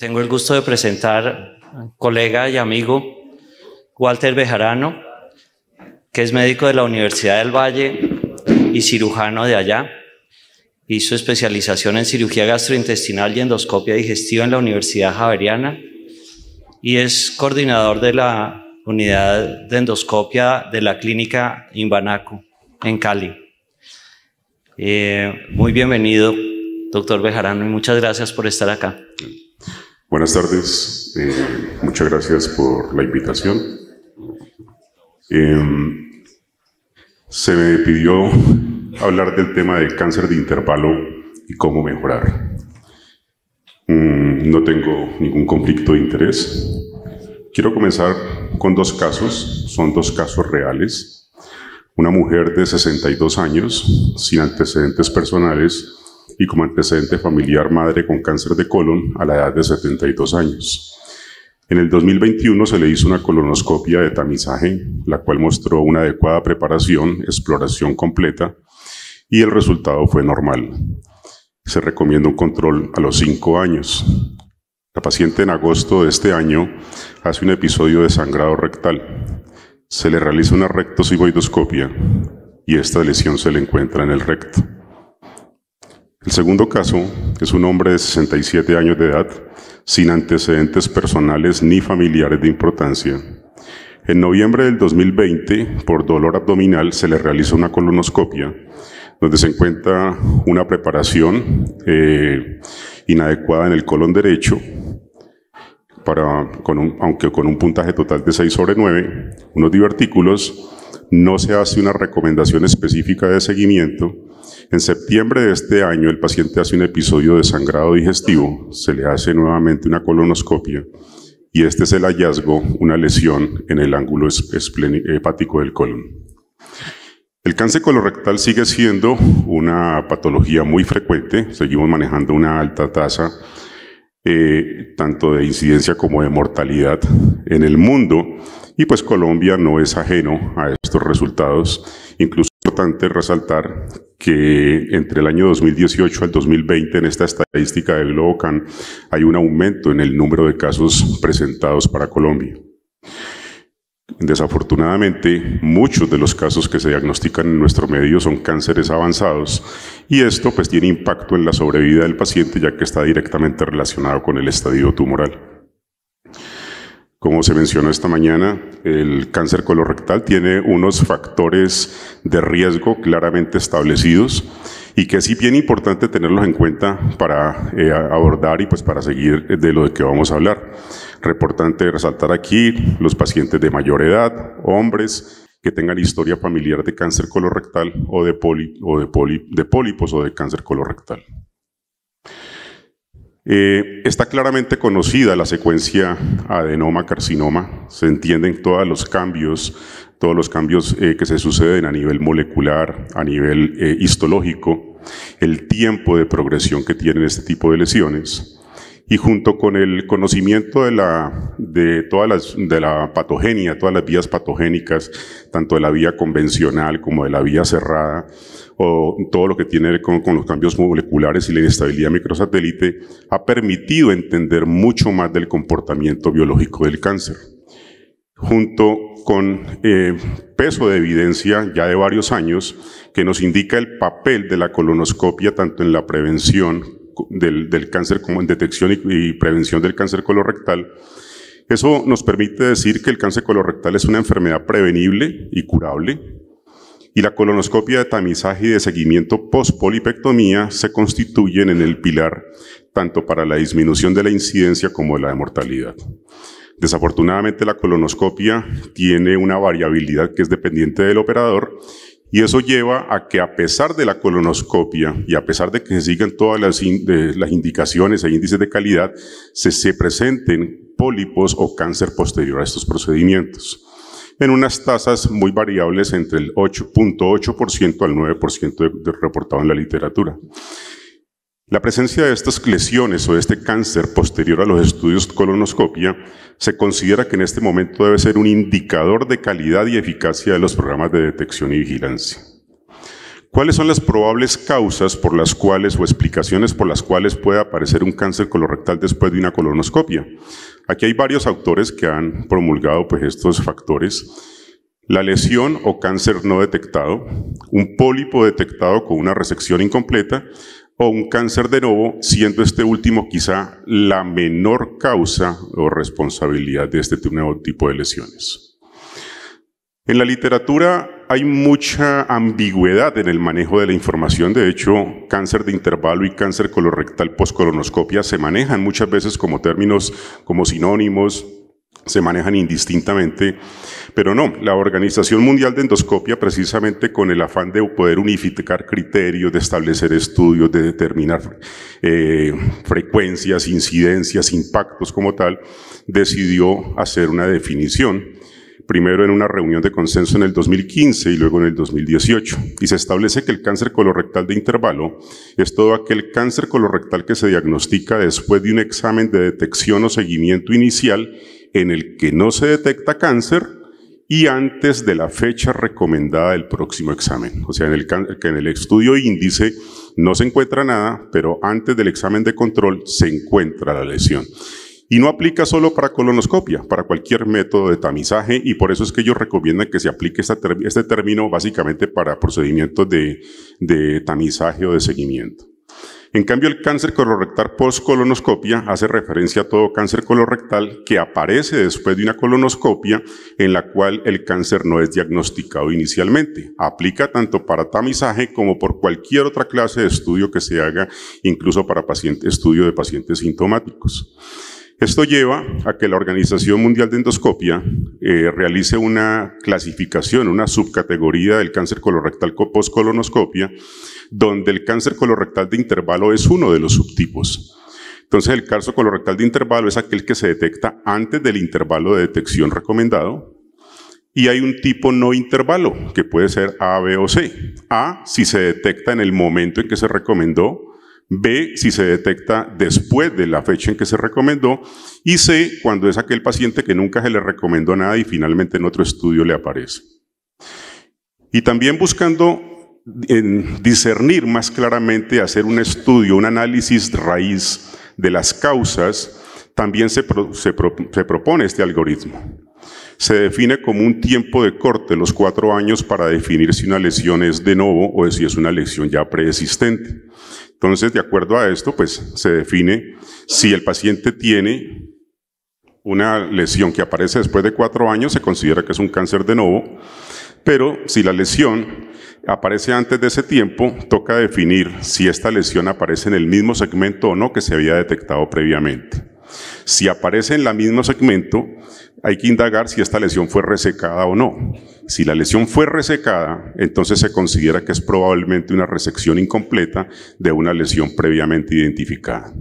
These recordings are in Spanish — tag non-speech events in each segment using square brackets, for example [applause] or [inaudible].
Tengo el gusto de presentar colega y amigo Walter Bejarano, que es médico de la Universidad del Valle y cirujano de allá. Hizo especialización en cirugía gastrointestinal y endoscopia digestiva en la Universidad Javeriana y es coordinador de la unidad de endoscopia de la clínica Imbanaco en Cali. Eh, muy bienvenido, doctor Bejarano, y muchas gracias por estar acá. Buenas tardes, eh, muchas gracias por la invitación. Em, se me pidió hablar del tema del cáncer de intervalo y cómo mejorar. Mm, no tengo ningún conflicto de interés. Quiero comenzar con dos casos, son dos casos reales. Una mujer de 62 años, sin antecedentes personales, y como antecedente familiar madre con cáncer de colon a la edad de 72 años. En el 2021 se le hizo una colonoscopia de tamizaje, la cual mostró una adecuada preparación, exploración completa y el resultado fue normal. Se recomienda un control a los 5 años. La paciente en agosto de este año hace un episodio de sangrado rectal. Se le realiza una rectocigoidoscopia y esta lesión se le encuentra en el recto. El segundo caso es un hombre de 67 años de edad, sin antecedentes personales ni familiares de importancia. En noviembre del 2020, por dolor abdominal, se le realizó una colonoscopia, donde se encuentra una preparación eh, inadecuada en el colon derecho, para, aunque con un puntaje total de 6 sobre 9, unos divertículos, no se hace una recomendación específica de seguimiento, en septiembre de este año, el paciente hace un episodio de sangrado digestivo, se le hace nuevamente una colonoscopia y este es el hallazgo, una lesión en el ángulo hepático del colon. El cáncer colorectal sigue siendo una patología muy frecuente, seguimos manejando una alta tasa eh, tanto de incidencia como de mortalidad en el mundo y pues Colombia no es ajeno a estos resultados, incluso es importante resaltar que entre el año 2018 al 2020 en esta estadística del Globocan hay un aumento en el número de casos presentados para Colombia. Desafortunadamente, muchos de los casos que se diagnostican en nuestro medio son cánceres avanzados y esto pues tiene impacto en la sobrevida del paciente ya que está directamente relacionado con el estadio tumoral. Como se mencionó esta mañana, el cáncer colorectal tiene unos factores de riesgo claramente establecidos y que sí bien importante tenerlos en cuenta para eh, abordar y pues para seguir de lo de que vamos a hablar. Reportante resaltar aquí los pacientes de mayor edad, hombres que tengan historia familiar de cáncer colorectal o de, o de, de pólipos o de cáncer colorectal. Eh, está claramente conocida la secuencia adenoma-carcinoma, se entienden todos los cambios, todos los cambios eh, que se suceden a nivel molecular, a nivel eh, histológico, el tiempo de progresión que tienen este tipo de lesiones. Y junto con el conocimiento de la, de todas de la patogenia, todas las vías patogénicas, tanto de la vía convencional como de la vía cerrada, todo lo que tiene con, los cambios moleculares y la inestabilidad microsatélite, ha permitido entender mucho más del comportamiento biológico del cáncer junto con eh, peso de evidencia ya de varios años que nos indica el papel de la colonoscopia tanto en la prevención del, cáncer como en detección y, prevención del cáncer colorectal. Eso nos permite decir que el cáncer colorectal es una enfermedad prevenible y curable, y la colonoscopia de tamizaje y de seguimiento post-polipectomía se constituyen en el pilar tanto para la disminución de la incidencia como de la mortalidad. Desafortunadamente la colonoscopia tiene una variabilidad que es dependiente del operador y eso lleva a que a pesar de la colonoscopia y a pesar de que se sigan todas las, indicaciones e índices de calidad, se, se presenten pólipos o cáncer posterior a estos procedimientos en unas tasas muy variables entre el 8.8% al 9% reportado en la literatura. La presencia de estas lesiones o de este cáncer posterior a los estudios colonoscopia se considera que en este momento debe ser un indicador de calidad y eficacia de los programas de detección y vigilancia. ¿Cuáles son las probables causas por las cuales o explicaciones por las cuales puede aparecer un cáncer colorectal después de una colonoscopia? Aquí hay varios autores que han promulgado pues, estos factores. La lesión o cáncer no detectado, un pólipo detectado con una resección incompleta o un cáncer de nuevo, siendo este último quizá la menor causa o responsabilidad de este nuevo tipo de lesiones. En la literatura hay mucha ambigüedad en el manejo de la información. De hecho, cáncer de intervalo y cáncer colorectal postcolonoscopia se manejan muchas veces como términos, como sinónimos, se manejan indistintamente, pero no, la Organización Mundial de Endoscopia precisamente con el afán de poder unificar criterios, de establecer estudios, de determinar eh, frecuencias, incidencias, impactos como tal, decidió hacer una definición primero en una reunión de consenso en el 2015 y luego en el 2018, y se establece que el cáncer colorectal de intervalo es todo aquel cáncer colorectal que se diagnostica después de un examen de detección o seguimiento inicial en el que no se detecta cáncer y antes de la fecha recomendada del próximo examen. O sea, que en el estudio índice no se encuentra nada, pero antes del examen de control se encuentra la lesión. Y no aplica solo para colonoscopia, para cualquier método de tamizaje, y por eso es que ellos recomiendan que se aplique este, término básicamente para procedimientos de, tamizaje o de seguimiento. En cambio, el cáncer colorectal post hace referencia a todo cáncer colorectal que aparece después de una colonoscopia en la cual el cáncer no es diagnosticado inicialmente. Aplica tanto para tamizaje como por cualquier otra clase de estudio que se haga, incluso para paciente, estudio de pacientes sintomáticos. Esto lleva a que la Organización Mundial de Endoscopia eh, realice una clasificación, una subcategoría del cáncer colorectal colonoscopia donde el cáncer colorectal de intervalo es uno de los subtipos. Entonces, el cáncer colorectal de intervalo es aquel que se detecta antes del intervalo de detección recomendado, y hay un tipo no intervalo, que puede ser A, B o C. A, si se detecta en el momento en que se recomendó, B, si se detecta después de la fecha en que se recomendó. Y C, cuando es aquel paciente que nunca se le recomendó nada y finalmente en otro estudio le aparece. Y también buscando en discernir más claramente, hacer un estudio, un análisis raíz de las causas, también se, se propone este algoritmo. Se define como un tiempo de corte, los cuatro años, para definir si una lesión es de nuevo o si es una lesión ya preexistente. Entonces, de acuerdo a esto, pues se define si el paciente tiene una lesión que aparece después de cuatro años, se considera que es un cáncer de nuevo, pero si la lesión aparece antes de ese tiempo, toca definir si esta lesión aparece en el mismo segmento o no que se había detectado previamente. Si aparece en la mismo segmento, hay que indagar si esta lesión fue resecada o no. Si la lesión fue resecada, entonces se considera que es probablemente una resección incompleta de una lesión previamente identificada.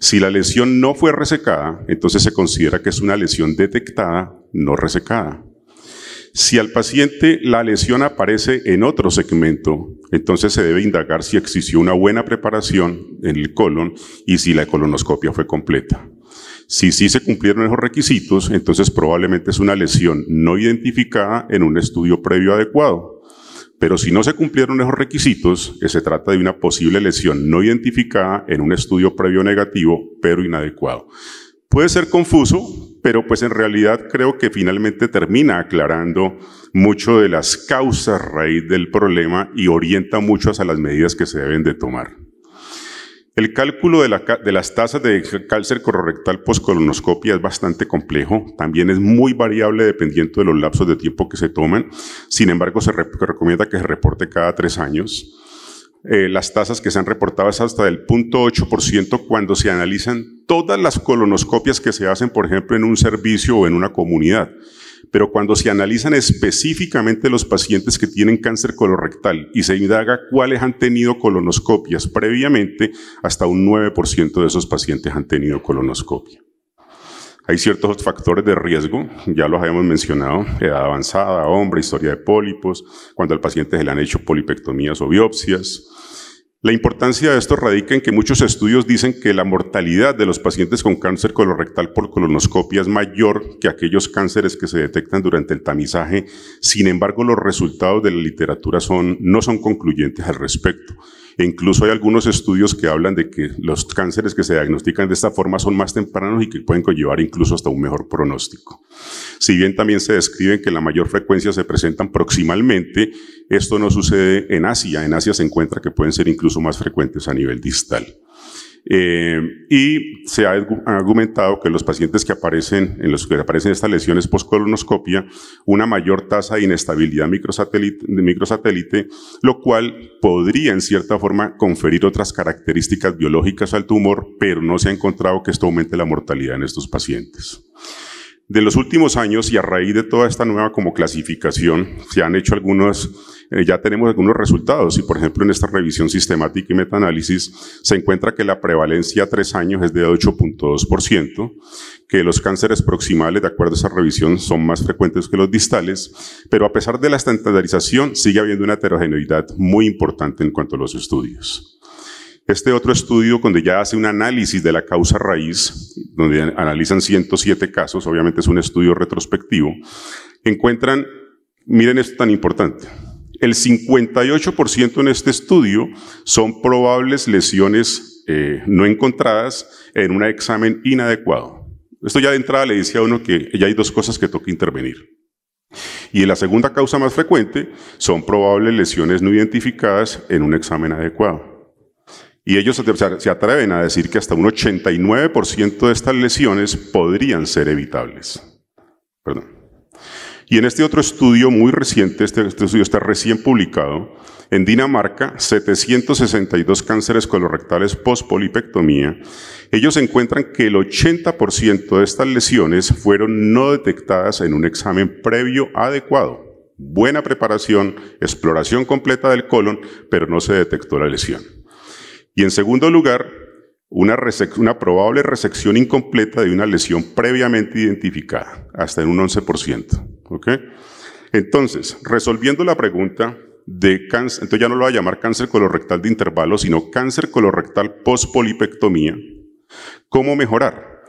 Si la lesión no fue resecada, entonces se considera que es una lesión detectada, no resecada. Si al paciente la lesión aparece en otro segmento, entonces se debe indagar si existió una buena preparación en el colon y si la colonoscopia fue completa. Si sí se cumplieron esos requisitos, entonces probablemente es una lesión no identificada en un estudio previo adecuado. Pero si no se cumplieron esos requisitos, se trata de una posible lesión no identificada en un estudio previo negativo, pero inadecuado. Puede ser confuso, pero pues en realidad creo que finalmente termina aclarando mucho de las causas raíz del problema y orienta mucho hacia las medidas que se deben de tomar. El cálculo de, las tasas de cáncer colorectal postcolonoscopia es bastante complejo, también es muy variable dependiendo de los lapsos de tiempo que se toman, sin embargo se recomienda que se reporte cada tres años. Eh, las tasas que se han reportado es hasta del 0.8% cuando se analizan todas las colonoscopias que se hacen, por ejemplo, en un servicio o en una comunidad pero cuando se analizan específicamente los pacientes que tienen cáncer colorectal y se indaga cuáles han tenido colonoscopias previamente, hasta un 9% de esos pacientes han tenido colonoscopia. Hay ciertos factores de riesgo, ya los habíamos mencionado, edad avanzada, hombre, historia de pólipos, cuando al paciente se le han hecho polipectomías o biopsias, la importancia de esto radica en que muchos estudios dicen que la mortalidad de los pacientes con cáncer colorectal por colonoscopia es mayor que aquellos cánceres que se detectan durante el tamizaje. Sin embargo, los resultados de la literatura son, no son concluyentes al respecto incluso hay algunos estudios que hablan de que los cánceres que se diagnostican de esta forma son más tempranos y que pueden conllevar incluso hasta un mejor pronóstico. Si bien también se describen que la mayor frecuencia se presentan proximalmente, esto no sucede en Asia. En Asia se encuentra que pueden ser incluso más frecuentes a nivel distal. Eh, y se ha argumentado que los pacientes que aparecen, en los que aparecen estas lesiones postcolonoscopia, una mayor tasa de inestabilidad microsatélite, microsatélite, lo cual podría en cierta forma conferir otras características biológicas al tumor, pero no se ha encontrado que esto aumente la mortalidad en estos pacientes. De los últimos años y a raíz de toda esta nueva como clasificación, se han hecho algunos eh, ya tenemos algunos resultados y por ejemplo en esta revisión sistemática y metaanálisis se encuentra que la prevalencia a tres años es de 8.2%, que los cánceres proximales, de acuerdo a esa revisión, son más frecuentes que los distales, pero a pesar de la estandarización sigue habiendo una heterogeneidad muy importante en cuanto a los estudios. Este otro estudio, donde ya hace un análisis de la causa raíz, donde analizan 107 casos, obviamente es un estudio retrospectivo, encuentran, miren esto tan importante, el 58% en este estudio son probables lesiones eh, no encontradas en un examen inadecuado. Esto ya de entrada le decía a uno que ya hay dos cosas que toca intervenir. Y la segunda causa más frecuente son probables lesiones no identificadas en un examen adecuado. Y ellos se atreven a decir que hasta un 89% de estas lesiones podrían ser evitables. Perdón. Y en este otro estudio muy reciente, este, este estudio está recién publicado, en Dinamarca, 762 cánceres colorectales post-polipectomía, ellos encuentran que el 80% de estas lesiones fueron no detectadas en un examen previo adecuado. Buena preparación, exploración completa del colon, pero no se detectó la lesión. Y en segundo lugar, una probable resección incompleta de una lesión previamente identificada, hasta en un 11%. ¿Ok? Entonces, resolviendo la pregunta de cáncer, entonces ya no lo voy a llamar cáncer colorectal de intervalo, sino cáncer colorectal post ¿cómo mejorar?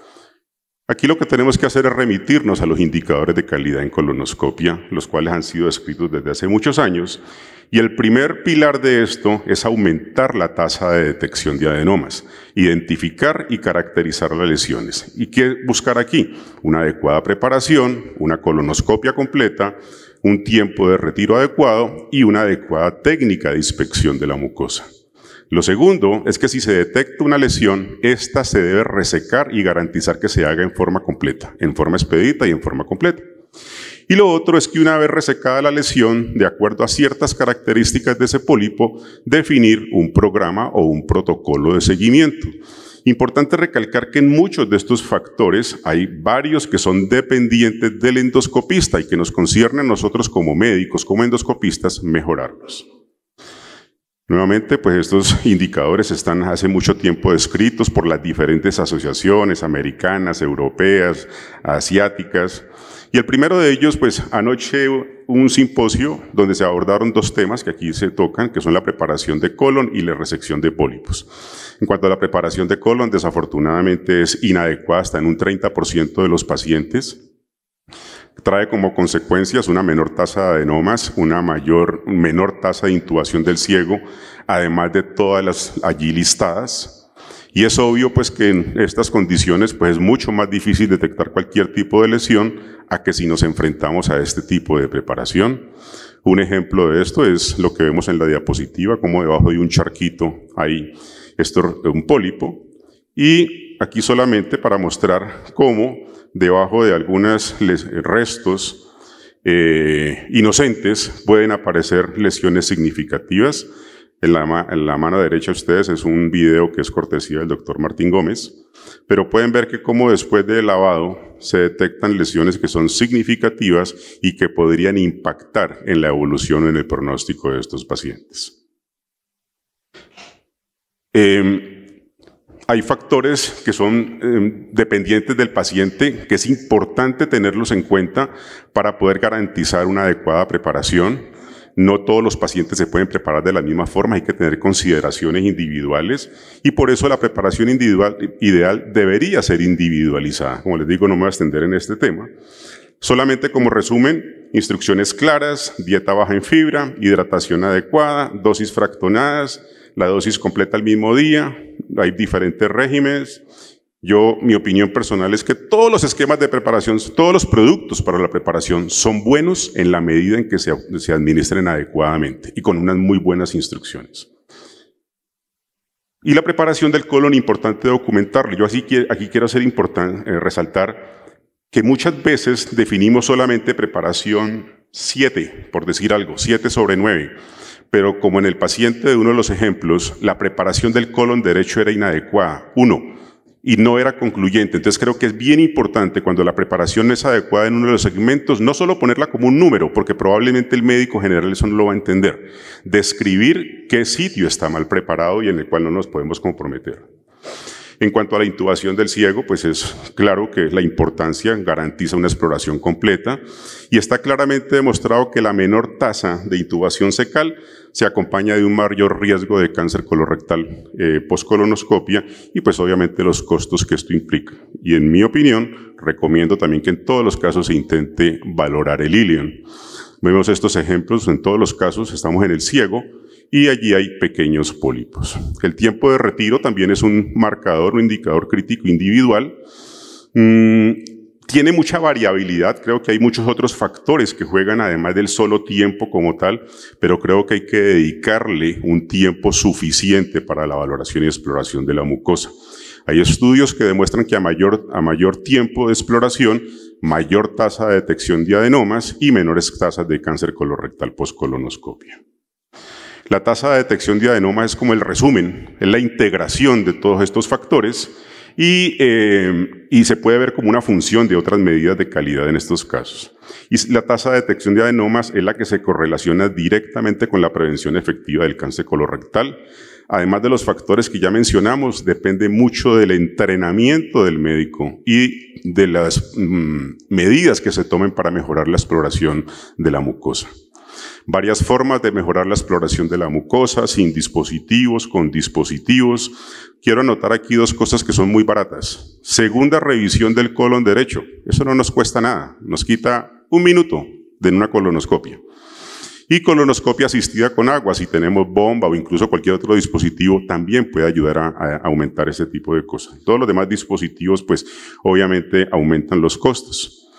Aquí lo que tenemos que hacer es remitirnos a los indicadores de calidad en colonoscopia, los cuales han sido escritos desde hace muchos años, y el primer pilar de esto es aumentar la tasa de detección de adenomas, identificar y caracterizar las lesiones. ¿Y qué buscar aquí? Una adecuada preparación, una colonoscopia completa, un tiempo de retiro adecuado y una adecuada técnica de inspección de la mucosa. Lo segundo es que si se detecta una lesión, esta se debe resecar y garantizar que se haga en forma completa, en forma expedita y en forma completa. Y lo otro es que una vez resecada la lesión, de acuerdo a ciertas características de ese pólipo, definir un programa o un protocolo de seguimiento. Importante recalcar que en muchos de estos factores hay varios que son dependientes del endoscopista y que nos concierne a nosotros como médicos, como endoscopistas, mejorarlos. Nuevamente, pues estos indicadores están hace mucho tiempo descritos por las diferentes asociaciones americanas, europeas, asiáticas, y el primero de ellos, pues anoche un simposio donde se abordaron dos temas que aquí se tocan, que son la preparación de colon y la resección de pólipos. En cuanto a la preparación de colon, desafortunadamente es inadecuada hasta en un 30% de los pacientes. Trae como consecuencias una menor tasa de adenomas, una mayor, menor tasa de intubación del ciego, además de todas las allí listadas. Y es obvio pues que en estas condiciones pues es mucho más difícil detectar cualquier tipo de lesión a que si nos enfrentamos a este tipo de preparación. Un ejemplo de esto es lo que vemos en la diapositiva, como debajo de un charquito hay esto, un pólipo. Y aquí solamente para mostrar cómo debajo de algunos restos eh, inocentes pueden aparecer lesiones significativas en la, mano derecha de ustedes es un video que es cortesía del doctor Martín Gómez, pero pueden ver que como después del lavado se detectan lesiones que son significativas y que podrían impactar en la evolución en el pronóstico de estos pacientes. Em, hay factores que son em, dependientes del paciente que es importante tenerlos en cuenta para poder garantizar una adecuada preparación no todos los pacientes se pueden preparar de la misma forma, hay que tener consideraciones individuales y por eso la preparación individual ideal debería ser individualizada. Como les digo, no me voy a extender en este tema. Solamente como resumen, instrucciones claras, dieta baja en fibra, hidratación adecuada, dosis fractonadas, la dosis completa el mismo día, hay diferentes regímenes, yo, mi opinión personal es que todos los esquemas de preparación, todos los productos para la preparación son buenos en la medida en que se, administren adecuadamente y con unas muy buenas instrucciones. Y la preparación del colon, importante documentarlo. Yo aquí quiero hacer importante, eh, resaltar que muchas veces definimos solamente preparación 7, por decir algo, 7 sobre 9. Pero como en el paciente de uno de los ejemplos, la preparación del colon derecho era inadecuada. Uno, y no era concluyente. Entonces creo que es bien importante cuando la preparación es adecuada en uno de los segmentos, no solo ponerla como un número, porque probablemente el médico general eso no lo va a entender, describir qué sitio está mal preparado y en el cual no nos podemos comprometer. En cuanto a la intubación del ciego, pues es claro que la importancia garantiza una exploración completa y está claramente demostrado que la menor tasa de intubación secal se acompaña de un mayor riesgo de cáncer colorectal eh, postcolonoscopia y pues obviamente los costos que esto implica. Y en mi opinión, recomiendo también que en todos los casos se intente valorar el ilion. Vemos estos ejemplos, en todos los casos estamos en el ciego, y allí hay pequeños pólipos. El tiempo de retiro también es un marcador, un indicador crítico individual. Mm, tiene mucha variabilidad, creo que hay muchos otros factores que juegan además del solo tiempo como tal, pero creo que hay que dedicarle un tiempo suficiente para la valoración y exploración de la mucosa. Hay estudios que demuestran que a mayor, a mayor tiempo de exploración, mayor tasa de detección de adenomas y menores tasas de cáncer colorectal postcolonoscopia. La tasa de detección de adenomas es como el resumen, es la integración de todos estos factores y, eh, se puede ver como una función de otras medidas de calidad en estos casos. Y la tasa de detección de adenomas es la que se correlaciona directamente con la prevención efectiva del cáncer colorectal. Además de los factores que ya mencionamos, depende mucho del entrenamiento del médico y de las mm, medidas que se tomen para mejorar la exploración de la mucosa varias formas de mejorar la exploración de la mucosa, sin dispositivos, con dispositivos. Quiero anotar aquí dos cosas que son muy baratas. Segunda revisión del colon derecho. Eso no nos cuesta nada. Nos quita un minuto de una colonoscopia. Y colonoscopia asistida con agua, si tenemos bomba o incluso cualquier otro dispositivo, también puede ayudar a, aumentar ese tipo de cosas. Todos los demás dispositivos, pues obviamente aumentan los costos.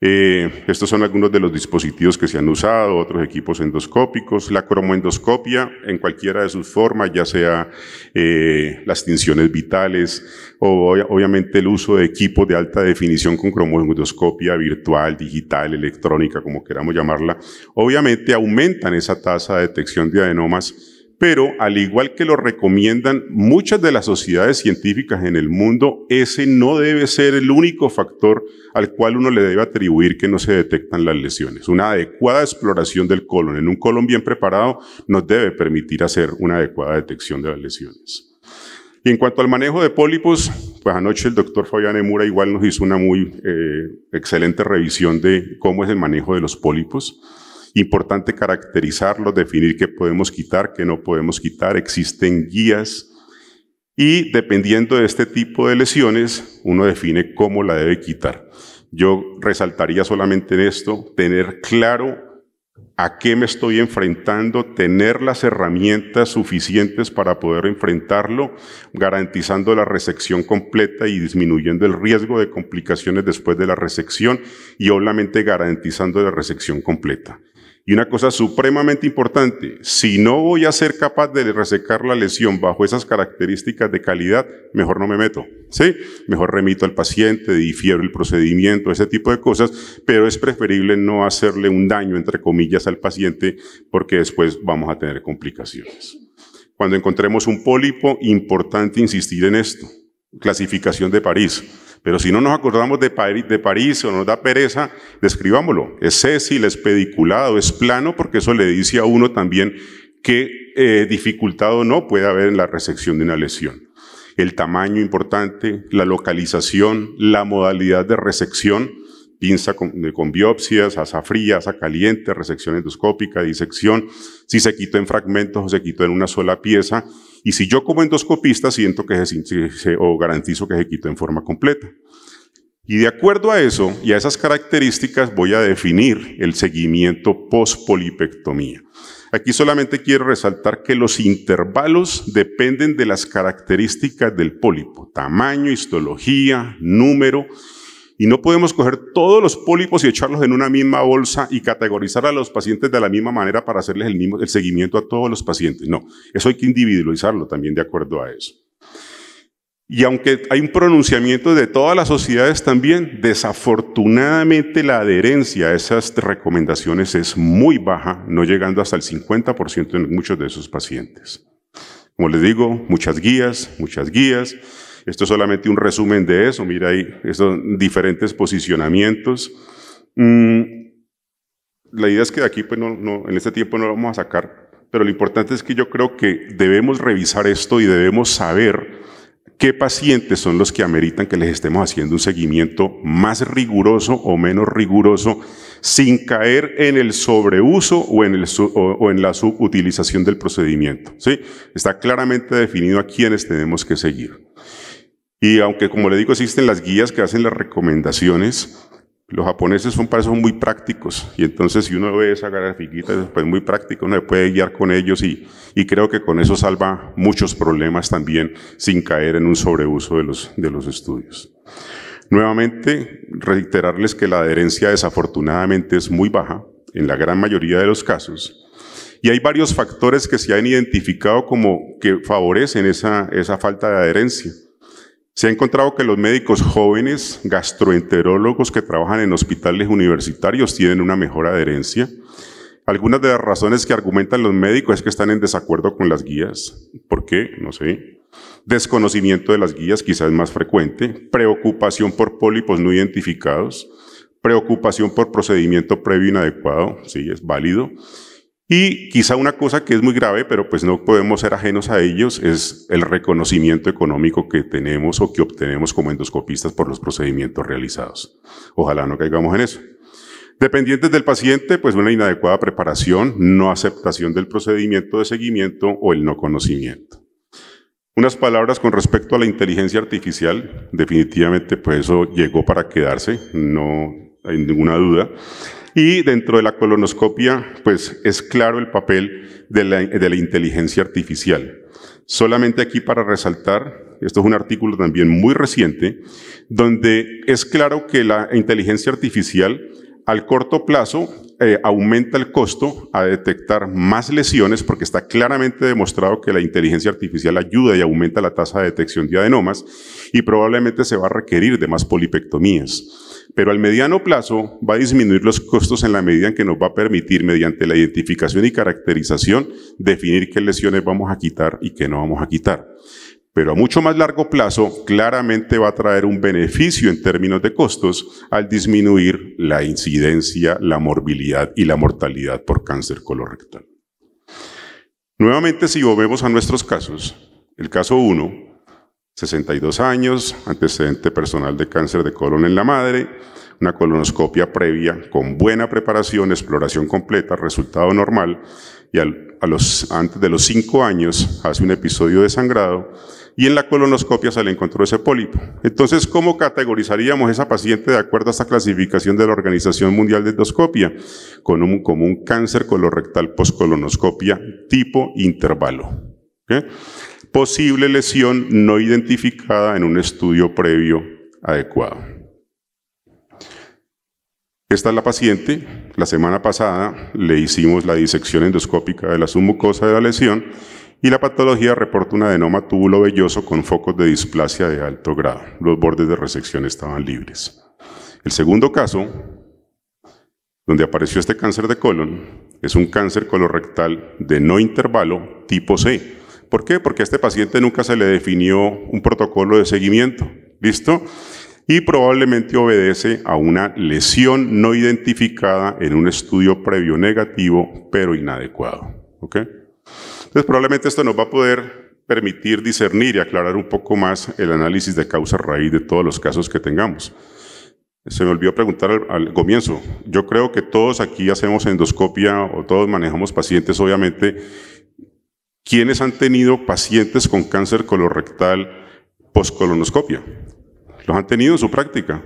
Eh, estos son algunos de los dispositivos que se han usado, otros equipos endoscópicos, la cromoendoscopia en cualquiera de sus formas, ya sea eh, las tinciones vitales o obviamente el uso de equipos de alta definición con cromoendoscopia virtual, digital, electrónica, como queramos llamarla, obviamente aumentan esa tasa de detección de adenomas pero al igual que lo recomiendan muchas de las sociedades científicas en el mundo, ese no debe ser el único factor al cual uno le debe atribuir que no se detectan las lesiones. Una adecuada exploración del colon en un colon bien preparado nos debe permitir hacer una adecuada detección de las lesiones. Y en cuanto al manejo de pólipos, pues anoche el doctor Fabián Emura igual nos hizo una muy eh, excelente revisión de cómo es el manejo de los pólipos. Importante caracterizarlo, definir qué podemos quitar, qué no podemos quitar. Existen guías y dependiendo de este tipo de lesiones, uno define cómo la debe quitar. Yo resaltaría solamente en esto, tener claro a qué me estoy enfrentando, tener las herramientas suficientes para poder enfrentarlo, garantizando la resección completa y disminuyendo el riesgo de complicaciones después de la resección y obviamente garantizando la resección completa. Y una cosa supremamente importante, si no voy a ser capaz de resecar la lesión bajo esas características de calidad, mejor no me meto, ¿sí? Mejor remito al paciente, difiero el procedimiento, ese tipo de cosas, pero es preferible no hacerle un daño, entre comillas, al paciente porque después vamos a tener complicaciones. Cuando encontremos un pólipo, importante insistir en esto. Clasificación de París pero si no nos acordamos de París, de París o nos da pereza, describámoslo. Es sésil, es pediculado, es plano, porque eso le dice a uno también qué eh, dificultad o no puede haber en la resección de una lesión. El tamaño importante, la localización, la modalidad de resección, pinza con, con, biopsias, asa fría, asa caliente, resección endoscópica, disección, si se quitó en fragmentos o se quitó en una sola pieza, y si yo como endoscopista siento que se, o garantizo que se quito en forma completa. Y de acuerdo a eso y a esas características voy a definir el seguimiento pos-polipectomía. Aquí solamente quiero resaltar que los intervalos dependen de las características del pólipo, tamaño, histología, número y no podemos coger todos los pólipos y echarlos en una misma bolsa y categorizar a los pacientes de la misma manera para hacerles el, mismo, el seguimiento a todos los pacientes. No, eso hay que individualizarlo también de acuerdo a eso. Y aunque hay un pronunciamiento de todas las sociedades también, desafortunadamente la adherencia a esas recomendaciones es muy baja, no llegando hasta el 50% en muchos de esos pacientes. Como les digo, muchas guías, muchas guías, esto es solamente un resumen de eso. Mira ahí estos diferentes posicionamientos. Mm, la idea es que de aquí, pues, en este tiempo no lo vamos a sacar, pero lo importante es que yo creo que debemos revisar esto y debemos saber qué pacientes son los que ameritan que les estemos haciendo un seguimiento más riguroso o menos riguroso sin caer en el sobreuso o en, en la subutilización del procedimiento. ¿sí? Está claramente definido a quiénes este tenemos que seguir. Y aunque, como le digo, existen las guías que hacen las recomendaciones, los japoneses son para eso muy prácticos. Y entonces, si uno ve esa grafiquita, es pues muy práctico, uno puede guiar con ellos y, y, creo que con eso salva muchos problemas también sin caer en un sobreuso de los, de los estudios. Nuevamente, reiterarles que la adherencia desafortunadamente es muy baja en la gran mayoría de los casos. Y hay varios factores que se han identificado como que favorecen esa, esa falta de adherencia. Se ha encontrado que los médicos jóvenes gastroenterólogos que trabajan en hospitales universitarios tienen una mejor adherencia. Algunas de las razones que argumentan los médicos es que están en desacuerdo con las guías. ¿Por qué? No sé. Desconocimiento de las guías quizás es más frecuente. Preocupación por pólipos no identificados. Preocupación por procedimiento previo inadecuado. Sí, es válido y quizá una cosa que es muy grave, pero pues no podemos ser ajenos a ellos, es el reconocimiento económico que tenemos o que obtenemos como endoscopistas por los procedimientos realizados. Ojalá no caigamos en eso. Dependientes del paciente, pues una inadecuada preparación, no aceptación del procedimiento de seguimiento o el no conocimiento. Unas palabras con respecto a la inteligencia artificial, definitivamente pues eso llegó para quedarse, no hay ninguna duda. Y dentro de la colonoscopia, pues es claro el papel de la, inteligencia artificial. Solamente aquí para resaltar, esto es un artículo también muy reciente, donde es claro que la inteligencia artificial al corto plazo eh, aumenta el costo a detectar más lesiones porque está claramente demostrado que la inteligencia artificial ayuda y aumenta la tasa de detección de adenomas y probablemente se va a requerir de más polipectomías pero al mediano plazo va a disminuir los costos en la medida en que nos va a permitir, mediante la identificación y caracterización, definir qué lesiones vamos a quitar y qué no vamos a quitar. Pero a mucho más largo plazo, claramente va a traer un beneficio en términos de costos al disminuir la incidencia, la morbilidad y la mortalidad por cáncer colorectal. Nuevamente, si volvemos a nuestros casos, el caso 1, 62 años, antecedente personal de cáncer de colon en la madre, una colonoscopia previa con buena preparación, exploración completa, resultado normal, y a los, antes de los 5 años hace un episodio de sangrado y en la colonoscopia se le encontró ese pólipo. Entonces, ¿cómo categorizaríamos a esa paciente de acuerdo a esta clasificación de la Organización Mundial de Endoscopia? Con un, como un cáncer colorectal postcolonoscopia tipo intervalo. ¿Okay? posible lesión no identificada en un estudio previo adecuado. Esta es la paciente. La semana pasada le hicimos la disección endoscópica de la submucosa de la lesión y la patología reporta un adenoma túbulo velloso con focos de displasia de alto grado. Los bordes de resección estaban libres. El segundo caso, donde apareció este cáncer de colon, es un cáncer colorectal de no intervalo tipo C, ¿Por qué? Porque a este paciente nunca se le definió un protocolo de seguimiento. ¿Listo? Y probablemente obedece a una lesión no identificada en un estudio previo negativo, pero inadecuado. ¿Ok? Entonces, probablemente esto nos va a poder permitir discernir y aclarar un poco más el análisis de causa raíz de todos los casos que tengamos. Se me olvidó preguntar al, al, comienzo. Yo creo que todos aquí hacemos endoscopia o todos manejamos pacientes, obviamente, ¿Quiénes han tenido pacientes con cáncer colorectal postcolonoscopia? Los han tenido en su práctica.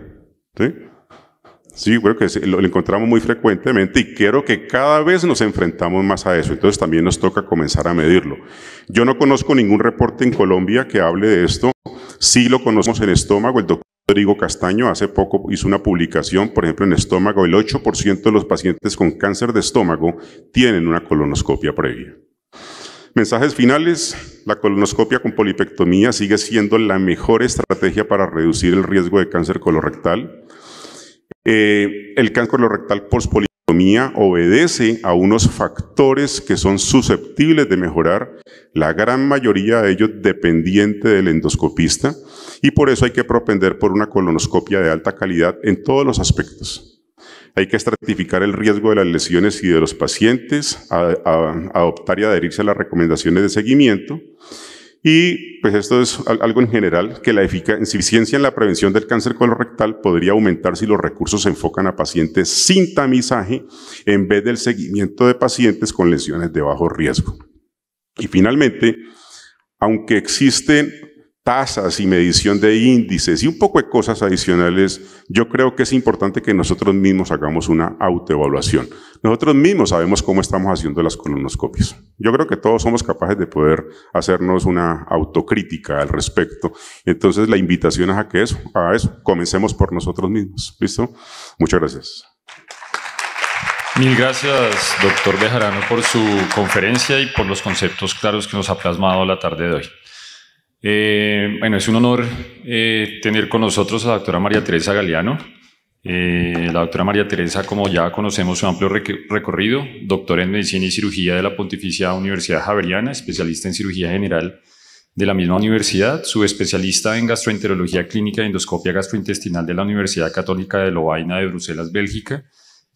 ¿Sí? creo que lo, encontramos muy frecuentemente y quiero que cada vez nos enfrentamos más a eso. Entonces también nos toca comenzar a medirlo. Yo no conozco ningún reporte en Colombia que hable de esto. Sí lo conocemos en estómago. El doctor Rodrigo Castaño hace poco hizo una publicación, por ejemplo, en estómago. El 8% de los pacientes con cáncer de estómago tienen una colonoscopia previa. Mensajes finales, la colonoscopia con polipectomía sigue siendo la mejor estrategia para reducir el riesgo de cáncer colorectal. Eh, el cáncer colorectal postpolipectomía obedece a unos factores que son susceptibles de mejorar, la gran mayoría de ellos dependiente del endoscopista, y por eso hay que propender por una colonoscopia de alta calidad en todos los aspectos. Hay que estratificar el riesgo de las lesiones y de los pacientes, adoptar y adherirse a las recomendaciones de seguimiento. Y pues esto es algo en general, que la eficiencia en la prevención del cáncer colorectal podría aumentar si los recursos se enfocan a pacientes sin tamizaje en vez del seguimiento de pacientes con lesiones de bajo riesgo. Y finalmente, aunque existen tasas y medición de índices y un poco de cosas adicionales, yo creo que es importante que nosotros mismos hagamos una autoevaluación. Nosotros mismos sabemos cómo estamos haciendo las colonoscopias. Yo creo que todos somos capaces de poder hacernos una autocrítica al respecto. Entonces la invitación es a que eso, a eso, comencemos por nosotros mismos. ¿Listo? Muchas gracias. Mil gracias, doctor Bejarano, por su conferencia y por los conceptos claros que nos ha plasmado la tarde de hoy. Eh, bueno, es un honor eh, tener con nosotros a la doctora María Teresa Galeano. Eh, la doctora María Teresa, como ya conocemos, su amplio recorrido, doctora en Medicina y Cirugía de la Pontificia Universidad Javeriana, especialista en Cirugía General de la misma universidad, subespecialista en Gastroenterología Clínica y Endoscopia Gastrointestinal de la Universidad Católica de Lovaina de Bruselas, Bélgica,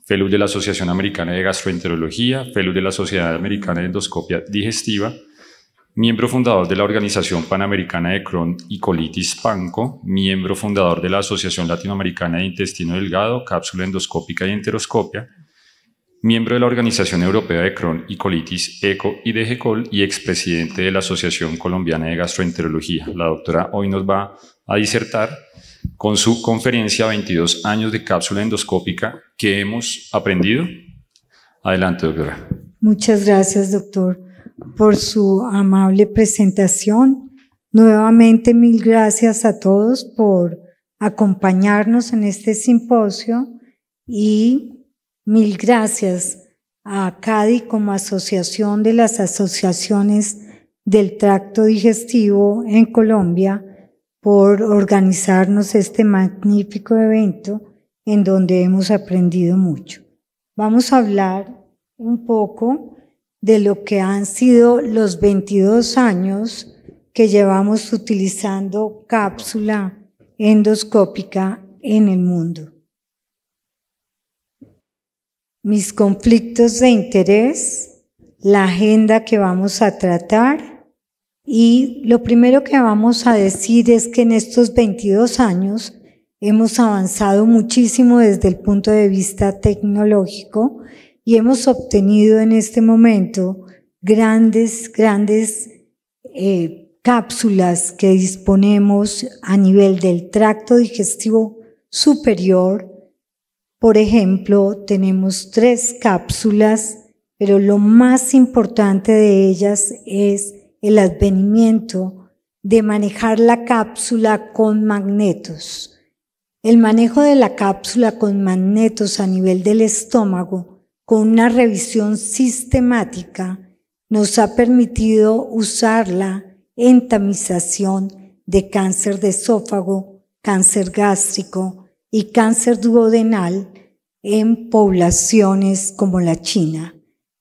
fellow de la Asociación Americana de Gastroenterología, fellow de la Sociedad Americana de Endoscopia Digestiva, miembro fundador de la Organización Panamericana de Crohn y Colitis Panco, miembro fundador de la Asociación Latinoamericana de Intestino Delgado, Cápsula Endoscópica y Enteroscopia, miembro de la Organización Europea de Crohn y Colitis ECO y de GECOL, y expresidente de la Asociación Colombiana de Gastroenterología. La doctora hoy nos va a disertar con su conferencia 22 años de cápsula endoscópica que hemos aprendido. Adelante, doctora. Muchas gracias, doctor por su amable presentación. Nuevamente mil gracias a todos por acompañarnos en este simposio y mil gracias a CADI como asociación de las asociaciones del tracto digestivo en Colombia por organizarnos este magnífico evento en donde hemos aprendido mucho. Vamos a hablar un poco de lo que han sido los 22 años que llevamos utilizando cápsula endoscópica en el mundo. Mis conflictos de interés, la agenda que vamos a tratar y lo primero que vamos a decir es que en estos 22 años hemos avanzado muchísimo desde el punto de vista tecnológico y hemos obtenido en este momento grandes, grandes eh, cápsulas que disponemos a nivel del tracto digestivo superior. Por ejemplo, tenemos tres cápsulas, pero lo más importante de ellas es el advenimiento de manejar la cápsula con magnetos. El manejo de la cápsula con magnetos a nivel del estómago con una revisión sistemática nos ha permitido usar la entamización de cáncer de esófago, cáncer gástrico y cáncer duodenal en poblaciones como la China,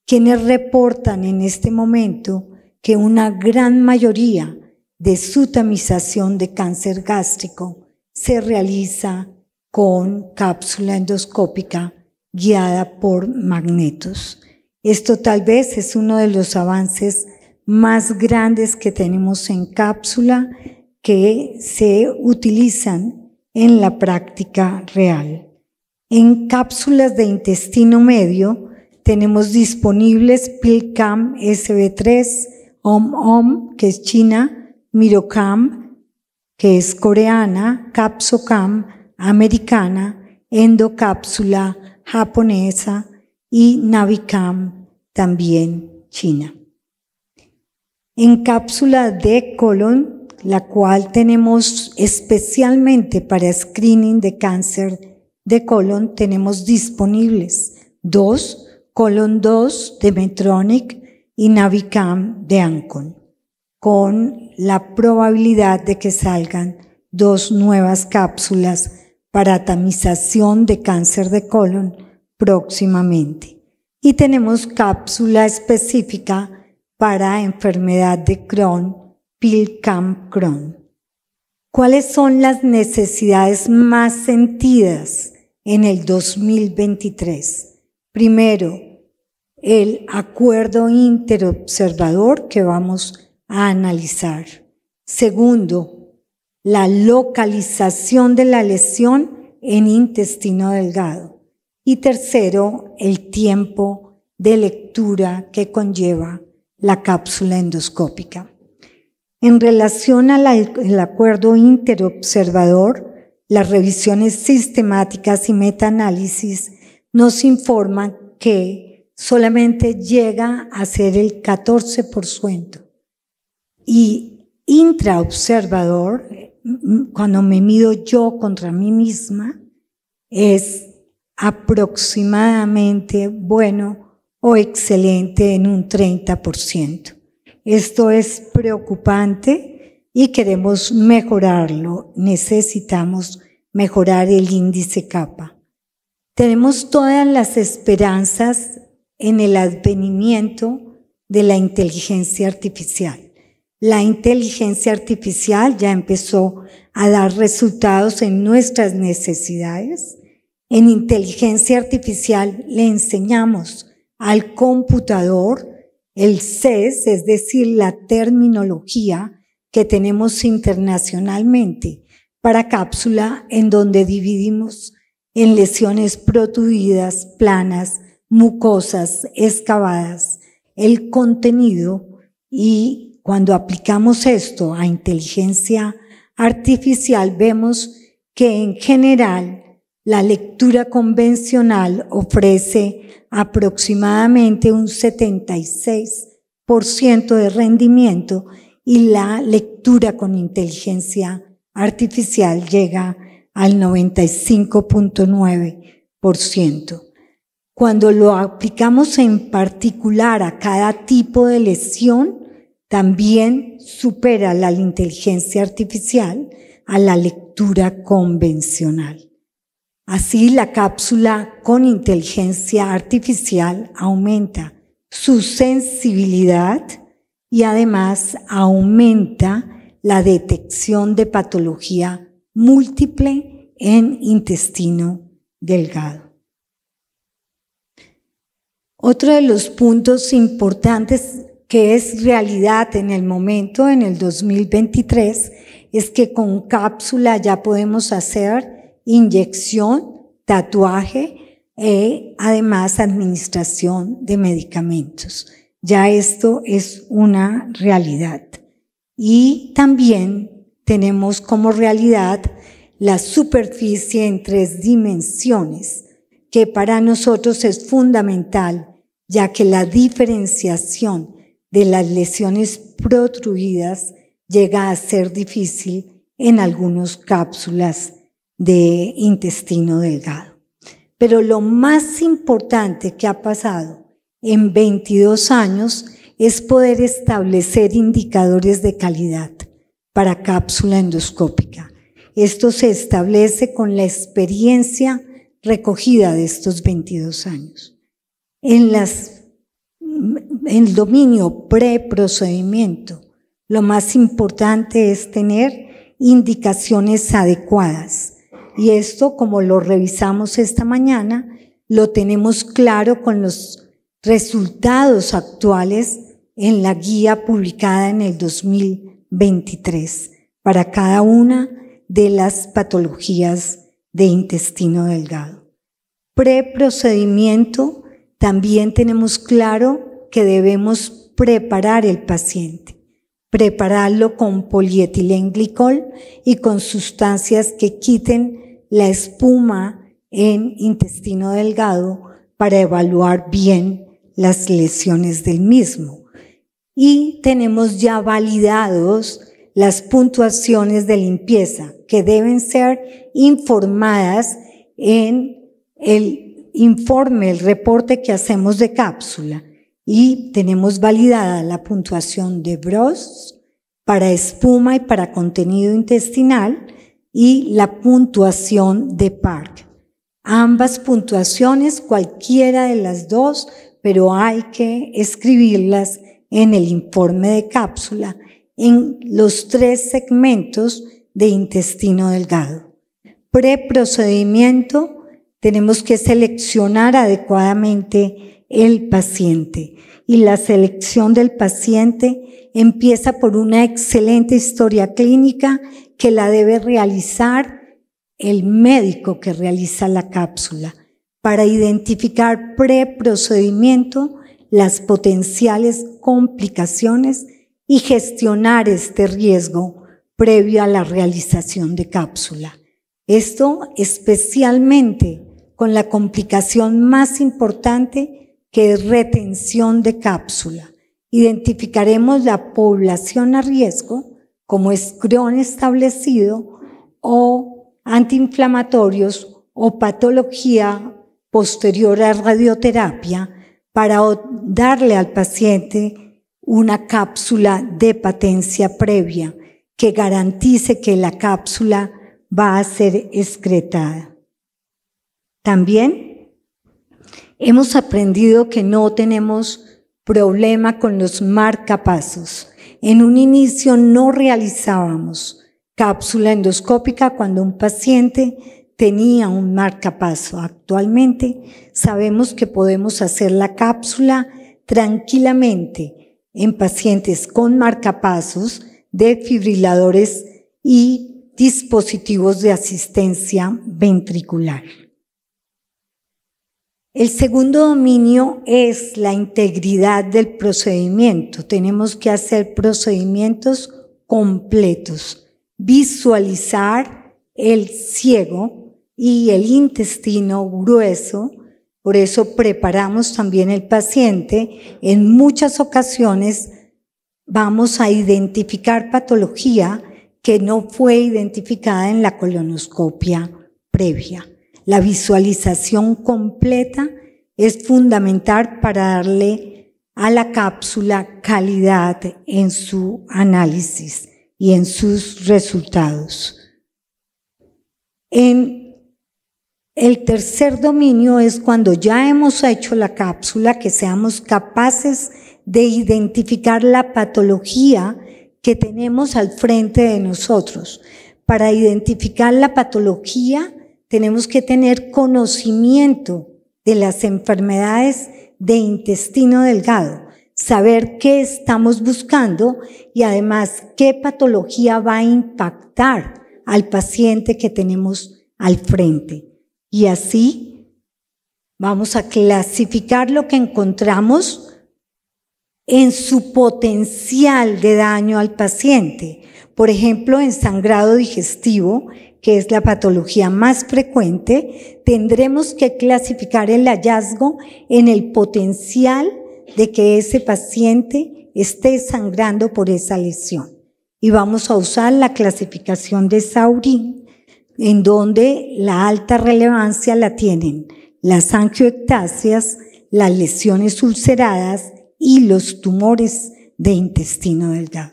quienes reportan en este momento que una gran mayoría de su tamización de cáncer gástrico se realiza con cápsula endoscópica guiada por magnetos. Esto tal vez es uno de los avances más grandes que tenemos en cápsula que se utilizan en la práctica real. En cápsulas de intestino medio tenemos disponibles PILCAM SB3, OM-OM, que es China, MIROCAM, que es coreana, CAPSOCAM, americana, endocápsula, japonesa y Navicam, también China. En cápsula de colon, la cual tenemos especialmente para screening de cáncer de colon, tenemos disponibles dos, colon 2 de Metronic y Navicam de Ancon, con la probabilidad de que salgan dos nuevas cápsulas para tamización de cáncer de colon próximamente. Y tenemos cápsula específica para enfermedad de Crohn, Pilcam Crohn. ¿Cuáles son las necesidades más sentidas en el 2023? Primero, el acuerdo interobservador que vamos a analizar. Segundo, la localización de la lesión en intestino delgado. Y tercero, el tiempo de lectura que conlleva la cápsula endoscópica. En relación al acuerdo interobservador, las revisiones sistemáticas y metaanálisis nos informan que solamente llega a ser el 14% y intraobservador cuando me mido yo contra mí misma, es aproximadamente bueno o excelente en un 30%. Esto es preocupante y queremos mejorarlo. Necesitamos mejorar el índice capa. Tenemos todas las esperanzas en el advenimiento de la inteligencia artificial. La inteligencia artificial ya empezó a dar resultados en nuestras necesidades. En inteligencia artificial le enseñamos al computador el CES, es decir, la terminología que tenemos internacionalmente para cápsula en donde dividimos en lesiones protuidas, planas, mucosas, excavadas, el contenido y cuando aplicamos esto a inteligencia artificial, vemos que en general la lectura convencional ofrece aproximadamente un 76% de rendimiento y la lectura con inteligencia artificial llega al 95.9%. Cuando lo aplicamos en particular a cada tipo de lesión, también supera la inteligencia artificial a la lectura convencional. Así la cápsula con inteligencia artificial aumenta su sensibilidad y además aumenta la detección de patología múltiple en intestino delgado. Otro de los puntos importantes que es realidad en el momento, en el 2023, es que con cápsula ya podemos hacer inyección, tatuaje y e además administración de medicamentos. Ya esto es una realidad. Y también tenemos como realidad la superficie en tres dimensiones, que para nosotros es fundamental, ya que la diferenciación de las lesiones protruidas llega a ser difícil en algunas cápsulas de intestino delgado. Pero lo más importante que ha pasado en 22 años es poder establecer indicadores de calidad para cápsula endoscópica. Esto se establece con la experiencia recogida de estos 22 años. En las el dominio preprocedimiento. Lo más importante es tener indicaciones adecuadas. Y esto, como lo revisamos esta mañana, lo tenemos claro con los resultados actuales en la guía publicada en el 2023 para cada una de las patologías de intestino delgado. pre-procedimiento también tenemos claro que debemos preparar el paciente. Prepararlo con polietilenglicol y con sustancias que quiten la espuma en intestino delgado para evaluar bien las lesiones del mismo. Y tenemos ya validados las puntuaciones de limpieza que deben ser informadas en el informe, el reporte que hacemos de cápsula y tenemos validada la puntuación de Bros para espuma y para contenido intestinal y la puntuación de Park. Ambas puntuaciones, cualquiera de las dos, pero hay que escribirlas en el informe de cápsula en los tres segmentos de intestino delgado. Preprocedimiento, tenemos que seleccionar adecuadamente el paciente. Y la selección del paciente empieza por una excelente historia clínica que la debe realizar el médico que realiza la cápsula para identificar preprocedimiento las potenciales complicaciones y gestionar este riesgo previo a la realización de cápsula. Esto especialmente con la complicación más importante que es retención de cápsula. Identificaremos la población a riesgo como escrón establecido o antiinflamatorios o patología posterior a radioterapia para darle al paciente una cápsula de patencia previa que garantice que la cápsula va a ser excretada. También Hemos aprendido que no tenemos problema con los marcapasos. En un inicio no realizábamos cápsula endoscópica cuando un paciente tenía un marcapaso. Actualmente sabemos que podemos hacer la cápsula tranquilamente en pacientes con marcapasos, defibriladores y dispositivos de asistencia ventricular. El segundo dominio es la integridad del procedimiento. Tenemos que hacer procedimientos completos, visualizar el ciego y el intestino grueso. Por eso preparamos también el paciente. En muchas ocasiones vamos a identificar patología que no fue identificada en la colonoscopia previa. La visualización completa es fundamental para darle a la cápsula calidad en su análisis y en sus resultados. En el tercer dominio es cuando ya hemos hecho la cápsula, que seamos capaces de identificar la patología que tenemos al frente de nosotros. Para identificar la patología, tenemos que tener conocimiento de las enfermedades de intestino delgado, saber qué estamos buscando y además qué patología va a impactar al paciente que tenemos al frente. Y así vamos a clasificar lo que encontramos en su potencial de daño al paciente. Por ejemplo, en sangrado digestivo, que es la patología más frecuente, tendremos que clasificar el hallazgo en el potencial de que ese paciente esté sangrando por esa lesión. Y vamos a usar la clasificación de Saurin, en donde la alta relevancia la tienen las angioectasias, las lesiones ulceradas y los tumores de intestino delgado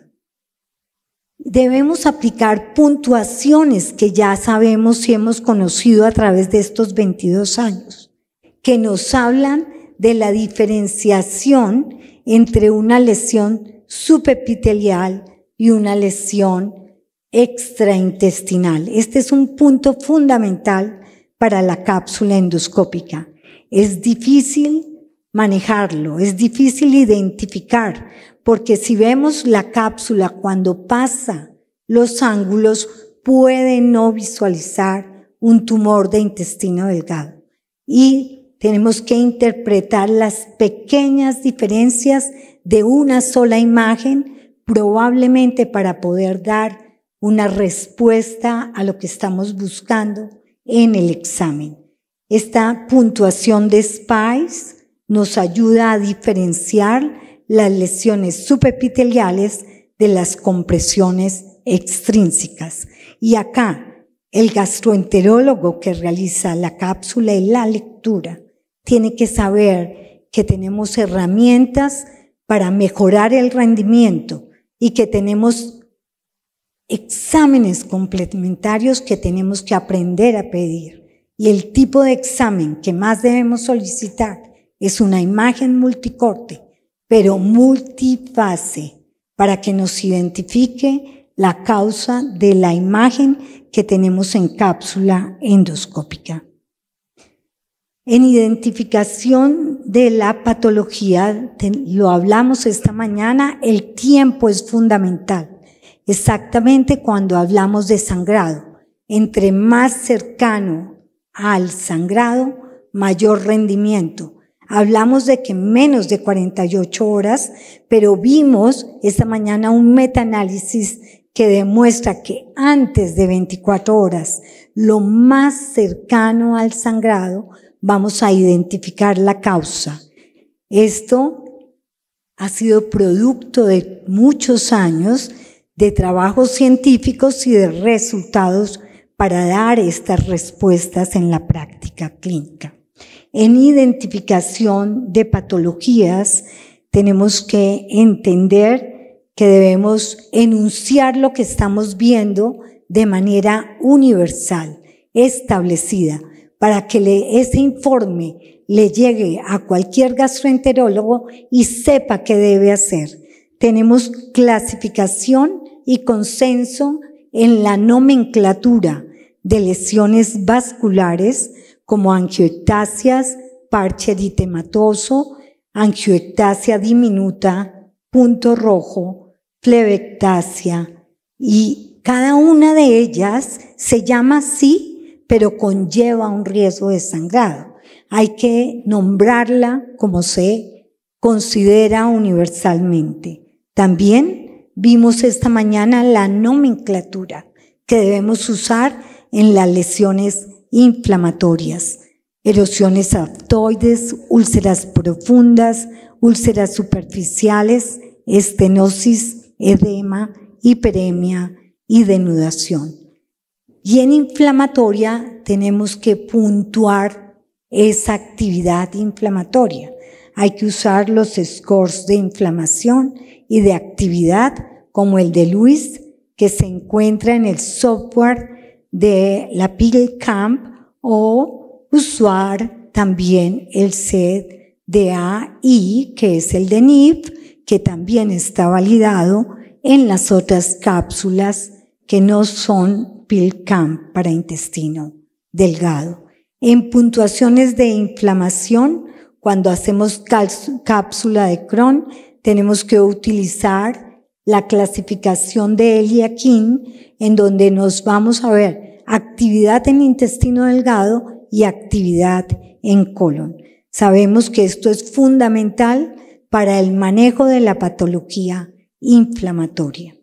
debemos aplicar puntuaciones que ya sabemos y hemos conocido a través de estos 22 años, que nos hablan de la diferenciación entre una lesión subepitelial y una lesión extraintestinal. Este es un punto fundamental para la cápsula endoscópica. Es difícil manejarlo, es difícil identificar, porque si vemos la cápsula cuando pasa los ángulos, puede no visualizar un tumor de intestino delgado. Y tenemos que interpretar las pequeñas diferencias de una sola imagen, probablemente para poder dar una respuesta a lo que estamos buscando en el examen. Esta puntuación de SPICE nos ayuda a diferenciar las lesiones subepiteliales de las compresiones extrínsecas. Y acá, el gastroenterólogo que realiza la cápsula y la lectura tiene que saber que tenemos herramientas para mejorar el rendimiento y que tenemos exámenes complementarios que tenemos que aprender a pedir. Y el tipo de examen que más debemos solicitar es una imagen multicorte, pero multifase, para que nos identifique la causa de la imagen que tenemos en cápsula endoscópica. En identificación de la patología, lo hablamos esta mañana, el tiempo es fundamental. Exactamente cuando hablamos de sangrado. Entre más cercano al sangrado, mayor rendimiento. Hablamos de que menos de 48 horas, pero vimos esta mañana un metaanálisis que demuestra que antes de 24 horas, lo más cercano al sangrado, vamos a identificar la causa. Esto ha sido producto de muchos años de trabajos científicos y de resultados para dar estas respuestas en la práctica clínica. En identificación de patologías tenemos que entender que debemos enunciar lo que estamos viendo de manera universal, establecida, para que ese informe le llegue a cualquier gastroenterólogo y sepa qué debe hacer. Tenemos clasificación y consenso en la nomenclatura de lesiones vasculares como angioectasias, parche ditematoso, angioectasia diminuta, punto rojo, flevectasia. Y cada una de ellas se llama así, pero conlleva un riesgo de sangrado. Hay que nombrarla como se considera universalmente. También vimos esta mañana la nomenclatura que debemos usar en las lesiones inflamatorias, erosiones aptoides, úlceras profundas, úlceras superficiales, estenosis, edema, hiperemia y denudación. Y en inflamatoria tenemos que puntuar esa actividad inflamatoria. Hay que usar los scores de inflamación y de actividad como el de Luis que se encuentra en el software de la PILCAMP Camp o usar también el set de que es el de NIF, que también está validado en las otras cápsulas que no son PILCAMP para intestino delgado. En puntuaciones de inflamación, cuando hacemos cápsula de Crohn, tenemos que utilizar la clasificación de Eliakim, en donde nos vamos a ver actividad en intestino delgado y actividad en colon. Sabemos que esto es fundamental para el manejo de la patología inflamatoria.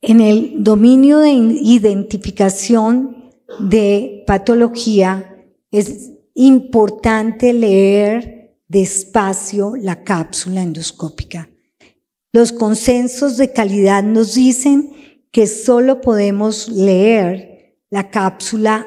En el dominio de identificación de patología es importante leer despacio la cápsula endoscópica. Los consensos de calidad nos dicen que solo podemos leer la cápsula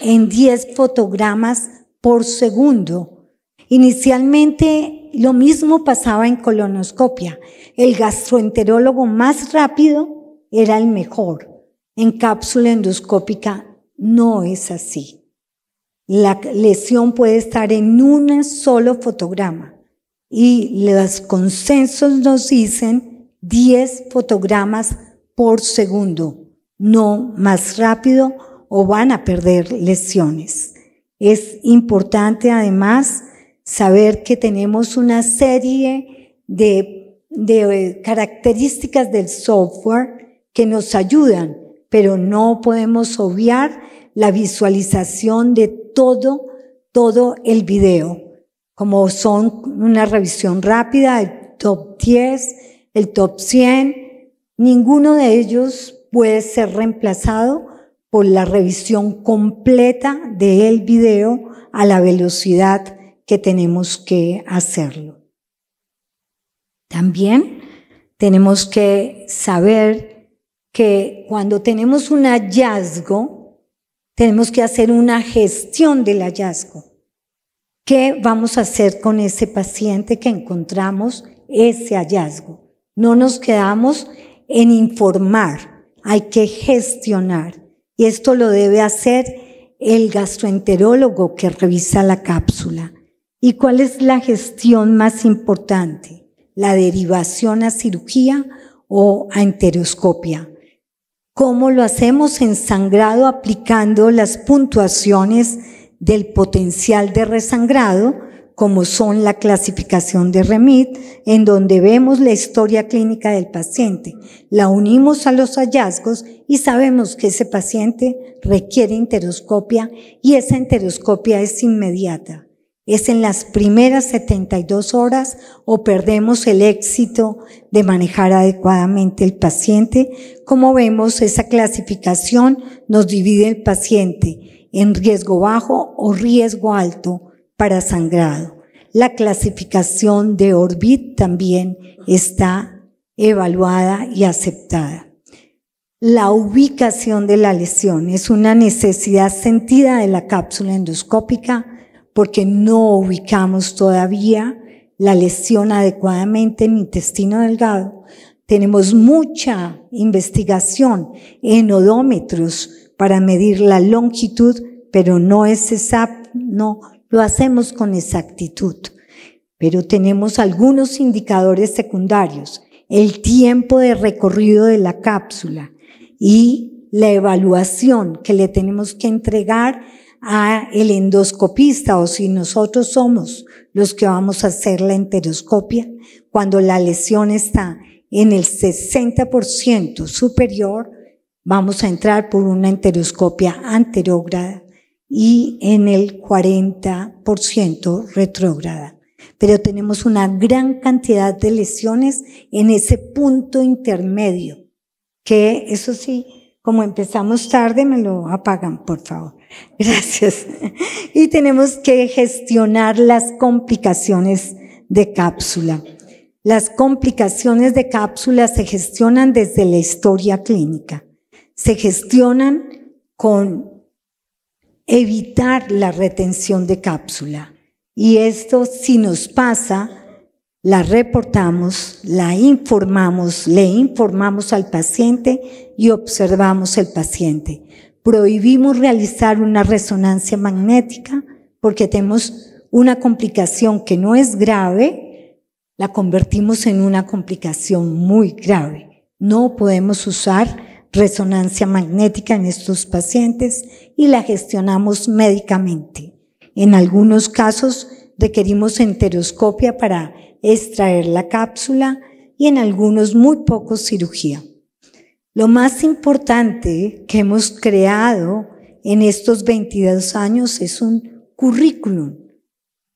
en 10 fotogramas por segundo. Inicialmente lo mismo pasaba en colonoscopia. El gastroenterólogo más rápido era el mejor. En cápsula endoscópica no es así. La lesión puede estar en un solo fotograma y los consensos nos dicen 10 fotogramas por segundo, no más rápido o van a perder lesiones. Es importante además saber que tenemos una serie de, de eh, características del software que nos ayudan, pero no podemos obviar la visualización de todo, todo el video como son una revisión rápida, el top 10, el top 100, ninguno de ellos puede ser reemplazado por la revisión completa del video a la velocidad que tenemos que hacerlo. También tenemos que saber que cuando tenemos un hallazgo, tenemos que hacer una gestión del hallazgo. ¿Qué vamos a hacer con ese paciente que encontramos ese hallazgo? No nos quedamos en informar, hay que gestionar. Y esto lo debe hacer el gastroenterólogo que revisa la cápsula. ¿Y cuál es la gestión más importante? La derivación a cirugía o a enteroscopia. ¿Cómo lo hacemos? En sangrado aplicando las puntuaciones del potencial de resangrado, como son la clasificación de REMIT, en donde vemos la historia clínica del paciente, la unimos a los hallazgos y sabemos que ese paciente requiere enteroscopia y esa enteroscopia es inmediata. Es en las primeras 72 horas o perdemos el éxito de manejar adecuadamente el paciente. Como vemos, esa clasificación nos divide el paciente en riesgo bajo o riesgo alto para sangrado. La clasificación de Orbit también está evaluada y aceptada. La ubicación de la lesión es una necesidad sentida de la cápsula endoscópica porque no ubicamos todavía la lesión adecuadamente en intestino delgado. Tenemos mucha investigación en odómetros para medir la longitud, pero no es exacto, no lo hacemos con exactitud. Pero tenemos algunos indicadores secundarios, el tiempo de recorrido de la cápsula y la evaluación que le tenemos que entregar a el endoscopista o si nosotros somos los que vamos a hacer la enteroscopia, cuando la lesión está en el 60% superior vamos a entrar por una enteroscopia anterógrada y en el 40% retrógrada. Pero tenemos una gran cantidad de lesiones en ese punto intermedio, que eso sí, como empezamos tarde, me lo apagan, por favor. [laughs] Gracias. Y tenemos que gestionar las complicaciones de cápsula. Las complicaciones de cápsula se gestionan desde la historia clínica se gestionan con evitar la retención de cápsula. Y esto si nos pasa, la reportamos, la informamos, le informamos al paciente y observamos el paciente. Prohibimos realizar una resonancia magnética porque tenemos una complicación que no es grave, la convertimos en una complicación muy grave. No podemos usar resonancia magnética en estos pacientes y la gestionamos médicamente. En algunos casos requerimos enteroscopia para extraer la cápsula y en algunos muy pocos cirugía. Lo más importante que hemos creado en estos 22 años es un currículum.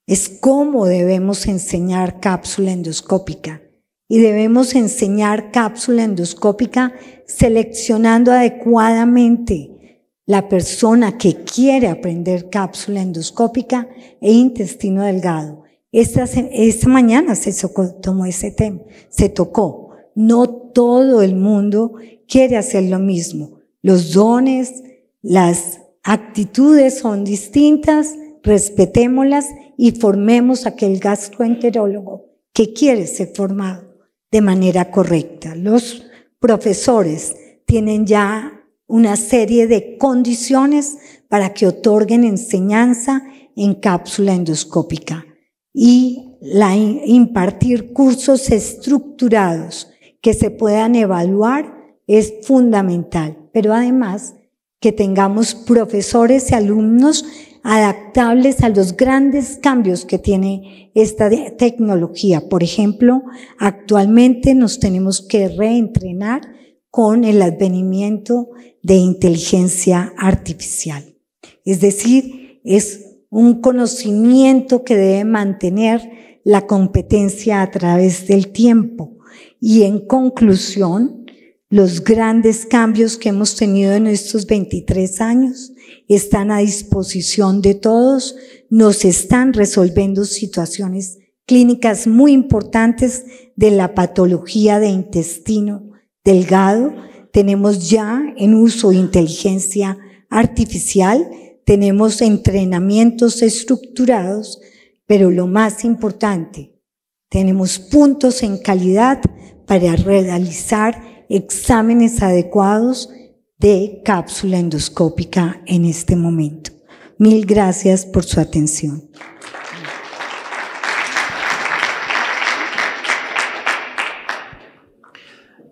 Es cómo debemos enseñar cápsula endoscópica y debemos enseñar cápsula endoscópica seleccionando adecuadamente la persona que quiere aprender cápsula endoscópica e intestino delgado. Esta, mañana se tocó, tomó ese tema, se tocó. No todo el mundo quiere hacer lo mismo. Los dones, las actitudes son distintas, respetémoslas y formemos aquel gastroenterólogo que quiere ser formado de manera correcta. Los profesores tienen ya una serie de condiciones para que otorguen enseñanza en cápsula endoscópica y la, impartir cursos estructurados que se puedan evaluar es fundamental, pero además que tengamos profesores y alumnos adaptables a los grandes cambios que tiene esta tecnología. Por ejemplo, actualmente nos tenemos que reentrenar con el advenimiento de inteligencia artificial. Es decir, es un conocimiento que debe mantener la competencia a través del tiempo. Y en conclusión, los grandes cambios que hemos tenido en estos 23 años están a disposición de todos, nos están resolviendo situaciones clínicas muy importantes de la patología de intestino delgado. Tenemos ya en uso inteligencia artificial, tenemos entrenamientos estructurados, pero lo más importante, tenemos puntos en calidad para realizar exámenes adecuados de cápsula endoscópica en este momento. Mil gracias por su atención.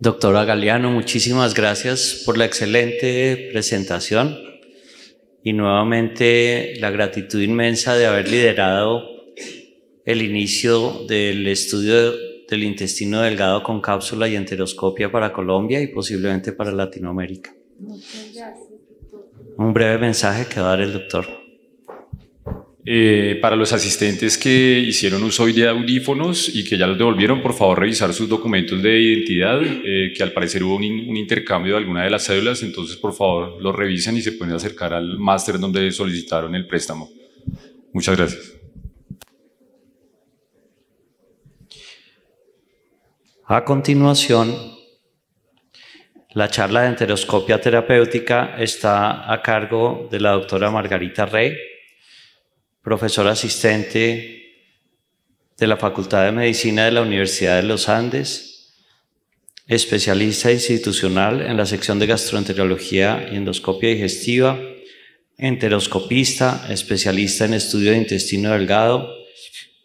Doctora Galeano, muchísimas gracias por la excelente presentación y nuevamente la gratitud inmensa de haber liderado el inicio del estudio del intestino delgado con cápsula y enteroscopia para Colombia y posiblemente para Latinoamérica. Un breve mensaje que va a dar el doctor. Eh, para los asistentes que hicieron uso hoy de audífonos y que ya los devolvieron, por favor revisar sus documentos de identidad, eh, que al parecer hubo un, un, intercambio de alguna de las cédulas, entonces por favor lo revisen y se pueden acercar al máster donde solicitaron el préstamo. Muchas gracias. A continuación, la charla de enteroscopia terapéutica está a cargo de la doctora Margarita Rey, profesora asistente de la Facultad de Medicina de la Universidad de los Andes, especialista institucional en la sección de gastroenterología y endoscopia digestiva, enteroscopista, especialista en estudio de intestino delgado,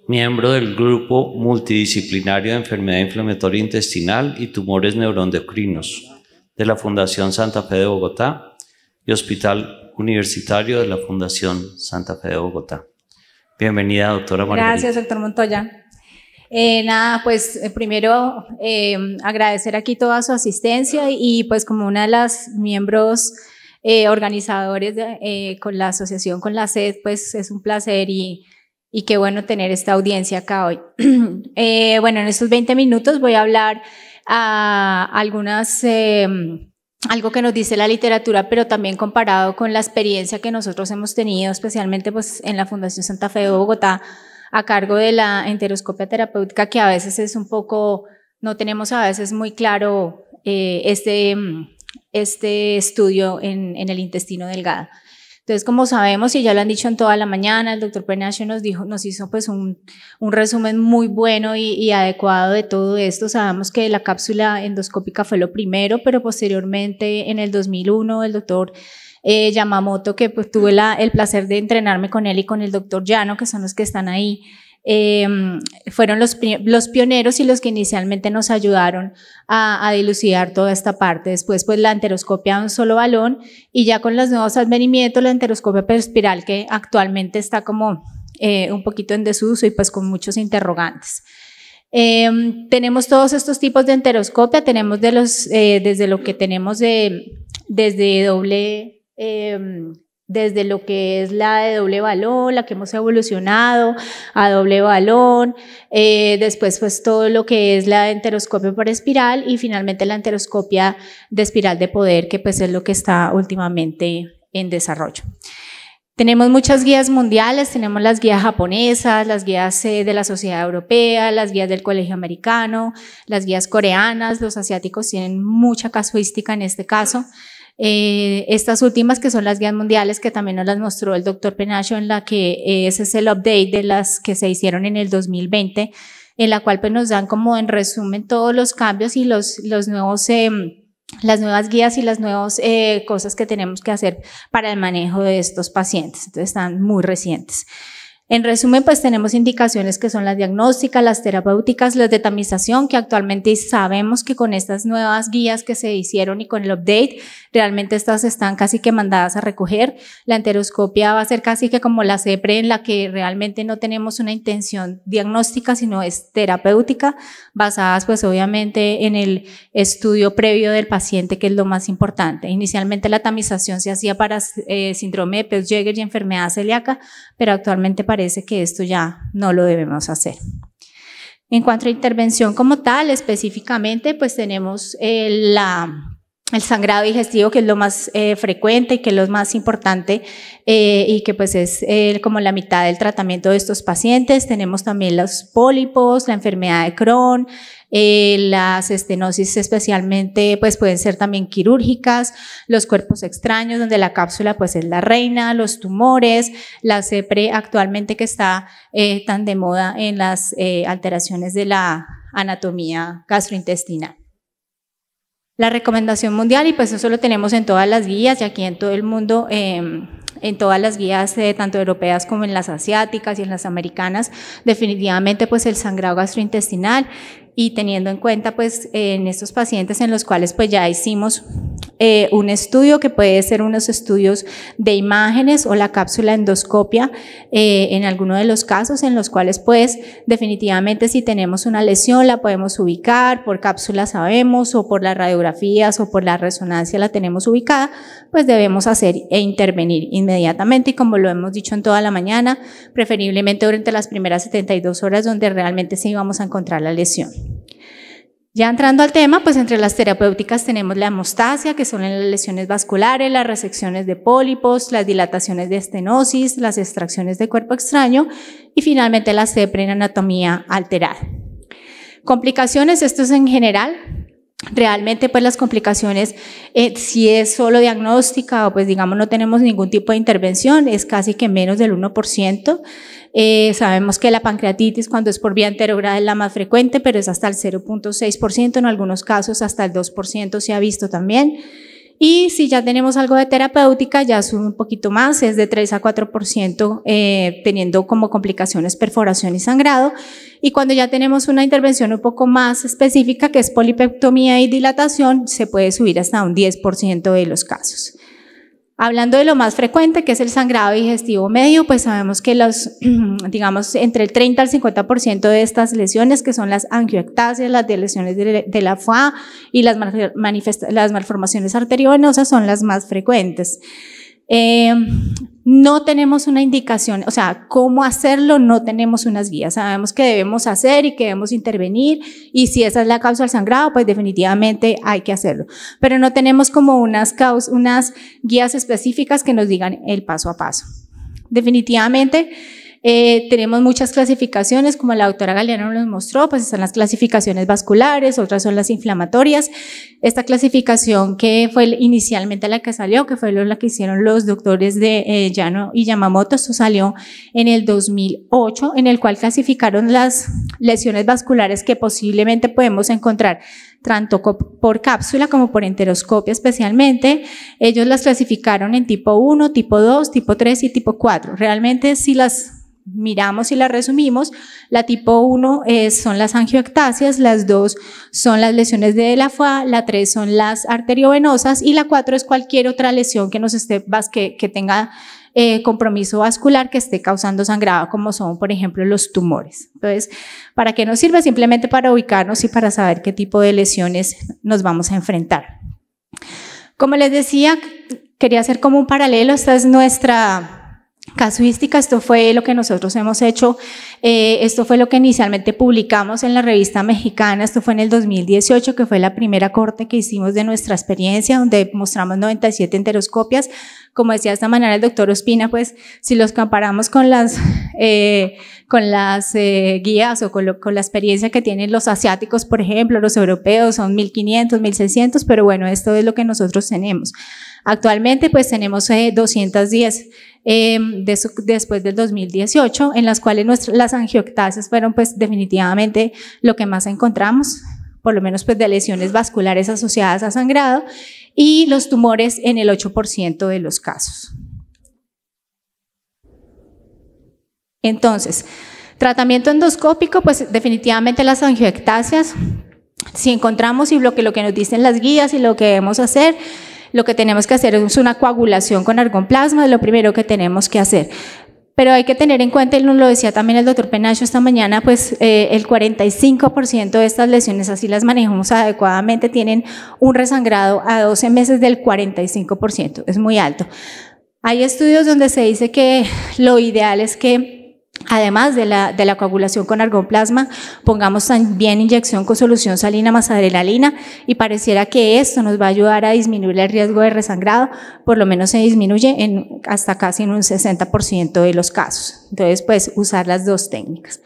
miembro del grupo multidisciplinario de enfermedad inflamatoria intestinal y tumores neuroendocrinos de la Fundación Santa Fe de Bogotá y Hospital Universitario de la Fundación Santa Fe de Bogotá. Bienvenida, doctora María. Gracias, doctor Montoya. Eh, nada, pues eh, primero eh, agradecer aquí toda su asistencia y pues como una de las miembros organizadores con la asociación, con la SED, pues es un placer y, y qué bueno tener esta audiencia acá hoy. [clears throat] bueno, en estos 20 minutos voy a hablar algunas... Eh, algo que nos dice la literatura, pero también comparado con la experiencia que nosotros hemos tenido, especialmente pues, en la Fundación Santa Fe de Bogotá, a cargo de la enteroscopia terapéutica, que a veces es un poco, no tenemos a veces muy claro eh, este, este, estudio en el intestino delgado. Entonces, como sabemos y ya lo han dicho en toda la mañana, el doctor Penacio nos dijo, nos hizo pues un, resumen muy bueno y, adecuado de todo esto. Sabemos que la cápsula endoscópica fue lo primero, pero posteriormente en el 2001 el doctor eh, Yamamoto, que pues, tuve el placer de entrenarme con él y con el doctor Llano, que son los que están ahí, Em, fueron los, los, pioneros y los que inicialmente nos ayudaron a, dilucidar toda esta parte. Después, pues la enteroscopia de un solo balón y ya con los nuevos advenimientos, la enteroscopia perspiral que actualmente está como eh, un poquito en desuso y pues con muchos interrogantes. Em, tenemos todos estos tipos de enteroscopia, tenemos de los, eh, desde lo que tenemos de, desde doble em, desde lo que es la de doble balón, la que hemos evolucionado a doble balón, eh, después pues todo lo que es la enteroscopia por espiral y finalmente la enteroscopia de espiral de poder, que pues es lo que está últimamente en desarrollo. Tenemos muchas guías mundiales, tenemos las guías japonesas, las guías eh, de la Sociedad Europea, las guías del Colegio Americano, las guías coreanas, los asiáticos tienen mucha casuística en este caso. Eh, estas últimas que son las guías mundiales que también nos las mostró el doctor Penacho en la que eh, ese es el update de las que se hicieron en el 2020, en la cual pues nos dan como en resumen todos los cambios y los, los nuevos... Em, las nuevas guías y las nuevas eh, cosas que tenemos que hacer para el manejo de estos pacientes. Entonces están muy recientes. En resumen, pues tenemos indicaciones que son las diagnósticas, las terapéuticas, las de tamización, que actualmente sabemos que con estas nuevas guías que se hicieron y con el update, realmente estas están casi que mandadas a recoger. La enteroscopia va a ser casi que como la CEPRE, en la que realmente no tenemos una intención diagnóstica, sino es terapéutica, basadas pues obviamente en el estudio previo del paciente, que es lo más importante. Inicialmente la tamización se hacía para eh, síndrome de Peutz-Jeghers y enfermedad celíaca, pero actualmente para parece que esto ya no lo debemos hacer. En cuanto a intervención como tal, específicamente, pues tenemos eh, la el sangrado digestivo, que es lo más eh, frecuente y que es lo más importante eh, y que pues es como la mitad del tratamiento de estos pacientes. Tenemos también los pólipos, la enfermedad de Crohn, eh, las estenosis especialmente pues pueden ser también quirúrgicas, los cuerpos extraños donde la cápsula pues es la reina, los tumores, la CEPRE actualmente que está tan de moda en las alteraciones de la anatomía gastrointestinal la recomendación mundial y pues eso lo tenemos en todas las guías y aquí en todo el mundo, em, en todas las guías eh, tanto europeas como en las asiáticas y en las americanas, definitivamente pues el sangrado gastrointestinal y teniendo en cuenta pues en estos pacientes en los cuales pues ya hicimos eh, un estudio que puede ser unos estudios de imágenes o la cápsula endoscopia eh, en alguno de los casos en los cuales pues definitivamente si tenemos una lesión la podemos ubicar, por cápsula sabemos o por las radiografías o por la resonancia la tenemos ubicada, pues debemos hacer e intervenir inmediatamente y como lo hemos dicho en toda la mañana, preferiblemente durante las primeras 72 horas donde realmente sí vamos a encontrar la lesión. Ya entrando al tema, pues entre las terapéuticas tenemos la hemostasia, que son las lesiones vasculares, las resecciones de pólipos, las dilataciones de estenosis, las extracciones de cuerpo extraño y finalmente la anatomía alterada. Complicaciones, esto es en general, Realmente pues las complicaciones, eh, si es solo diagnóstica o pues digamos no tenemos ningún tipo de intervención, es casi que menos del 1%. Eh, sabemos que la pancreatitis cuando es por vía anterograda es la más frecuente, pero es hasta el 0.6%, en algunos casos hasta el 2% se ha visto también. Y si ya tenemos algo de terapéutica, ya sube un poquito más, es de 3 a 4%, eh, teniendo como complicaciones perforación y sangrado. Y cuando ya tenemos una intervención un poco más específica, que es polipectomía y dilatación, se puede subir hasta un 10% de los casos. Hablando de lo más frecuente, que es el sangrado digestivo medio, pues sabemos que los, [clears throat] digamos, entre el 30 al 50% de estas lesiones, que son las angioectasias, las de lesiones de la fa y las, las malformaciones arteriovenosas, son las más frecuentes. Em, no tenemos una indicación, o sea, cómo hacerlo, no tenemos unas guías. Sabemos que debemos hacer y que debemos intervenir y si esa es la causa del sangrado, pues definitivamente hay que hacerlo. Pero no tenemos como unas, unas guías específicas que nos digan el paso a paso. Definitivamente, eh, tenemos muchas clasificaciones, como la doctora Galeano nos mostró, pues están las clasificaciones vasculares, otras son las inflamatorias. Esta clasificación que fue inicialmente la que salió, que fue la que hicieron los doctores de eh, Llano y Yamamoto, esto salió en el 2008, en el cual clasificaron las lesiones vasculares que posiblemente podemos encontrar tanto por cápsula como por enteroscopia especialmente. Ellos las clasificaron en tipo 1, tipo 2, tipo 3 y tipo 4. Realmente si las miramos y la resumimos, la tipo 1 son las angioectasias, las 2 son las lesiones de la FA, la 3 son las arteriovenosas y la 4 es cualquier otra lesión que nos esté, que, tenga eh, compromiso vascular que esté causando sangrado, como son, por ejemplo, los tumores. Entonces, ¿para qué nos sirve? Simplemente para ubicarnos y para saber qué tipo de lesiones nos vamos a enfrentar. Como les decía, quería hacer como un paralelo, esta es nuestra casuística, esto fue lo que nosotros hemos hecho, eh, esto fue lo que inicialmente publicamos en la revista mexicana, esto fue en el 2018, que fue la primera corte que hicimos de nuestra experiencia, donde mostramos 97 enteroscopias. Como decía esta manera el doctor Ospina, pues si los comparamos con las, eh, con las eh, guías o con la experiencia que tienen los asiáticos, por ejemplo, los europeos, son 1500, 1600, pero bueno, esto es lo que nosotros tenemos. Actualmente pues tenemos 210 eh, eh, después del 2018, en las cuales las angioectasias fueron pues definitivamente lo que más encontramos, por lo menos pues de lesiones vasculares asociadas a sangrado y los tumores en el 8% de los casos. Entonces, tratamiento endoscópico, pues definitivamente las angiectasias, si encontramos y lo que, lo que nos dicen las guías y lo que debemos hacer, lo que tenemos que hacer es una coagulación con argonplasma, es lo primero que tenemos que hacer. Pero hay que tener en cuenta, y lo decía también el doctor Penacho esta mañana, pues eh, el 45% de estas lesiones, así las manejamos adecuadamente, tienen un resangrado a 12 meses del 45%, es muy alto. Hay estudios donde se dice que lo ideal es que Además de la, coagulación con argoplasma, pongamos también inyección con solución salina más adrenalina y pareciera que esto nos va a ayudar a disminuir el riesgo de resangrado, por lo menos se disminuye en, hasta casi en un 60% de los casos. Entonces, pues usar las dos técnicas.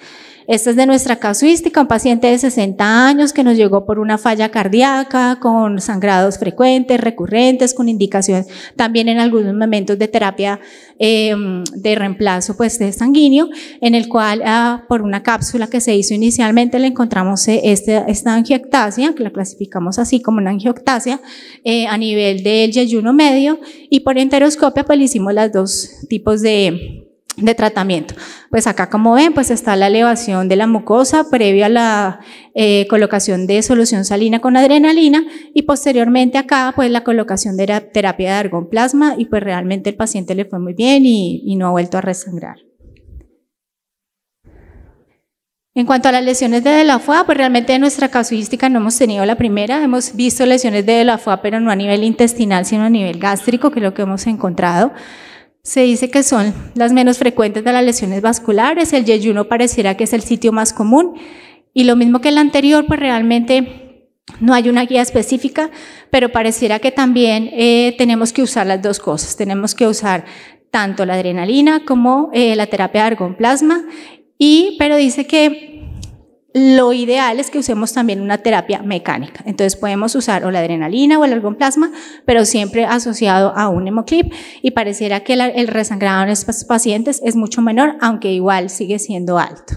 Esta es de nuestra casuística, un paciente de 60 años que nos llegó por una falla cardíaca, con sangrados frecuentes, recurrentes, con indicación también en algunos momentos de terapia em, de reemplazo pues, de sanguíneo, en el cual ah, por una cápsula que se hizo inicialmente le encontramos eh, este, esta angioctasia, que la clasificamos así como una angioctasia, eh, a nivel del yeyuno medio, y por enteroscopia pues le hicimos los dos tipos de de tratamiento. Pues acá como ven, pues está la elevación de la mucosa previa a la eh, colocación de solución salina con adrenalina y posteriormente acá pues la colocación de la terapia de argonplasma y pues realmente el paciente le fue muy bien y, no ha vuelto a resangrar. En cuanto a las lesiones de la FUA, pues realmente en nuestra casuística no hemos tenido la primera, hemos visto lesiones de la foa pero no a nivel intestinal, sino a nivel gástrico, que es lo que hemos encontrado. Se dice que son las menos frecuentes de las lesiones vasculares, el yeyuno pareciera que es el sitio más común y lo mismo que el anterior, pues realmente no hay una guía específica, pero pareciera que también eh, tenemos que usar las dos cosas, tenemos que usar tanto la adrenalina como eh, la terapia de argon y, pero dice que lo ideal es que usemos también una terapia mecánica. Entonces podemos usar o la adrenalina o el plasma, pero siempre asociado a un hemoclip y pareciera que el resangrado en estos pacientes es mucho menor, aunque igual sigue siendo alto.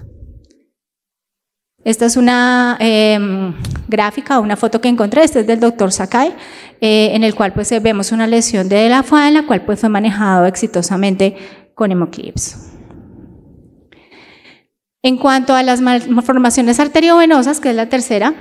Esta es una em, gráfica, una foto que encontré, esta es del doctor Sakai, eh, en el cual pues, vemos una lesión de la FUA, en la cual pues, fue manejado exitosamente con hemoclips. En cuanto a las malformaciones arteriovenosas, que es la tercera,